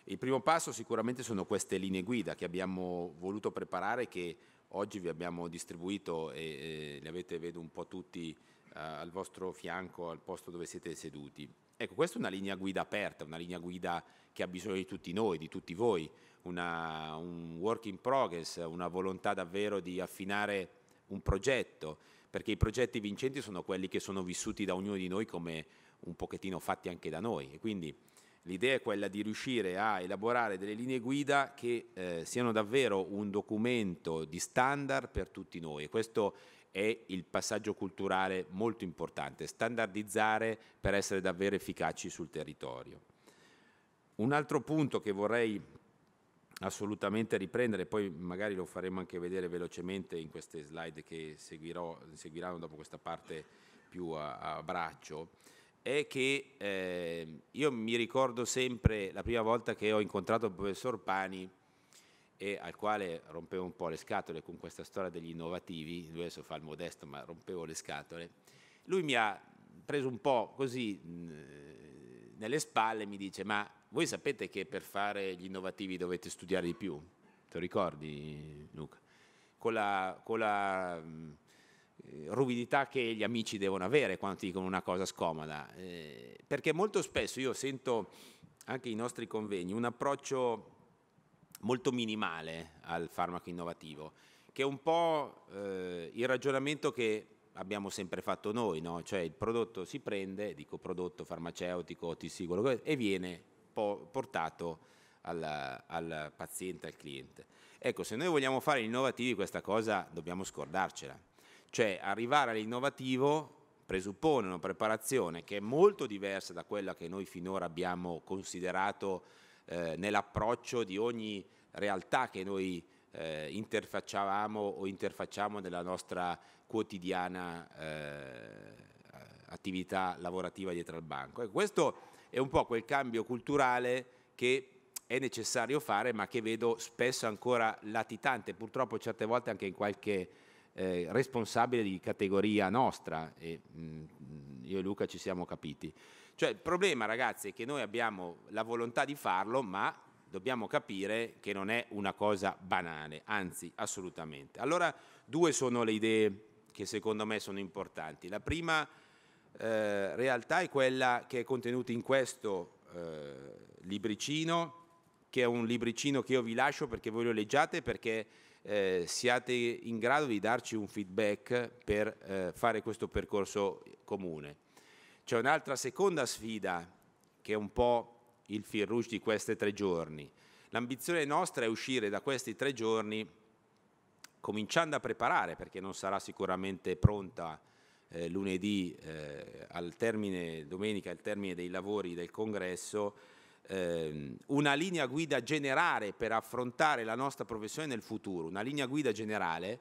[SPEAKER 6] Il primo passo sicuramente sono queste linee guida che abbiamo voluto preparare, che oggi vi abbiamo distribuito e, e le avete, vedo un po' tutti eh, al vostro fianco, al posto dove siete seduti. Ecco, questa è una linea guida aperta, una linea guida che ha bisogno di tutti noi, di tutti voi, una, un work in progress, una volontà davvero di affinare un progetto, perché i progetti vincenti sono quelli che sono vissuti da ognuno di noi come un pochettino fatti anche da noi. E quindi l'idea è quella di riuscire a elaborare delle linee guida che eh, siano davvero un documento di standard per tutti noi. E questo è il passaggio culturale molto importante, standardizzare per essere davvero efficaci sul territorio. Un altro punto che vorrei assolutamente riprendere, poi magari lo faremo anche vedere velocemente in queste slide che seguirò, seguiranno dopo questa parte più a, a braccio, è che eh, io mi ricordo sempre la prima volta che ho incontrato il professor Pani e al quale rompevo un po' le scatole con questa storia degli innovativi, lui adesso fa il modesto ma rompevo le scatole, lui mi ha preso un po' così mm, nelle spalle e mi dice ma voi sapete che per fare gli innovativi dovete studiare di più, te lo ricordi Luca? Con la, con la mh, mm, eh, ruvidità che gli amici devono avere quando ti dicono una cosa scomoda, eh, perché molto spesso io sento anche i nostri convegni un approccio molto minimale al farmaco innovativo, che è un po' eh, il ragionamento che abbiamo sempre fatto noi, no? cioè il prodotto si prende, dico prodotto farmaceutico, OTC, quello che è, e viene po- portato alla, al paziente, al cliente. Ecco, se noi vogliamo fare innovativi questa cosa dobbiamo scordarcela, cioè arrivare all'innovativo presuppone una preparazione che è molto diversa da quella che noi finora abbiamo considerato eh, nell'approccio di ogni realtà che noi eh, interfacciavamo o interfacciamo nella nostra quotidiana eh, attività lavorativa dietro al banco. E questo è un po' quel cambio culturale che è necessario fare ma che vedo spesso ancora latitante, purtroppo certe volte anche in qualche eh, responsabile di categoria nostra e mh, mm, io e Luca ci siamo capiti. Cioè il problema ragazzi è che noi abbiamo la volontà di farlo, ma dobbiamo capire che non è una cosa banale, anzi assolutamente. Allora due sono le idee che secondo me sono importanti. La prima eh, realtà è quella che è contenuta in questo eh, libricino, che è un libricino che io vi lascio perché voi lo leggiate perché eh, siate in grado di darci un feedback per eh, fare questo percorso comune. C'è un'altra seconda sfida che è un po' il fil rouge di questi tre giorni. L'ambizione nostra è uscire da questi tre giorni cominciando a preparare, perché non sarà sicuramente pronta eh, lunedì eh, al termine, domenica al termine dei lavori del congresso, eh, una linea guida generale per affrontare la nostra professione nel futuro, una linea guida generale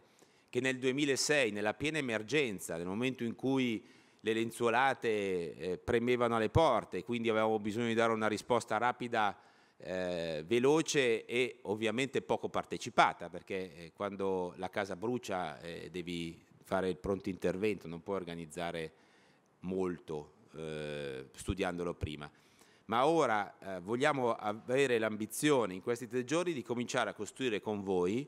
[SPEAKER 6] che nel 2006, nella piena emergenza, nel momento in cui le lenzuolate eh, premevano alle porte, quindi avevamo bisogno di dare una risposta rapida, eh, veloce e ovviamente poco partecipata, perché eh, quando la casa brucia eh, devi fare il pronto intervento, non puoi organizzare molto eh, studiandolo prima. Ma ora eh, vogliamo avere l'ambizione in questi tre giorni di cominciare a costruire con voi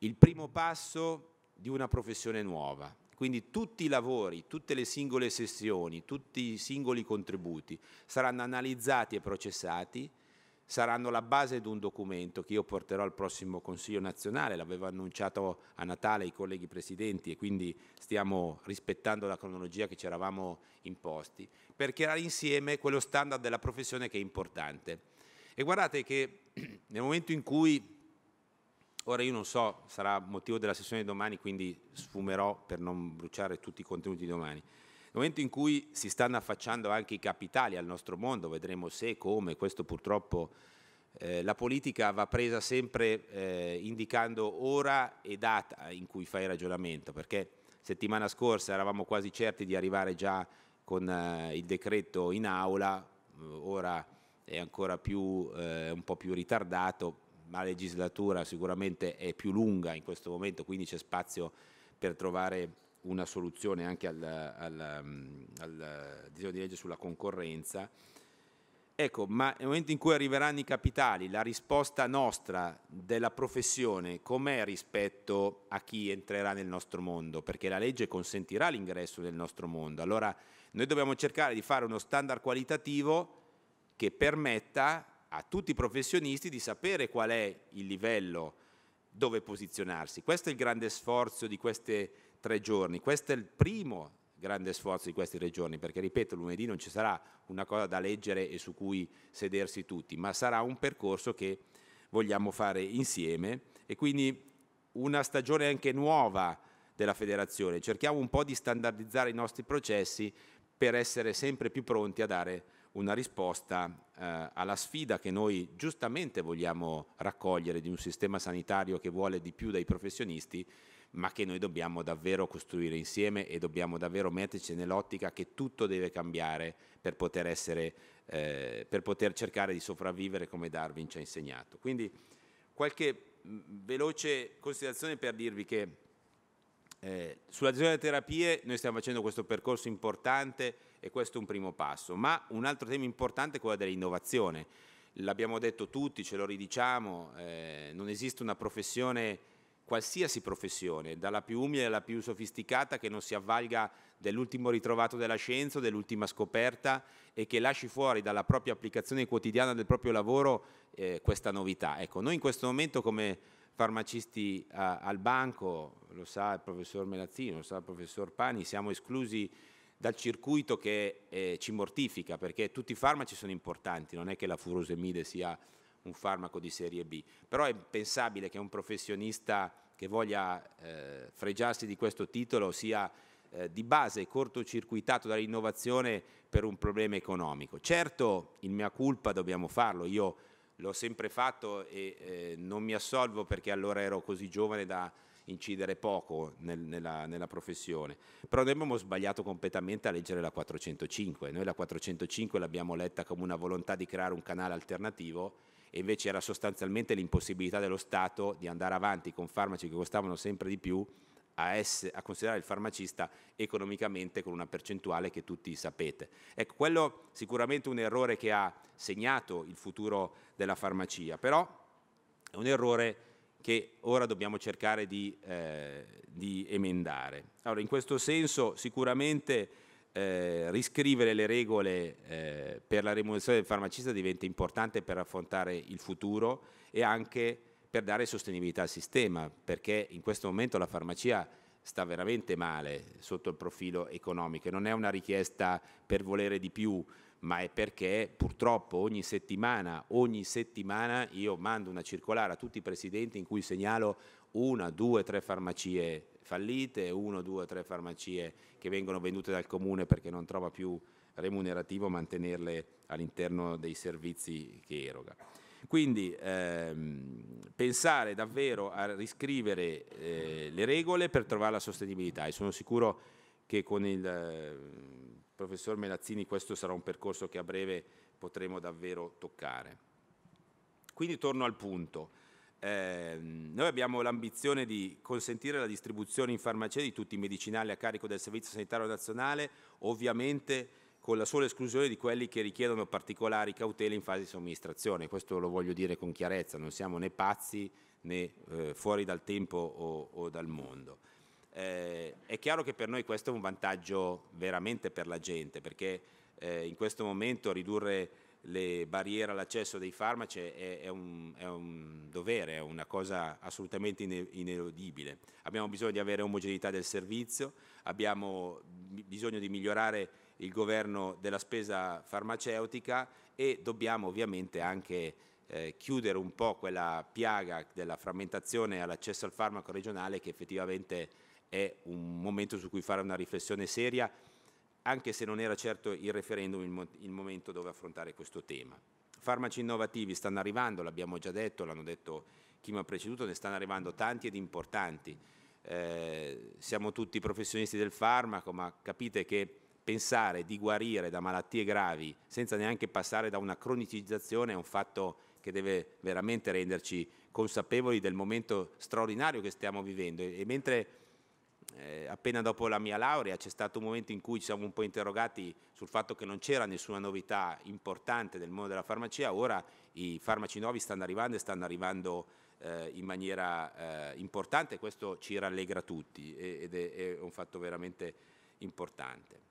[SPEAKER 6] il primo passo di una professione nuova, quindi tutti i lavori, tutte le singole sessioni, tutti i singoli contributi saranno analizzati e processati, saranno la base di un documento che io porterò al prossimo Consiglio nazionale, l'avevo annunciato a Natale ai colleghi presidenti e quindi stiamo rispettando la cronologia che ci eravamo imposti, per creare insieme quello standard della professione che è importante. E guardate che nel momento in cui Ora io non so, sarà motivo della sessione di domani, quindi sfumerò per non bruciare tutti i contenuti di domani. Nel momento in cui si stanno affacciando anche i capitali al nostro mondo, vedremo se come, questo purtroppo eh, la politica va presa sempre eh, indicando ora e data in cui fai ragionamento, perché settimana scorsa eravamo quasi certi di arrivare già con eh, il decreto in aula, ora è ancora più, eh, un po' più ritardato, la legislatura sicuramente è più lunga in questo momento, quindi c'è spazio per trovare una soluzione anche al, al, mm, al disegno di legge sulla concorrenza. Ecco, ma nel momento in cui arriveranno i capitali, la risposta nostra della professione com'è rispetto a chi entrerà nel nostro mondo? Perché la legge consentirà l'ingresso nel nostro mondo. Allora noi dobbiamo cercare di fare uno standard qualitativo che permetta a tutti i professionisti di sapere qual è il livello dove posizionarsi. Questo è il grande sforzo di questi tre giorni, questo è il primo grande sforzo di questi tre giorni, perché ripeto, lunedì non ci sarà una cosa da leggere e su cui sedersi tutti, ma sarà un percorso che vogliamo fare insieme e quindi una stagione anche nuova della federazione. Cerchiamo un po' di standardizzare i nostri processi per essere sempre più pronti a dare una risposta eh, alla sfida che noi giustamente vogliamo raccogliere di un sistema sanitario che vuole di più dai professionisti, ma che noi dobbiamo davvero costruire insieme e dobbiamo davvero metterci nell'ottica che tutto deve cambiare per poter, essere, eh, per poter cercare di sopravvivere come Darwin ci ha insegnato. Quindi qualche mm, veloce considerazione per dirvi che eh, sulla gestione delle terapie noi stiamo facendo questo percorso importante e questo è un primo passo, ma un altro tema importante è quello dell'innovazione. L'abbiamo detto tutti, ce lo ridiciamo, eh, non esiste una professione, qualsiasi professione, dalla più umile alla più sofisticata, che non si avvalga dell'ultimo ritrovato della scienza, dell'ultima scoperta e che lasci fuori dalla propria applicazione quotidiana del proprio lavoro eh, questa novità. Ecco, noi in questo momento come farmacisti a, al banco, lo sa il professor Melazzino, lo sa il professor Pani, siamo esclusi dal circuito che eh, ci mortifica perché tutti i farmaci sono importanti, non è che la furosemide sia un farmaco di serie B, però è pensabile che un professionista che voglia eh, fregiarsi di questo titolo sia eh, di base cortocircuitato dall'innovazione per un problema economico. Certo, il mia colpa dobbiamo farlo, io l'ho sempre fatto e eh, non mi assolvo perché allora ero così giovane da incidere poco nel, nella, nella, professione. Però noi abbiamo sbagliato completamente a leggere la 405. Noi la 405 l'abbiamo letta come una volontà di creare un canale alternativo e invece era sostanzialmente l'impossibilità dello Stato di andare avanti con farmaci che costavano sempre di più a, essere, a considerare il farmacista economicamente con una percentuale che tutti sapete. Ecco, quello sicuramente è un errore che ha segnato il futuro della farmacia, però è un errore che ora dobbiamo cercare di, eh, di emendare. Allora, in questo senso sicuramente eh, riscrivere le regole eh, per la remunerazione del farmacista diventa importante per affrontare il futuro e anche per dare sostenibilità al sistema, perché in questo momento la farmacia sta veramente male sotto il profilo economico. Non è una richiesta per volere di più, ma è perché purtroppo ogni settimana, ogni settimana io mando una circolare a tutti i presidenti in cui segnalo una, due, tre farmacie fallite, uno, due, tre farmacie che vengono vendute dal comune perché non trova più remunerativo mantenerle all'interno dei servizi che eroga. Quindi ehm, pensare davvero a riscrivere eh, le regole per trovare la sostenibilità e sono sicuro che con il eh, professor Melazzini questo sarà un percorso che a breve potremo davvero toccare. Quindi torno al punto. Eh, noi abbiamo l'ambizione di consentire la distribuzione in farmacia di tutti i medicinali a carico del Servizio Sanitario Nazionale, ovviamente con la sola esclusione di quelli che richiedono particolari cautele in fase di somministrazione. Questo lo voglio dire con chiarezza, non siamo né pazzi né eh, fuori dal tempo o, o dal mondo. Eh, è chiaro che per noi questo è un vantaggio veramente per la gente, perché eh, in questo momento ridurre le barriere all'accesso dei farmaci è, è, un, è, un, dovere, è una cosa assolutamente ineludibile. Abbiamo bisogno di avere omogeneità del servizio, abbiamo bisogno di migliorare il governo della spesa farmaceutica e dobbiamo ovviamente anche eh, chiudere un po' quella piaga della frammentazione all'accesso al farmaco regionale che effettivamente è un momento su cui fare una riflessione seria, anche se non era certo il referendum il, mo il momento dove affrontare questo tema. Farmaci innovativi stanno arrivando, l'abbiamo già detto, l'hanno detto chi mi ha preceduto, ne stanno arrivando tanti ed importanti. Eh, siamo tutti professionisti del farmaco, ma capite che pensare di guarire da malattie gravi senza neanche passare da una cronicizzazione è un fatto che deve veramente renderci consapevoli del momento straordinario che stiamo vivendo. E mentre eh, appena dopo la mia laurea c'è stato un momento in cui ci siamo un po' interrogati sul fatto che non c'era nessuna novità importante nel mondo della farmacia, ora i farmaci nuovi stanno arrivando e stanno arrivando eh, in maniera eh, importante, questo ci rallegra tutti ed è, è un fatto veramente importante.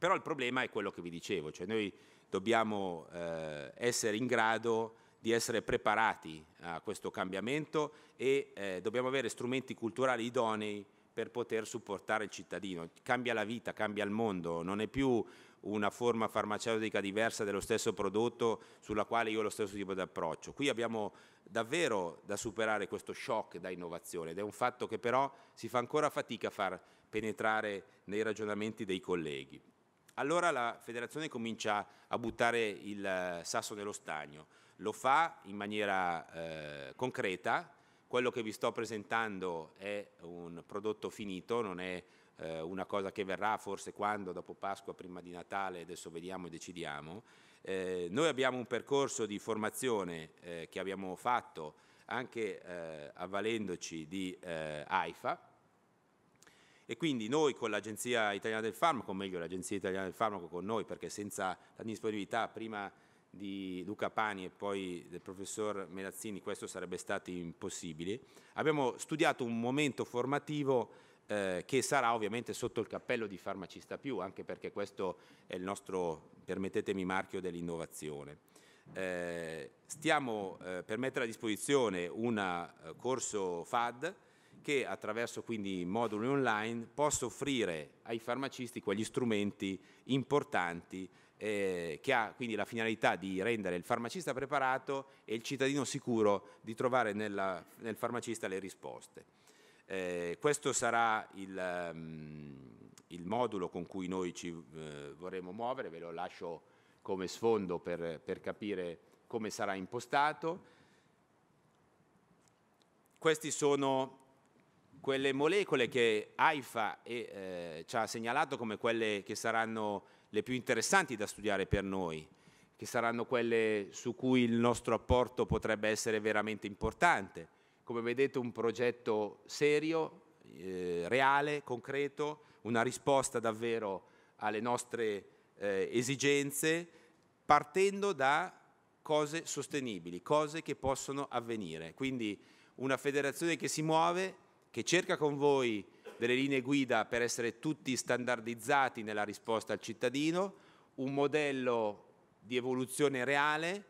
[SPEAKER 6] Però il problema è quello che vi dicevo, cioè noi dobbiamo eh, essere in grado di essere preparati a questo cambiamento e eh, dobbiamo avere strumenti culturali idonei per poter supportare il cittadino. Cambia la vita, cambia il mondo, non è più una forma farmaceutica diversa dello stesso prodotto sulla quale io ho lo stesso tipo di approccio. Qui abbiamo davvero da superare questo shock da innovazione ed è un fatto che però si fa ancora fatica a far penetrare nei ragionamenti dei colleghi allora la federazione comincia a buttare il eh, sasso nello stagno. Lo fa in maniera eh, concreta, quello che vi sto presentando è un prodotto finito, non è eh, una cosa che verrà forse quando, dopo Pasqua, prima di Natale, adesso vediamo e decidiamo. Eh, noi abbiamo un percorso di formazione eh, che abbiamo fatto anche eh, avvalendoci di AIFA, e quindi noi con l'Agenzia Italiana del Farmaco, o meglio l'Agenzia Italiana del Farmaco con noi, perché senza la disponibilità prima di Luca Pani e poi del professor Melazzini questo sarebbe stato impossibile, abbiamo studiato un momento formativo eh, che sarà ovviamente sotto il cappello di Farmacista Più, anche perché questo è il nostro, permettetemi, marchio dell'innovazione. Eh, stiamo eh, per mettere a disposizione un eh, corso FAD che attraverso quindi moduli online possa offrire ai farmacisti quegli strumenti importanti eh, che ha quindi la finalità di rendere il farmacista preparato e il cittadino sicuro di trovare nella, nel farmacista le risposte. Eh, questo sarà il, um, il, modulo con cui noi ci eh, vorremmo muovere, ve lo lascio come sfondo per, per capire come sarà impostato. Questi sono quelle molecole che AIFA è, eh, eh, ci ha segnalato come quelle che saranno le più interessanti da studiare per noi, che saranno quelle su cui il nostro apporto potrebbe essere veramente importante. Come vedete un progetto serio, eh, reale, concreto, una risposta davvero alle nostre eh, esigenze, partendo da cose sostenibili, cose che possono avvenire. Quindi una federazione che si muove che cerca con voi delle linee guida per essere tutti standardizzati nella risposta al cittadino, un modello di evoluzione reale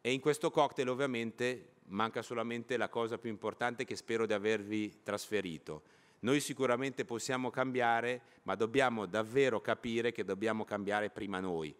[SPEAKER 6] e in questo cocktail ovviamente manca solamente la cosa più importante che spero di avervi trasferito. Noi sicuramente possiamo cambiare, ma dobbiamo davvero capire che dobbiamo cambiare prima noi.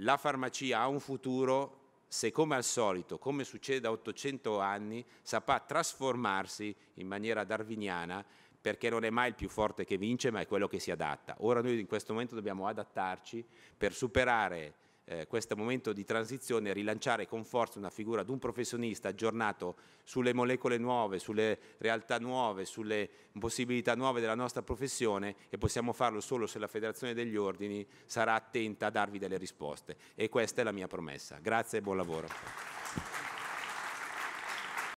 [SPEAKER 6] La farmacia ha un futuro se come al solito, come succede da 800 anni, saprà trasformarsi in maniera darwiniana perché non è mai il più forte che vince, ma è quello che si adatta. Ora noi in questo momento dobbiamo adattarci per superare eh, questo momento di transizione rilanciare con forza una figura di un professionista aggiornato sulle molecole nuove, sulle realtà nuove, sulle possibilità nuove della nostra professione e possiamo farlo solo se la Federazione degli Ordini sarà attenta a darvi delle risposte e questa è la mia promessa. Grazie e buon lavoro.